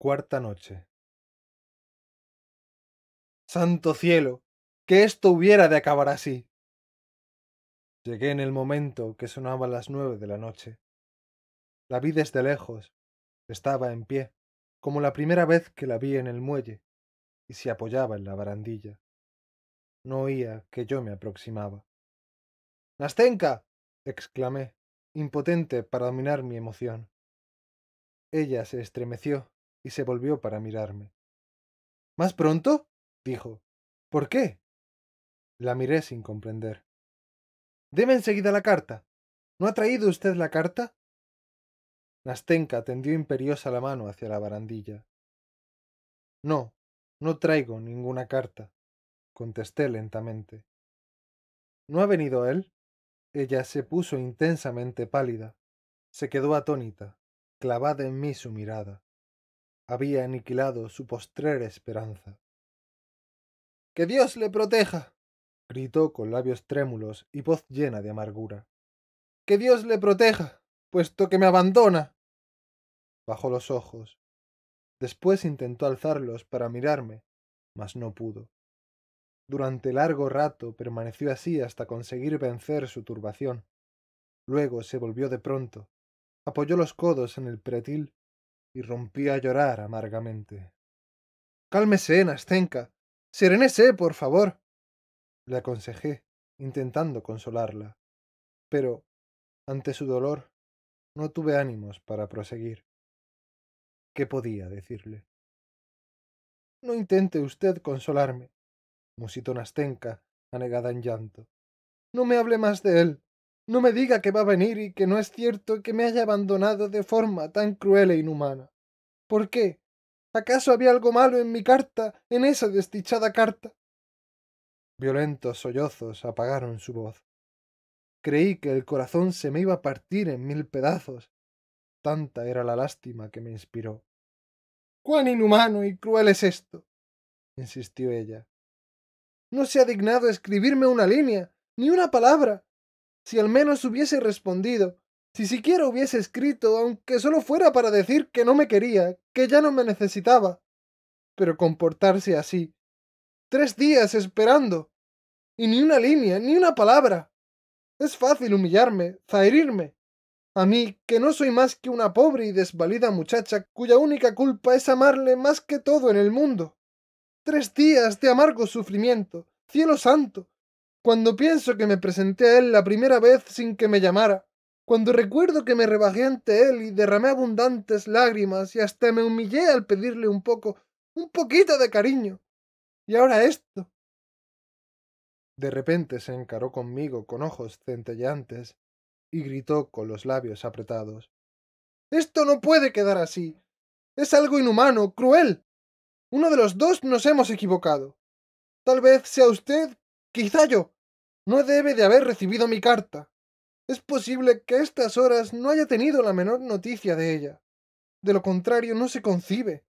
Cuarta noche. Santo cielo, que esto hubiera de acabar así. Llegué en el momento que sonaban las nueve de la noche. La vi desde lejos, estaba en pie, como la primera vez que la vi en el muelle, y se apoyaba en la barandilla. No oía que yo me aproximaba. ¡Nastenka! exclamé, impotente para dominar mi emoción. Ella se estremeció y se volvió para mirarme. ¿Más pronto? dijo. ¿Por qué? La miré sin comprender. Deme enseguida la carta. ¿No ha traído usted la carta? Nastenka tendió imperiosa la mano hacia la barandilla. No, no traigo ninguna carta, contesté lentamente. ¿No ha venido él? Ella se puso intensamente pálida. Se quedó atónita, clavada en mí su mirada. Había aniquilado su postrera esperanza. Que Dios le proteja gritó con labios trémulos y voz llena de amargura. Que Dios le proteja, puesto que me abandona. Bajó los ojos. Después intentó alzarlos para mirarme, mas no pudo. Durante largo rato permaneció así hasta conseguir vencer su turbación. Luego se volvió de pronto, apoyó los codos en el pretil y rompió a llorar amargamente. Cálmese, Nastenka. ¡Serenese, por favor. Le aconsejé, intentando consolarla, pero, ante su dolor, no tuve ánimos para proseguir. ¿Qué podía decirle? No intente usted consolarme, musitó Nastenka, anegada en llanto. No me hable más de él. No me diga que va a venir y que no es cierto que me haya abandonado de forma tan cruel e inhumana. ¿Por qué? ¿Acaso había algo malo en mi carta, en esa desdichada carta? Violentos sollozos apagaron su voz. Creí que el corazón se me iba a partir en mil pedazos. Tanta era la lástima que me inspiró. ¡Cuán inhumano y cruel es esto! insistió ella. No se ha dignado escribirme una línea, ni una palabra. Si al menos hubiese respondido, si siquiera hubiese escrito, aunque solo fuera para decir que no me quería, que ya no me necesitaba. Pero comportarse así, Tres días esperando. Y ni una línea, ni una palabra. Es fácil humillarme, zaherirme. A mí, que no soy más que una pobre y desvalida muchacha cuya única culpa es amarle más que todo en el mundo. Tres días de amargo sufrimiento, cielo santo, cuando pienso que me presenté a él la primera vez sin que me llamara, cuando recuerdo que me rebajé ante él y derramé abundantes lágrimas y hasta me humillé al pedirle un poco, un poquito de cariño, y ahora esto. De repente se encaró conmigo con ojos centelleantes y gritó con los labios apretados. Esto no puede quedar así. Es algo inhumano, cruel. Uno de los dos nos hemos equivocado. Tal vez sea usted, quizá yo. No debe de haber recibido mi carta. Es posible que a estas horas no haya tenido la menor noticia de ella. De lo contrario, no se concibe.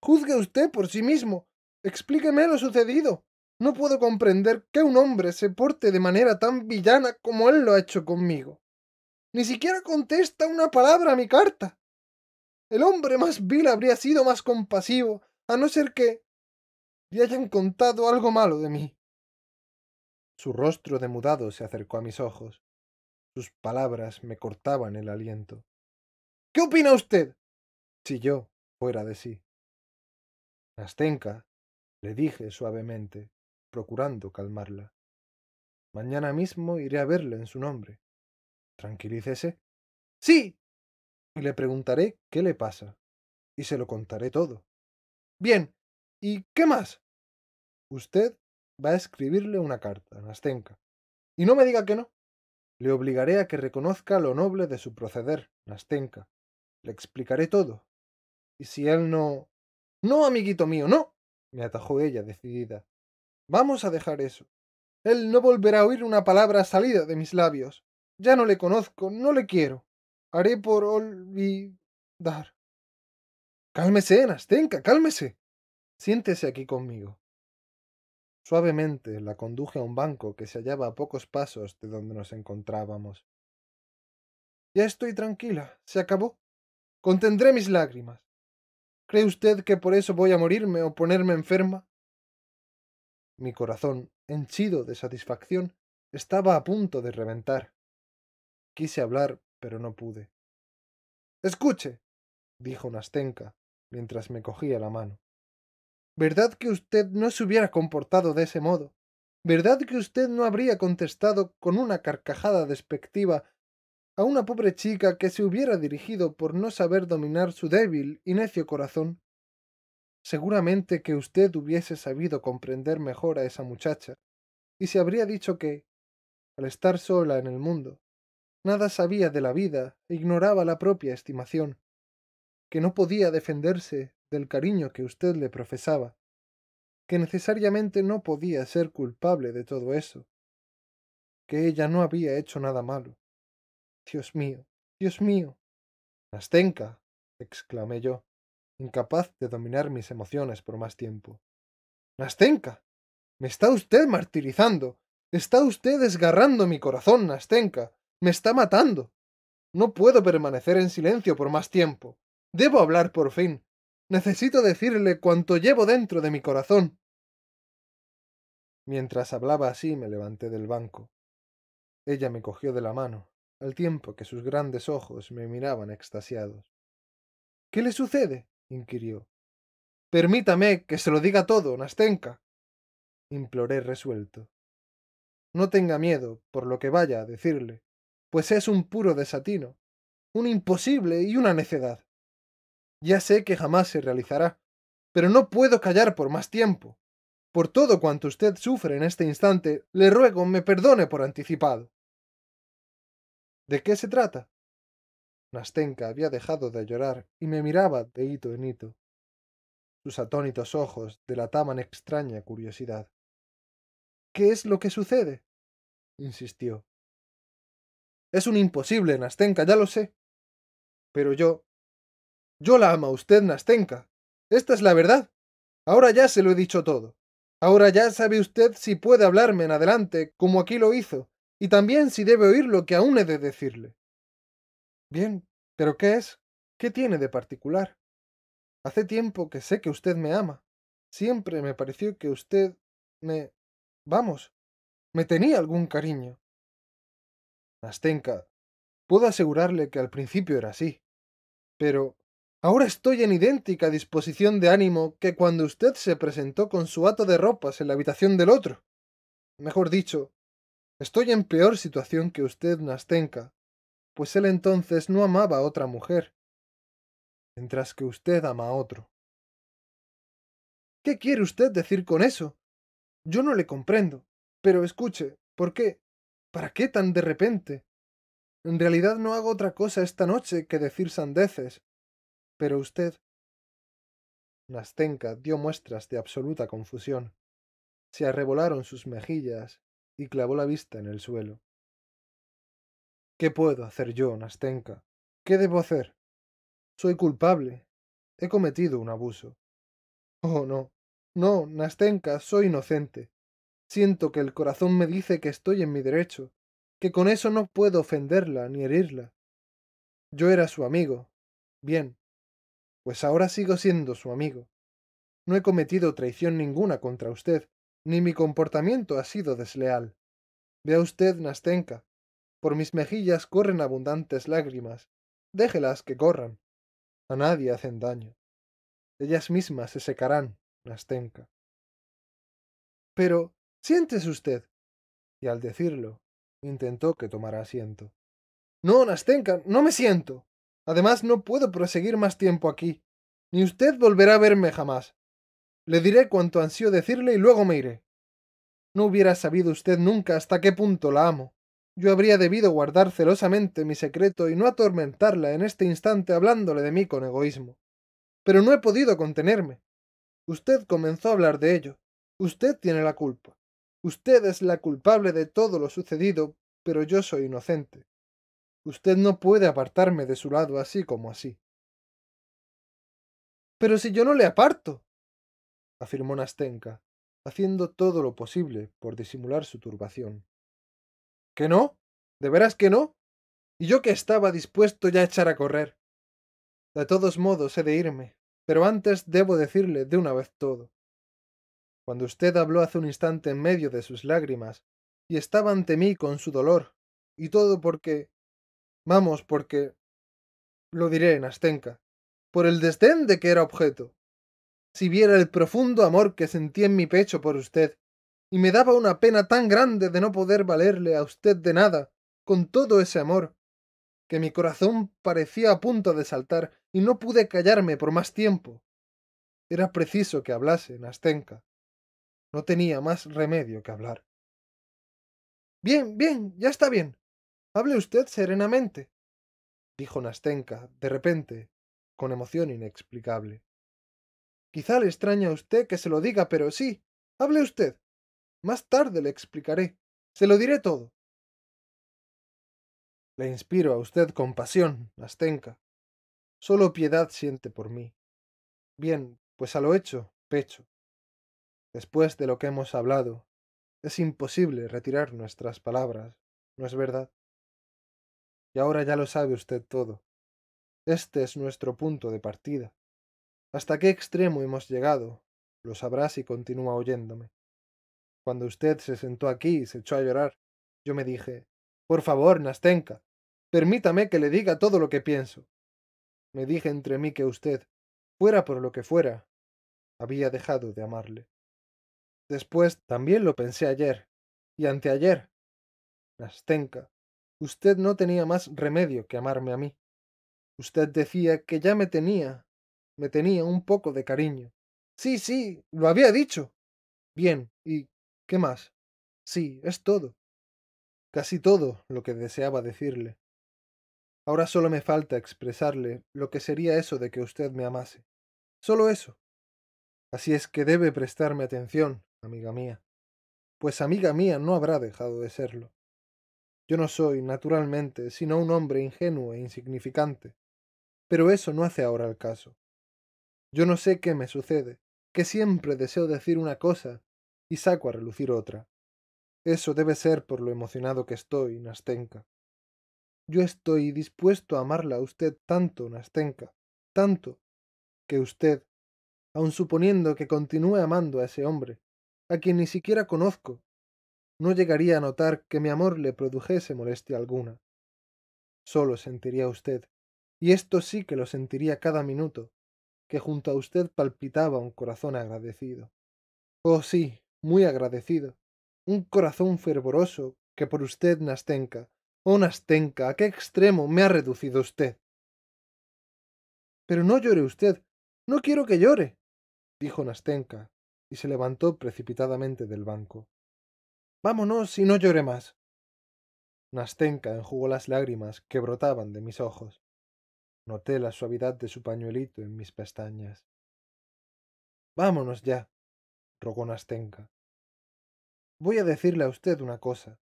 Juzgue usted por sí mismo. Explíqueme lo sucedido. No puedo comprender que un hombre se porte de manera tan villana como él lo ha hecho conmigo. Ni siquiera contesta una palabra a mi carta. El hombre más vil habría sido más compasivo, a no ser que le hayan contado algo malo de mí. Su rostro demudado se acercó a mis ojos. Sus palabras me cortaban el aliento. ¿Qué opina usted? Si yo fuera de sí le dije suavemente, procurando calmarla. Mañana mismo iré a verle en su nombre. Tranquilícese. Sí. Y le preguntaré qué le pasa. Y se lo contaré todo. Bien. ¿Y qué más? Usted va a escribirle una carta, Nastenka. Y no me diga que no. Le obligaré a que reconozca lo noble de su proceder, Nastenka. Le explicaré todo. Y si él no... No, amiguito mío, no me atajó ella, decidida. Vamos a dejar eso. Él no volverá a oír una palabra salida de mis labios. Ya no le conozco, no le quiero. Haré por olvidar. Cálmese, Nastenka, cálmese. Siéntese aquí conmigo. Suavemente la conduje a un banco que se hallaba a pocos pasos de donde nos encontrábamos. Ya estoy tranquila, se acabó. Contendré mis lágrimas. ¿Cree usted que por eso voy a morirme o ponerme enferma? Mi corazón, henchido de satisfacción, estaba a punto de reventar. Quise hablar, pero no pude. Escuche, dijo Nastenka, mientras me cogía la mano. ¿Verdad que usted no se hubiera comportado de ese modo? ¿Verdad que usted no habría contestado con una carcajada despectiva a una pobre chica que se hubiera dirigido por no saber dominar su débil y necio corazón, seguramente que usted hubiese sabido comprender mejor a esa muchacha, y se habría dicho que, al estar sola en el mundo, nada sabía de la vida e ignoraba la propia estimación, que no podía defenderse del cariño que usted le profesaba, que necesariamente no podía ser culpable de todo eso, que ella no había hecho nada malo Dios mío, Dios mío. Nastenka, exclamé yo, incapaz de dominar mis emociones por más tiempo. Nastenka. Me está usted martirizando. Está usted desgarrando mi corazón, Nastenka. Me está matando. No puedo permanecer en silencio por más tiempo. Debo hablar por fin. Necesito decirle cuanto llevo dentro de mi corazón. Mientras hablaba así me levanté del banco. Ella me cogió de la mano al tiempo que sus grandes ojos me miraban extasiados. ¿Qué le sucede? inquirió. Permítame que se lo diga todo, Nastenka. imploré resuelto. No tenga miedo por lo que vaya a decirle, pues es un puro desatino, un imposible y una necedad. Ya sé que jamás se realizará, pero no puedo callar por más tiempo. Por todo cuanto usted sufre en este instante, le ruego me perdone por anticipado. ¿De qué se trata? Nastenka había dejado de llorar y me miraba de hito en hito. Sus atónitos ojos delataban extraña curiosidad. ¿Qué es lo que sucede? insistió. Es un imposible, Nastenka, ya lo sé. Pero yo... Yo la amo a usted, Nastenka. Esta es la verdad. Ahora ya se lo he dicho todo. Ahora ya sabe usted si puede hablarme en adelante, como aquí lo hizo y también si debe oír lo que aún he de decirle. Bien, pero ¿qué es? ¿Qué tiene de particular? Hace tiempo que sé que usted me ama. Siempre me pareció que usted me... vamos, me tenía algún cariño. Nastenka, puedo asegurarle que al principio era así. Pero ahora estoy en idéntica disposición de ánimo que cuando usted se presentó con su hato de ropas en la habitación del otro. Mejor dicho, Estoy en peor situación que usted, Nastenka, pues él entonces no amaba a otra mujer, mientras que usted ama a otro. ¿Qué quiere usted decir con eso? Yo no le comprendo. Pero escuche, ¿por qué? ¿Para qué tan de repente? En realidad no hago otra cosa esta noche que decir sandeces. Pero usted... Nastenka dio muestras de absoluta confusión. Se arrebolaron sus mejillas y clavó la vista en el suelo. ¿Qué puedo hacer yo, Nastenka? ¿Qué debo hacer? Soy culpable. He cometido un abuso. Oh, no. No, Nastenka, soy inocente. Siento que el corazón me dice que estoy en mi derecho, que con eso no puedo ofenderla ni herirla. Yo era su amigo. Bien. Pues ahora sigo siendo su amigo. No he cometido traición ninguna contra usted, ni mi comportamiento ha sido desleal. Vea usted, Nastenka, por mis mejillas corren abundantes lágrimas, déjelas que corran. A nadie hacen daño. Ellas mismas se secarán, Nastenka. Pero, siéntese usted. Y al decirlo, intentó que tomara asiento. No, Nastenka, no me siento. Además, no puedo proseguir más tiempo aquí. Ni usted volverá a verme jamás. Le diré cuanto ansío decirle y luego me iré. No hubiera sabido usted nunca hasta qué punto la amo. Yo habría debido guardar celosamente mi secreto y no atormentarla en este instante hablándole de mí con egoísmo. Pero no he podido contenerme. Usted comenzó a hablar de ello. Usted tiene la culpa. Usted es la culpable de todo lo sucedido, pero yo soy inocente. Usted no puede apartarme de su lado así como así. Pero si yo no le aparto, afirmó Nastenka, haciendo todo lo posible por disimular su turbación. ¿Que no? ¿De veras que no? Y yo que estaba dispuesto ya a echar a correr. De todos modos he de irme, pero antes debo decirle de una vez todo. Cuando usted habló hace un instante en medio de sus lágrimas, y estaba ante mí con su dolor, y todo porque... Vamos, porque... Lo diré, Nastenka, por el desdén de que era objeto si viera el profundo amor que sentí en mi pecho por usted, y me daba una pena tan grande de no poder valerle a usted de nada, con todo ese amor, que mi corazón parecía a punto de saltar y no pude callarme por más tiempo. Era preciso que hablase, Nastenka. No tenía más remedio que hablar. Bien, bien, ya está bien. Hable usted serenamente, dijo Nastenka, de repente, con emoción inexplicable. Quizá le extraña a usted que se lo diga, pero sí. Hable usted. Más tarde le explicaré. Se lo diré todo. Le inspiro a usted compasión, Astenka. Solo piedad siente por mí. Bien, pues a lo hecho, pecho. Después de lo que hemos hablado, es imposible retirar nuestras palabras, ¿no es verdad? Y ahora ya lo sabe usted todo. Este es nuestro punto de partida. ¿Hasta qué extremo hemos llegado? Lo sabrá si continúa oyéndome. Cuando usted se sentó aquí y se echó a llorar, yo me dije, por favor, Nastenka, permítame que le diga todo lo que pienso. Me dije entre mí que usted, fuera por lo que fuera, había dejado de amarle. Después también lo pensé ayer y anteayer. Nastenka, usted no tenía más remedio que amarme a mí. Usted decía que ya me tenía me tenía un poco de cariño. Sí, sí, lo había dicho. Bien, ¿y qué más? Sí, es todo. Casi todo lo que deseaba decirle. Ahora solo me falta expresarle lo que sería eso de que usted me amase. Solo eso. Así es que debe prestarme atención, amiga mía. Pues amiga mía no habrá dejado de serlo. Yo no soy, naturalmente, sino un hombre ingenuo e insignificante. Pero eso no hace ahora el caso. Yo no sé qué me sucede, que siempre deseo decir una cosa y saco a relucir otra. Eso debe ser por lo emocionado que estoy, Nastenka. Yo estoy dispuesto a amarla a usted tanto, Nastenka, tanto, que usted, aun suponiendo que continúe amando a ese hombre, a quien ni siquiera conozco, no llegaría a notar que mi amor le produjese molestia alguna. Solo sentiría usted, y esto sí que lo sentiría cada minuto, que junto a usted palpitaba un corazón agradecido. Oh sí, muy agradecido. Un corazón fervoroso que por usted, Nastenka. Oh, Nastenka, ¿a qué extremo me ha reducido usted? Pero no llore usted. No quiero que llore, dijo Nastenka, y se levantó precipitadamente del banco. Vámonos y no llore más. Nastenka enjugó las lágrimas que brotaban de mis ojos. Noté la suavidad de su pañuelito en mis pestañas. Vámonos ya, rogó Nastenka. Voy a decirle a usted una cosa.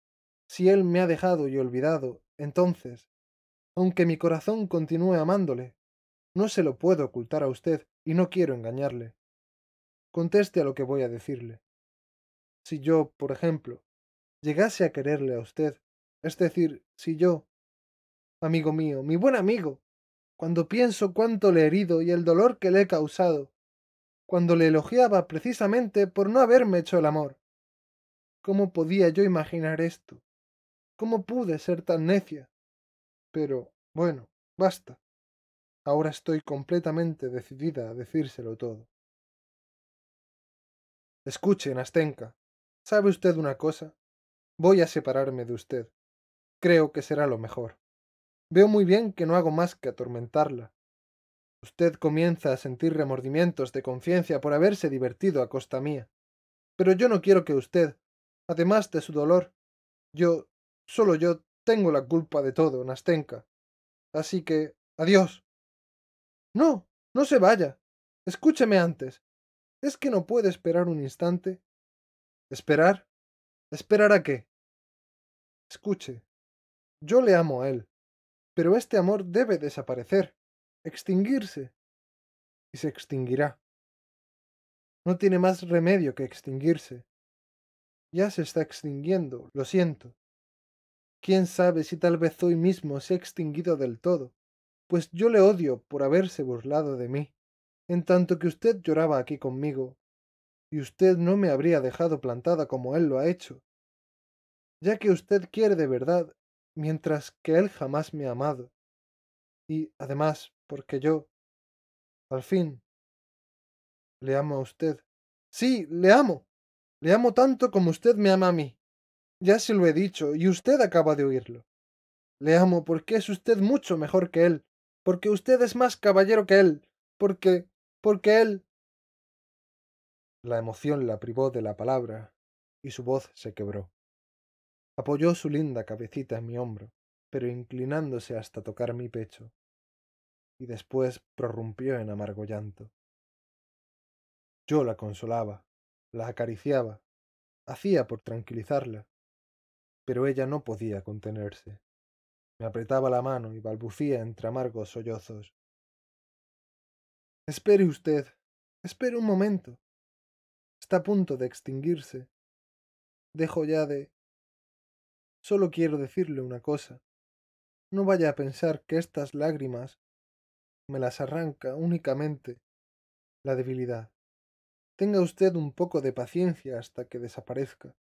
Si él me ha dejado y olvidado, entonces, aunque mi corazón continúe amándole, no se lo puedo ocultar a usted y no quiero engañarle. Conteste a lo que voy a decirle. Si yo, por ejemplo, llegase a quererle a usted, es decir, si yo, amigo mío, mi buen amigo, cuando pienso cuánto le he herido y el dolor que le he causado, cuando le elogiaba precisamente por no haberme hecho el amor. ¿Cómo podía yo imaginar esto? ¿Cómo pude ser tan necia? Pero, bueno, basta. Ahora estoy completamente decidida a decírselo todo. Escuche, Nastenka, ¿sabe usted una cosa? Voy a separarme de usted. Creo que será lo mejor. Veo muy bien que no hago más que atormentarla. Usted comienza a sentir remordimientos de conciencia por haberse divertido a costa mía. Pero yo no quiero que usted, además de su dolor, yo, solo yo, tengo la culpa de todo, Nastenka. Así que, adiós. No, no se vaya. Escúcheme antes. ¿Es que no puede esperar un instante? ¿Esperar? ¿Esperar a qué? Escuche, yo le amo a él. Pero este amor debe desaparecer, extinguirse. Y se extinguirá. No tiene más remedio que extinguirse. Ya se está extinguiendo, lo siento. Quién sabe si tal vez hoy mismo se ha extinguido del todo, pues yo le odio por haberse burlado de mí, en tanto que usted lloraba aquí conmigo, y usted no me habría dejado plantada como él lo ha hecho. Ya que usted quiere de verdad, mientras que él jamás me ha amado. Y además, porque yo, al fin, le amo a usted. Sí, le amo. Le amo tanto como usted me ama a mí. Ya se lo he dicho, y usted acaba de oírlo. Le amo porque es usted mucho mejor que él, porque usted es más caballero que él, porque... porque él... La emoción la privó de la palabra, y su voz se quebró. Apoyó su linda cabecita en mi hombro, pero inclinándose hasta tocar mi pecho, y después prorrumpió en amargo llanto. Yo la consolaba, la acariciaba, hacía por tranquilizarla, pero ella no podía contenerse. Me apretaba la mano y balbucía entre amargos sollozos. Espere usted, espere un momento. Está a punto de extinguirse. Dejo ya de... Solo quiero decirle una cosa. No vaya a pensar que estas lágrimas me las arranca únicamente la debilidad. Tenga usted un poco de paciencia hasta que desaparezca.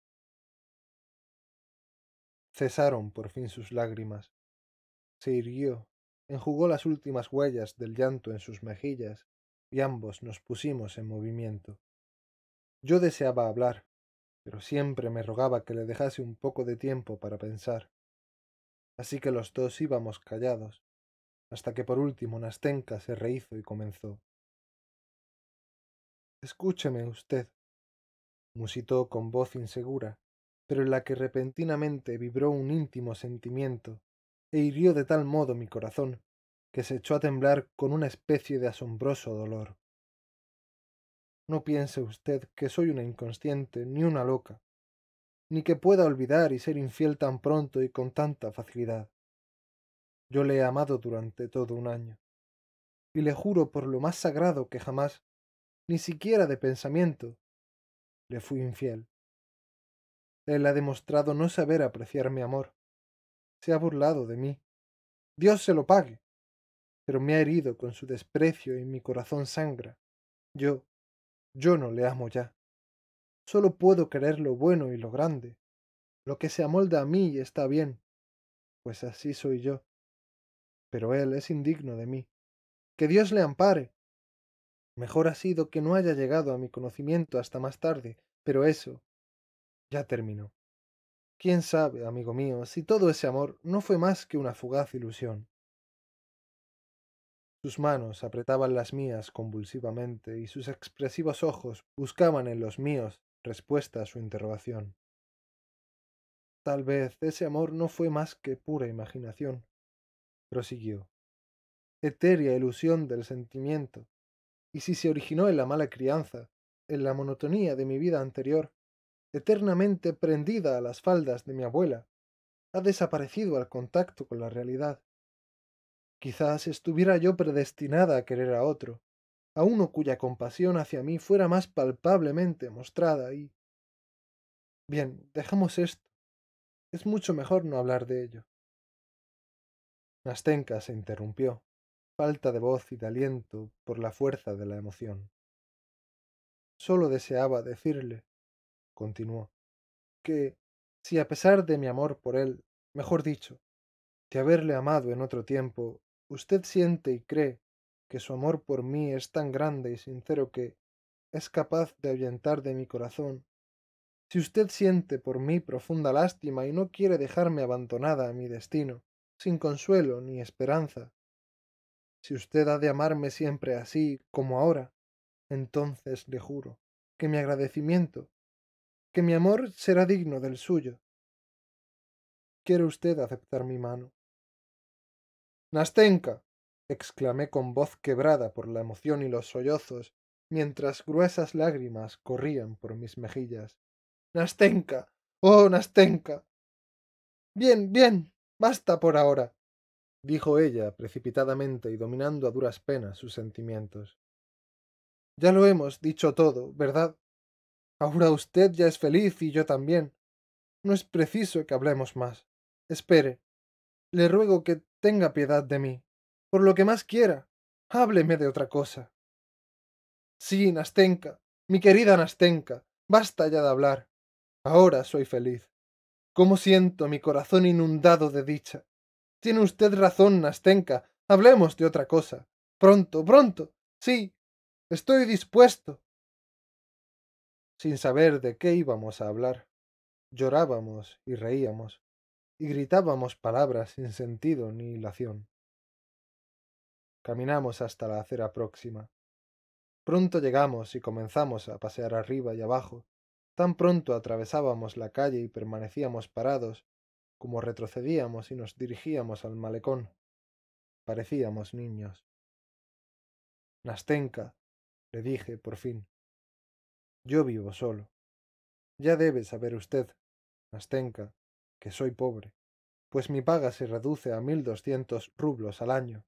Cesaron por fin sus lágrimas. Se irguió, enjugó las últimas huellas del llanto en sus mejillas, y ambos nos pusimos en movimiento. Yo deseaba hablar, pero siempre me rogaba que le dejase un poco de tiempo para pensar. Así que los dos íbamos callados, hasta que por último Nastenka se rehizo y comenzó. Escúcheme usted, musitó con voz insegura, pero en la que repentinamente vibró un íntimo sentimiento e hirió de tal modo mi corazón que se echó a temblar con una especie de asombroso dolor. No piense usted que soy una inconsciente ni una loca, ni que pueda olvidar y ser infiel tan pronto y con tanta facilidad. Yo le he amado durante todo un año, y le juro por lo más sagrado que jamás, ni siquiera de pensamiento, le fui infiel. Él ha demostrado no saber apreciar mi amor. Se ha burlado de mí. Dios se lo pague. Pero me ha herido con su desprecio y mi corazón sangra. Yo, yo no le amo ya. Solo puedo querer lo bueno y lo grande, lo que se amolda a mí está bien, pues así soy yo. Pero él es indigno de mí. Que Dios le ampare. Mejor ha sido que no haya llegado a mi conocimiento hasta más tarde, pero eso ya terminó. Quién sabe, amigo mío, si todo ese amor no fue más que una fugaz ilusión. Sus manos apretaban las mías convulsivamente y sus expresivos ojos buscaban en los míos respuesta a su interrogación. Tal vez ese amor no fue más que pura imaginación, prosiguió, etérea ilusión del sentimiento, y si se originó en la mala crianza, en la monotonía de mi vida anterior, eternamente prendida a las faldas de mi abuela, ha desaparecido al contacto con la realidad. Quizás estuviera yo predestinada a querer a otro, a uno cuya compasión hacia mí fuera más palpablemente mostrada y... Bien, dejemos esto. Es mucho mejor no hablar de ello. Nastenka se interrumpió, falta de voz y de aliento por la fuerza de la emoción. Solo deseaba decirle, continuó, que si a pesar de mi amor por él, mejor dicho, de haberle amado en otro tiempo, Usted siente y cree que su amor por mí es tan grande y sincero que es capaz de ahuyentar de mi corazón. Si usted siente por mí profunda lástima y no quiere dejarme abandonada a mi destino, sin consuelo ni esperanza, si usted ha de amarme siempre así como ahora, entonces le juro que mi agradecimiento, que mi amor será digno del suyo. ¿Quiere usted aceptar mi mano? Nastenka. exclamé con voz quebrada por la emoción y los sollozos, mientras gruesas lágrimas corrían por mis mejillas. Nastenka. Oh, Nastenka. Bien, bien. Basta por ahora. dijo ella precipitadamente y dominando a duras penas sus sentimientos. Ya lo hemos dicho todo, ¿verdad? Ahora usted ya es feliz y yo también. No es preciso que hablemos más. Espere. Le ruego que tenga piedad de mí. Por lo que más quiera, hábleme de otra cosa. Sí, Nastenka, mi querida Nastenka, basta ya de hablar. Ahora soy feliz. ¿Cómo siento mi corazón inundado de dicha? Tiene usted razón, Nastenka. Hablemos de otra cosa. Pronto, pronto. Sí, estoy dispuesto. Sin saber de qué íbamos a hablar, llorábamos y reíamos y gritábamos palabras sin sentido ni hilación. Caminamos hasta la acera próxima. Pronto llegamos y comenzamos a pasear arriba y abajo. Tan pronto atravesábamos la calle y permanecíamos parados, como retrocedíamos y nos dirigíamos al malecón. Parecíamos niños. Nastenka, le dije por fin. Yo vivo solo. Ya debe saber usted, Nastenka, que soy pobre, pues mi paga se reduce a mil doscientos rublos al año,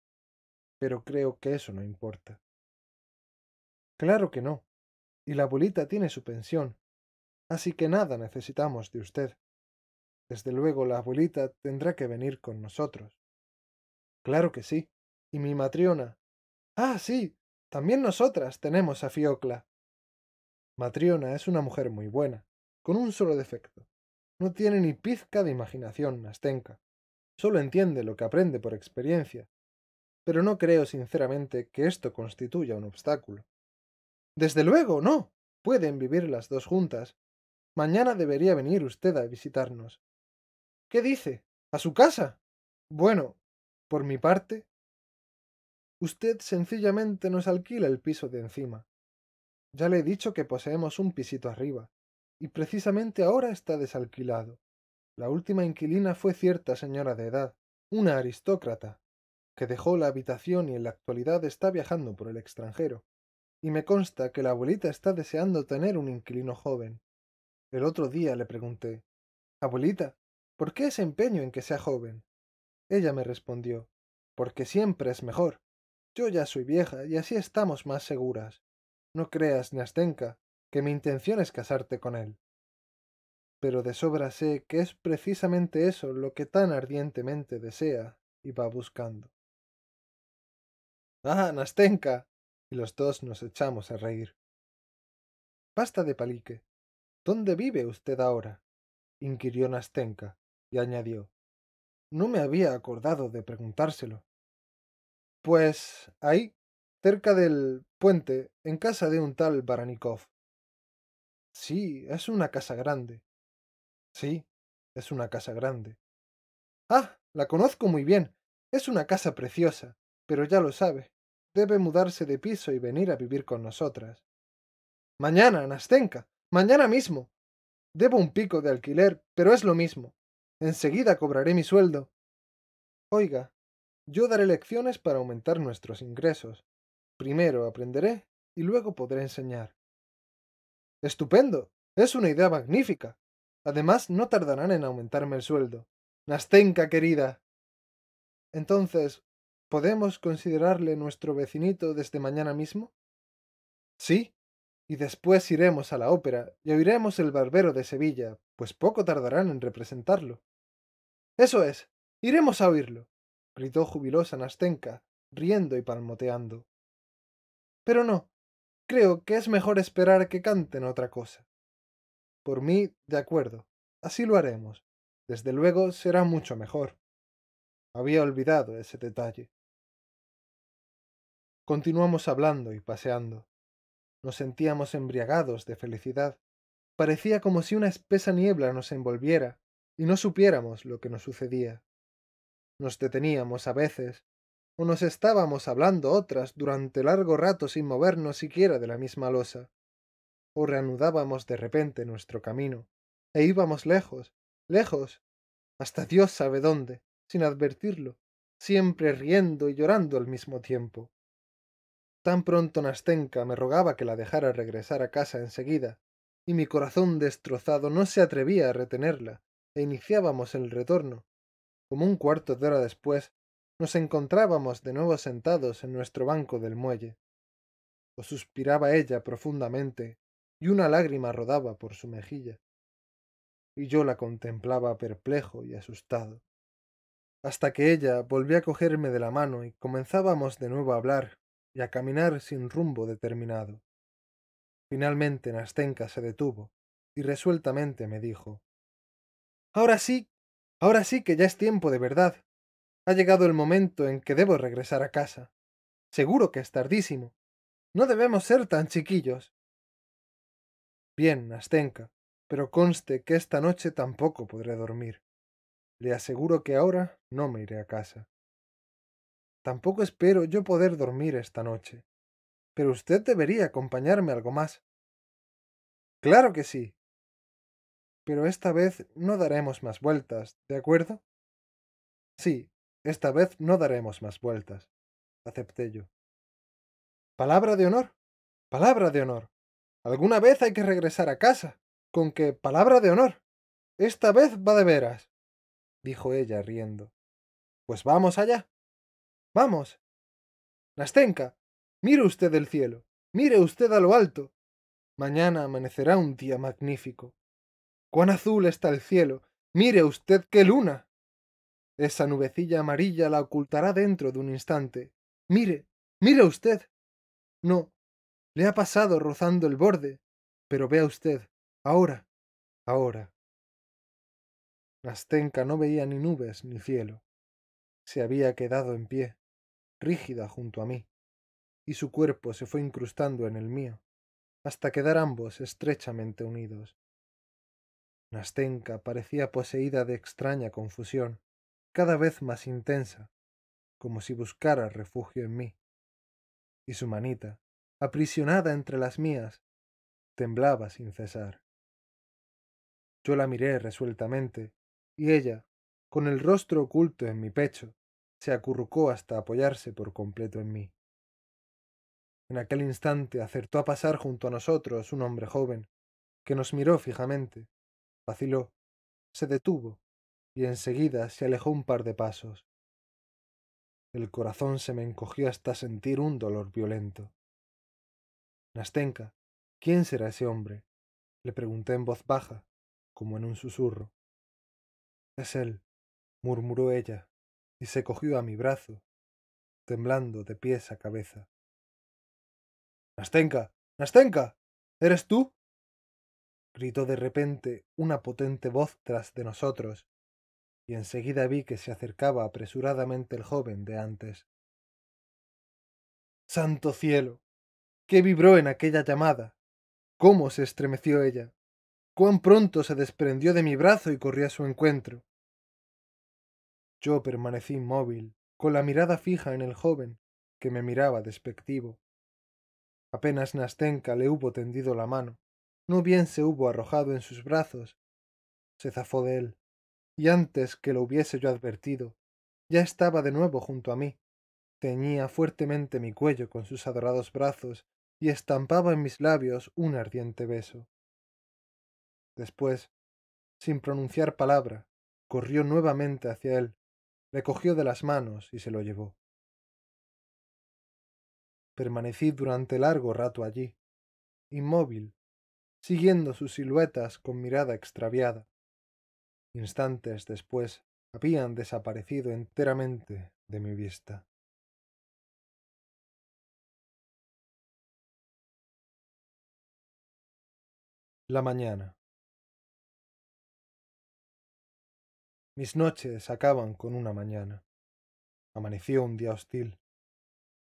pero creo que eso no importa. Claro que no, y la abuelita tiene su pensión, así que nada necesitamos de usted. Desde luego la abuelita tendrá que venir con nosotros. Claro que sí, y mi matriona. Ah, sí, también nosotras tenemos a Fiocla. Matriona es una mujer muy buena, con un solo defecto, no tiene ni pizca de imaginación, Nastenka. Solo entiende lo que aprende por experiencia. Pero no creo sinceramente que esto constituya un obstáculo. Desde luego, no. Pueden vivir las dos juntas. Mañana debería venir usted a visitarnos. ¿Qué dice? ¿A su casa? Bueno, por mi parte. Usted sencillamente nos alquila el piso de encima. Ya le he dicho que poseemos un pisito arriba y precisamente ahora está desalquilado. La última inquilina fue cierta señora de edad, una aristócrata, que dejó la habitación y en la actualidad está viajando por el extranjero. Y me consta que la abuelita está deseando tener un inquilino joven. El otro día le pregunté Abuelita, ¿por qué ese empeño en que sea joven? Ella me respondió Porque siempre es mejor. Yo ya soy vieja y así estamos más seguras. No creas, astenca que mi intención es casarte con él. Pero de sobra sé que es precisamente eso lo que tan ardientemente desea y va buscando. ¡Ah, Nastenka! Y los dos nos echamos a reír. Basta de palique. ¿Dónde vive usted ahora? inquirió Nastenka y añadió. No me había acordado de preguntárselo. Pues ahí, cerca del puente, en casa de un tal Baranikov. Sí, es una casa grande. Sí, es una casa grande. Ah, la conozco muy bien. Es una casa preciosa, pero ya lo sabe. Debe mudarse de piso y venir a vivir con nosotras. Mañana, Nastenka! Mañana mismo. Debo un pico de alquiler, pero es lo mismo. Enseguida cobraré mi sueldo. Oiga, yo daré lecciones para aumentar nuestros ingresos. Primero aprenderé y luego podré enseñar. Estupendo. Es una idea magnífica. Además, no tardarán en aumentarme el sueldo. Nastenka, querida. Entonces, ¿podemos considerarle nuestro vecinito desde mañana mismo? Sí. Y después iremos a la ópera y oiremos el barbero de Sevilla, pues poco tardarán en representarlo. Eso es. Iremos a oírlo. gritó jubilosa Nastenka, riendo y palmoteando. Pero no, Creo que es mejor esperar que canten otra cosa. Por mí, de acuerdo, así lo haremos. Desde luego será mucho mejor. Había olvidado ese detalle. Continuamos hablando y paseando. Nos sentíamos embriagados de felicidad. Parecía como si una espesa niebla nos envolviera y no supiéramos lo que nos sucedía. Nos deteníamos a veces, o nos estábamos hablando otras durante largo rato sin movernos siquiera de la misma losa, o reanudábamos de repente nuestro camino, e íbamos lejos, lejos, hasta Dios sabe dónde, sin advertirlo, siempre riendo y llorando al mismo tiempo. Tan pronto Nastenka me rogaba que la dejara regresar a casa enseguida, y mi corazón destrozado no se atrevía a retenerla, e iniciábamos el retorno. Como un cuarto de hora después, nos encontrábamos de nuevo sentados en nuestro banco del muelle. O suspiraba ella profundamente, y una lágrima rodaba por su mejilla. Y yo la contemplaba perplejo y asustado. Hasta que ella volvió a cogerme de la mano y comenzábamos de nuevo a hablar y a caminar sin rumbo determinado. Finalmente Nastenka se detuvo y resueltamente me dijo Ahora sí, ahora sí que ya es tiempo de verdad. Ha llegado el momento en que debo regresar a casa. Seguro que es tardísimo. No debemos ser tan chiquillos. Bien, Astenka, pero conste que esta noche tampoco podré dormir. Le aseguro que ahora no me iré a casa. Tampoco espero yo poder dormir esta noche. Pero usted debería acompañarme algo más. Claro que sí. Pero esta vez no daremos más vueltas, ¿de acuerdo? Sí, esta vez no daremos más vueltas. Acepté yo. Palabra de honor. Palabra de honor. Alguna vez hay que regresar a casa. Con qué palabra de honor. Esta vez va de veras. dijo ella riendo. Pues vamos allá. Vamos. Nastenka, mire usted el cielo. Mire usted a lo alto. Mañana amanecerá un día magnífico. Cuán azul está el cielo. Mire usted qué luna. Esa nubecilla amarilla la ocultará dentro de un instante. Mire, mire usted. No, le ha pasado rozando el borde, pero vea usted, ahora, ahora. Nastenka no veía ni nubes ni cielo. Se había quedado en pie, rígida junto a mí, y su cuerpo se fue incrustando en el mío, hasta quedar ambos estrechamente unidos. Nastenka parecía poseída de extraña confusión cada vez más intensa, como si buscara refugio en mí. Y su manita, aprisionada entre las mías, temblaba sin cesar. Yo la miré resueltamente, y ella, con el rostro oculto en mi pecho, se acurrucó hasta apoyarse por completo en mí. En aquel instante acertó a pasar junto a nosotros un hombre joven, que nos miró fijamente, vaciló, se detuvo, y enseguida se alejó un par de pasos. El corazón se me encogió hasta sentir un dolor violento. Nastenka, ¿quién será ese hombre? le pregunté en voz baja, como en un susurro. Es él, murmuró ella, y se cogió a mi brazo, temblando de pies a cabeza. Nastenka, Nastenka, ¿eres tú? gritó de repente una potente voz tras de nosotros, y enseguida vi que se acercaba apresuradamente el joven de antes. Santo cielo. ¿Qué vibró en aquella llamada? ¿Cómo se estremeció ella? ¿Cuán pronto se desprendió de mi brazo y corrí a su encuentro? Yo permanecí inmóvil, con la mirada fija en el joven, que me miraba despectivo. Apenas Nastenka le hubo tendido la mano, no bien se hubo arrojado en sus brazos, se zafó de él y antes que lo hubiese yo advertido, ya estaba de nuevo junto a mí, teñía fuertemente mi cuello con sus adorados brazos y estampaba en mis labios un ardiente beso. Después, sin pronunciar palabra, corrió nuevamente hacia él, le cogió de las manos y se lo llevó. Permanecí durante largo rato allí, inmóvil, siguiendo sus siluetas con mirada extraviada Instantes después habían desaparecido enteramente de mi vista. La mañana. Mis noches acaban con una mañana. Amaneció un día hostil.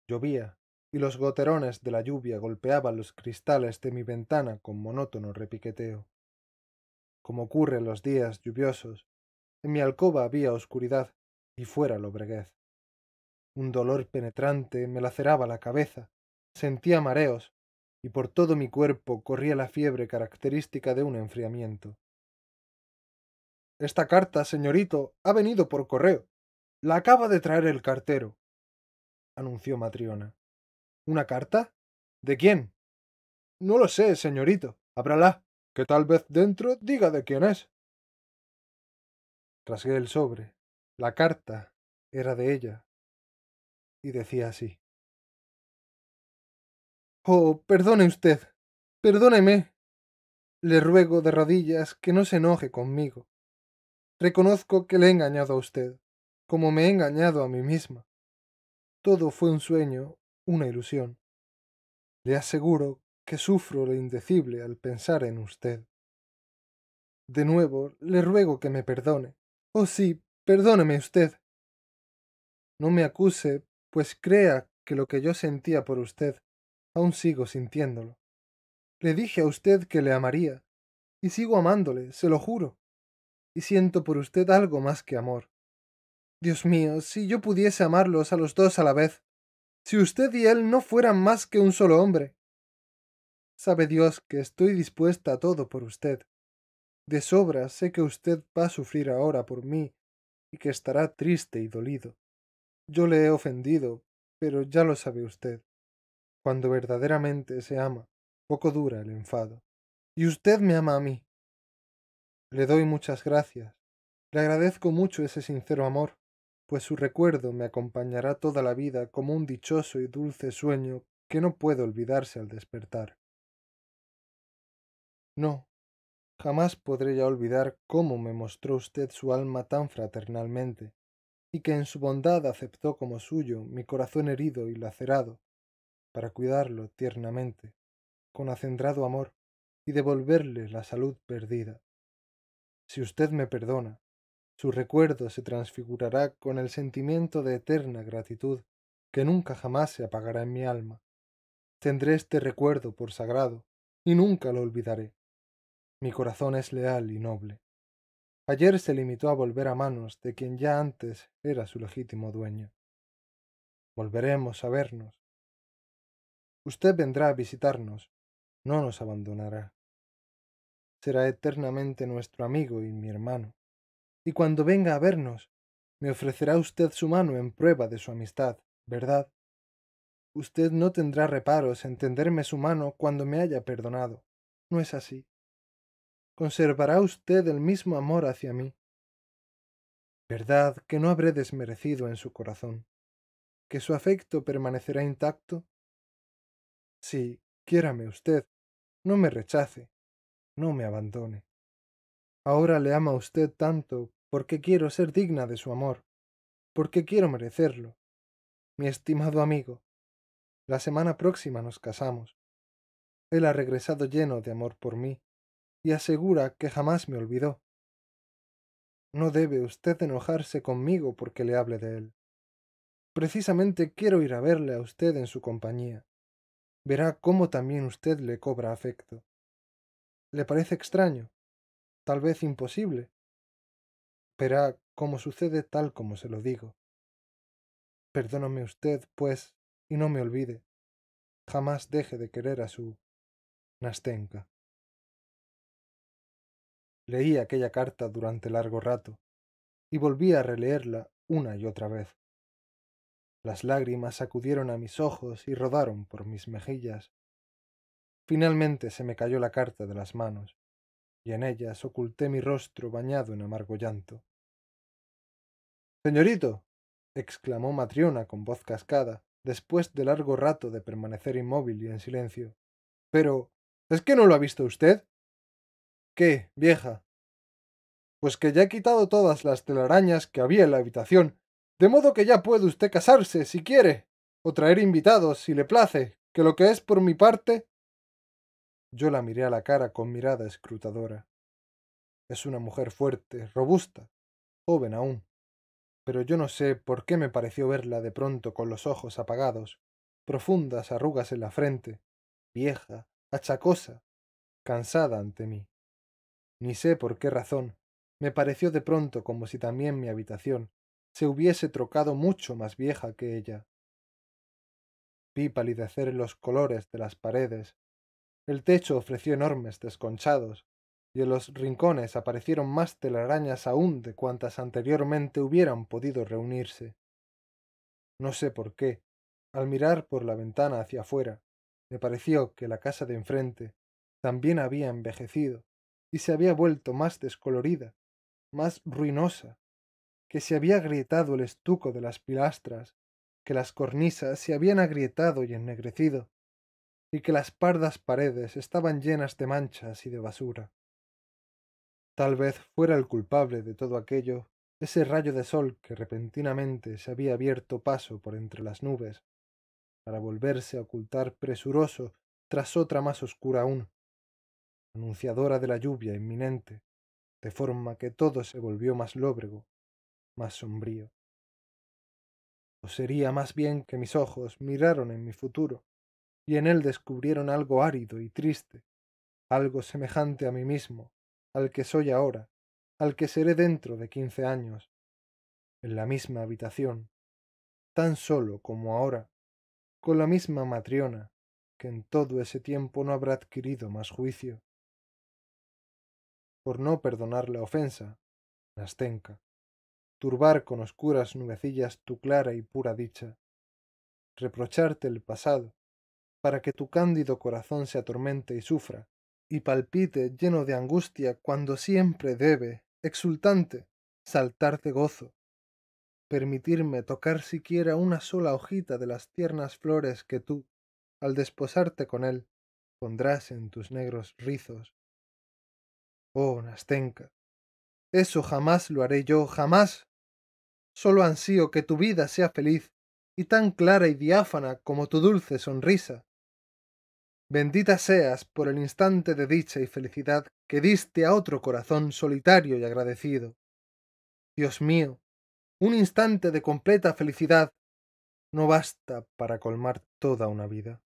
Llovía, y los goterones de la lluvia golpeaban los cristales de mi ventana con monótono repiqueteo como ocurre en los días lluviosos. En mi alcoba había oscuridad y fuera lobreguez. Un dolor penetrante me laceraba la cabeza, sentía mareos y por todo mi cuerpo corría la fiebre característica de un enfriamiento. Esta carta, señorito, ha venido por correo. La acaba de traer el cartero, anunció Matriona. ¿Una carta? ¿De quién? No lo sé, señorito. Ábrala que tal vez dentro diga de quién es. Trasgué el sobre. La carta era de ella. Y decía así. Oh, perdone usted. Perdóneme. Le ruego de rodillas que no se enoje conmigo. Reconozco que le he engañado a usted, como me he engañado a mí misma. Todo fue un sueño, una ilusión. Le aseguro que sufro lo indecible al pensar en usted. De nuevo, le ruego que me perdone. Oh sí, perdóneme usted. No me acuse, pues crea que lo que yo sentía por usted, aún sigo sintiéndolo. Le dije a usted que le amaría, y sigo amándole, se lo juro. Y siento por usted algo más que amor. Dios mío, si yo pudiese amarlos a los dos a la vez, si usted y él no fueran más que un solo hombre. Sabe Dios que estoy dispuesta a todo por usted. De sobra sé que usted va a sufrir ahora por mí y que estará triste y dolido. Yo le he ofendido, pero ya lo sabe usted. Cuando verdaderamente se ama, poco dura el enfado. Y usted me ama a mí. Le doy muchas gracias. Le agradezco mucho ese sincero amor, pues su recuerdo me acompañará toda la vida como un dichoso y dulce sueño que no puede olvidarse al despertar. No, jamás podré ya olvidar cómo me mostró usted su alma tan fraternalmente, y que en su bondad aceptó como suyo mi corazón herido y lacerado, para cuidarlo tiernamente, con acendrado amor, y devolverle la salud perdida. Si usted me perdona, su recuerdo se transfigurará con el sentimiento de eterna gratitud que nunca jamás se apagará en mi alma. Tendré este recuerdo por sagrado, y nunca lo olvidaré. Mi corazón es leal y noble. Ayer se limitó a volver a manos de quien ya antes era su legítimo dueño. Volveremos a vernos. Usted vendrá a visitarnos, no nos abandonará. Será eternamente nuestro amigo y mi hermano. Y cuando venga a vernos, me ofrecerá usted su mano en prueba de su amistad, ¿verdad? Usted no tendrá reparos en tenderme su mano cuando me haya perdonado. ¿No es así? conservará usted el mismo amor hacia mí. Verdad que no habré desmerecido en su corazón, que su afecto permanecerá intacto. Sí, quiérame usted, no me rechace, no me abandone. Ahora le ama usted tanto porque quiero ser digna de su amor, porque quiero merecerlo. Mi estimado amigo, la semana próxima nos casamos. Él ha regresado lleno de amor por mí, y asegura que jamás me olvidó. No debe usted enojarse conmigo porque le hable de él. Precisamente quiero ir a verle a usted en su compañía. Verá cómo también usted le cobra afecto. Le parece extraño, tal vez imposible. Verá cómo sucede tal como se lo digo. Perdóname usted, pues, y no me olvide. Jamás deje de querer a su Nastenka. Leí aquella carta durante largo rato y volví a releerla una y otra vez. Las lágrimas sacudieron a mis ojos y rodaron por mis mejillas. Finalmente se me cayó la carta de las manos, y en ellas oculté mi rostro bañado en amargo llanto. Señorito, exclamó Matriona con voz cascada, después de largo rato de permanecer inmóvil y en silencio. Pero. ¿Es que no lo ha visto usted? ¿Qué, vieja? Pues que ya he quitado todas las telarañas que había en la habitación, de modo que ya puede usted casarse si quiere, o traer invitados si le place, que lo que es por mi parte. Yo la miré a la cara con mirada escrutadora. Es una mujer fuerte, robusta, joven aún, pero yo no sé por qué me pareció verla de pronto con los ojos apagados, profundas arrugas en la frente, vieja, achacosa, cansada ante mí. Ni sé por qué razón, me pareció de pronto como si también mi habitación se hubiese trocado mucho más vieja que ella. Vi palidecer los colores de las paredes, el techo ofreció enormes desconchados, y en los rincones aparecieron más telarañas aún de cuantas anteriormente hubieran podido reunirse. No sé por qué, al mirar por la ventana hacia afuera, me pareció que la casa de enfrente también había envejecido y se había vuelto más descolorida, más ruinosa, que se había agrietado el estuco de las pilastras, que las cornisas se habían agrietado y ennegrecido, y que las pardas paredes estaban llenas de manchas y de basura. Tal vez fuera el culpable de todo aquello ese rayo de sol que repentinamente se había abierto paso por entre las nubes, para volverse a ocultar presuroso tras otra más oscura aún, anunciadora de la lluvia inminente, de forma que todo se volvió más lóbrego, más sombrío. O sería más bien que mis ojos miraron en mi futuro, y en él descubrieron algo árido y triste, algo semejante a mí mismo, al que soy ahora, al que seré dentro de quince años, en la misma habitación, tan solo como ahora, con la misma matriona, que en todo ese tiempo no habrá adquirido más juicio, por no perdonar la ofensa, Nastenca, turbar con oscuras nubecillas tu clara y pura dicha, reprocharte el pasado, para que tu cándido corazón se atormente y sufra, y palpite lleno de angustia cuando siempre debe, exultante, saltarte gozo, permitirme tocar siquiera una sola hojita de las tiernas flores que tú, al desposarte con él, pondrás en tus negros rizos, Oh, Nastenka, eso jamás lo haré yo, jamás. Solo ansío que tu vida sea feliz y tan clara y diáfana como tu dulce sonrisa. Bendita seas por el instante de dicha y felicidad que diste a otro corazón solitario y agradecido. Dios mío, un instante de completa felicidad no basta para colmar toda una vida.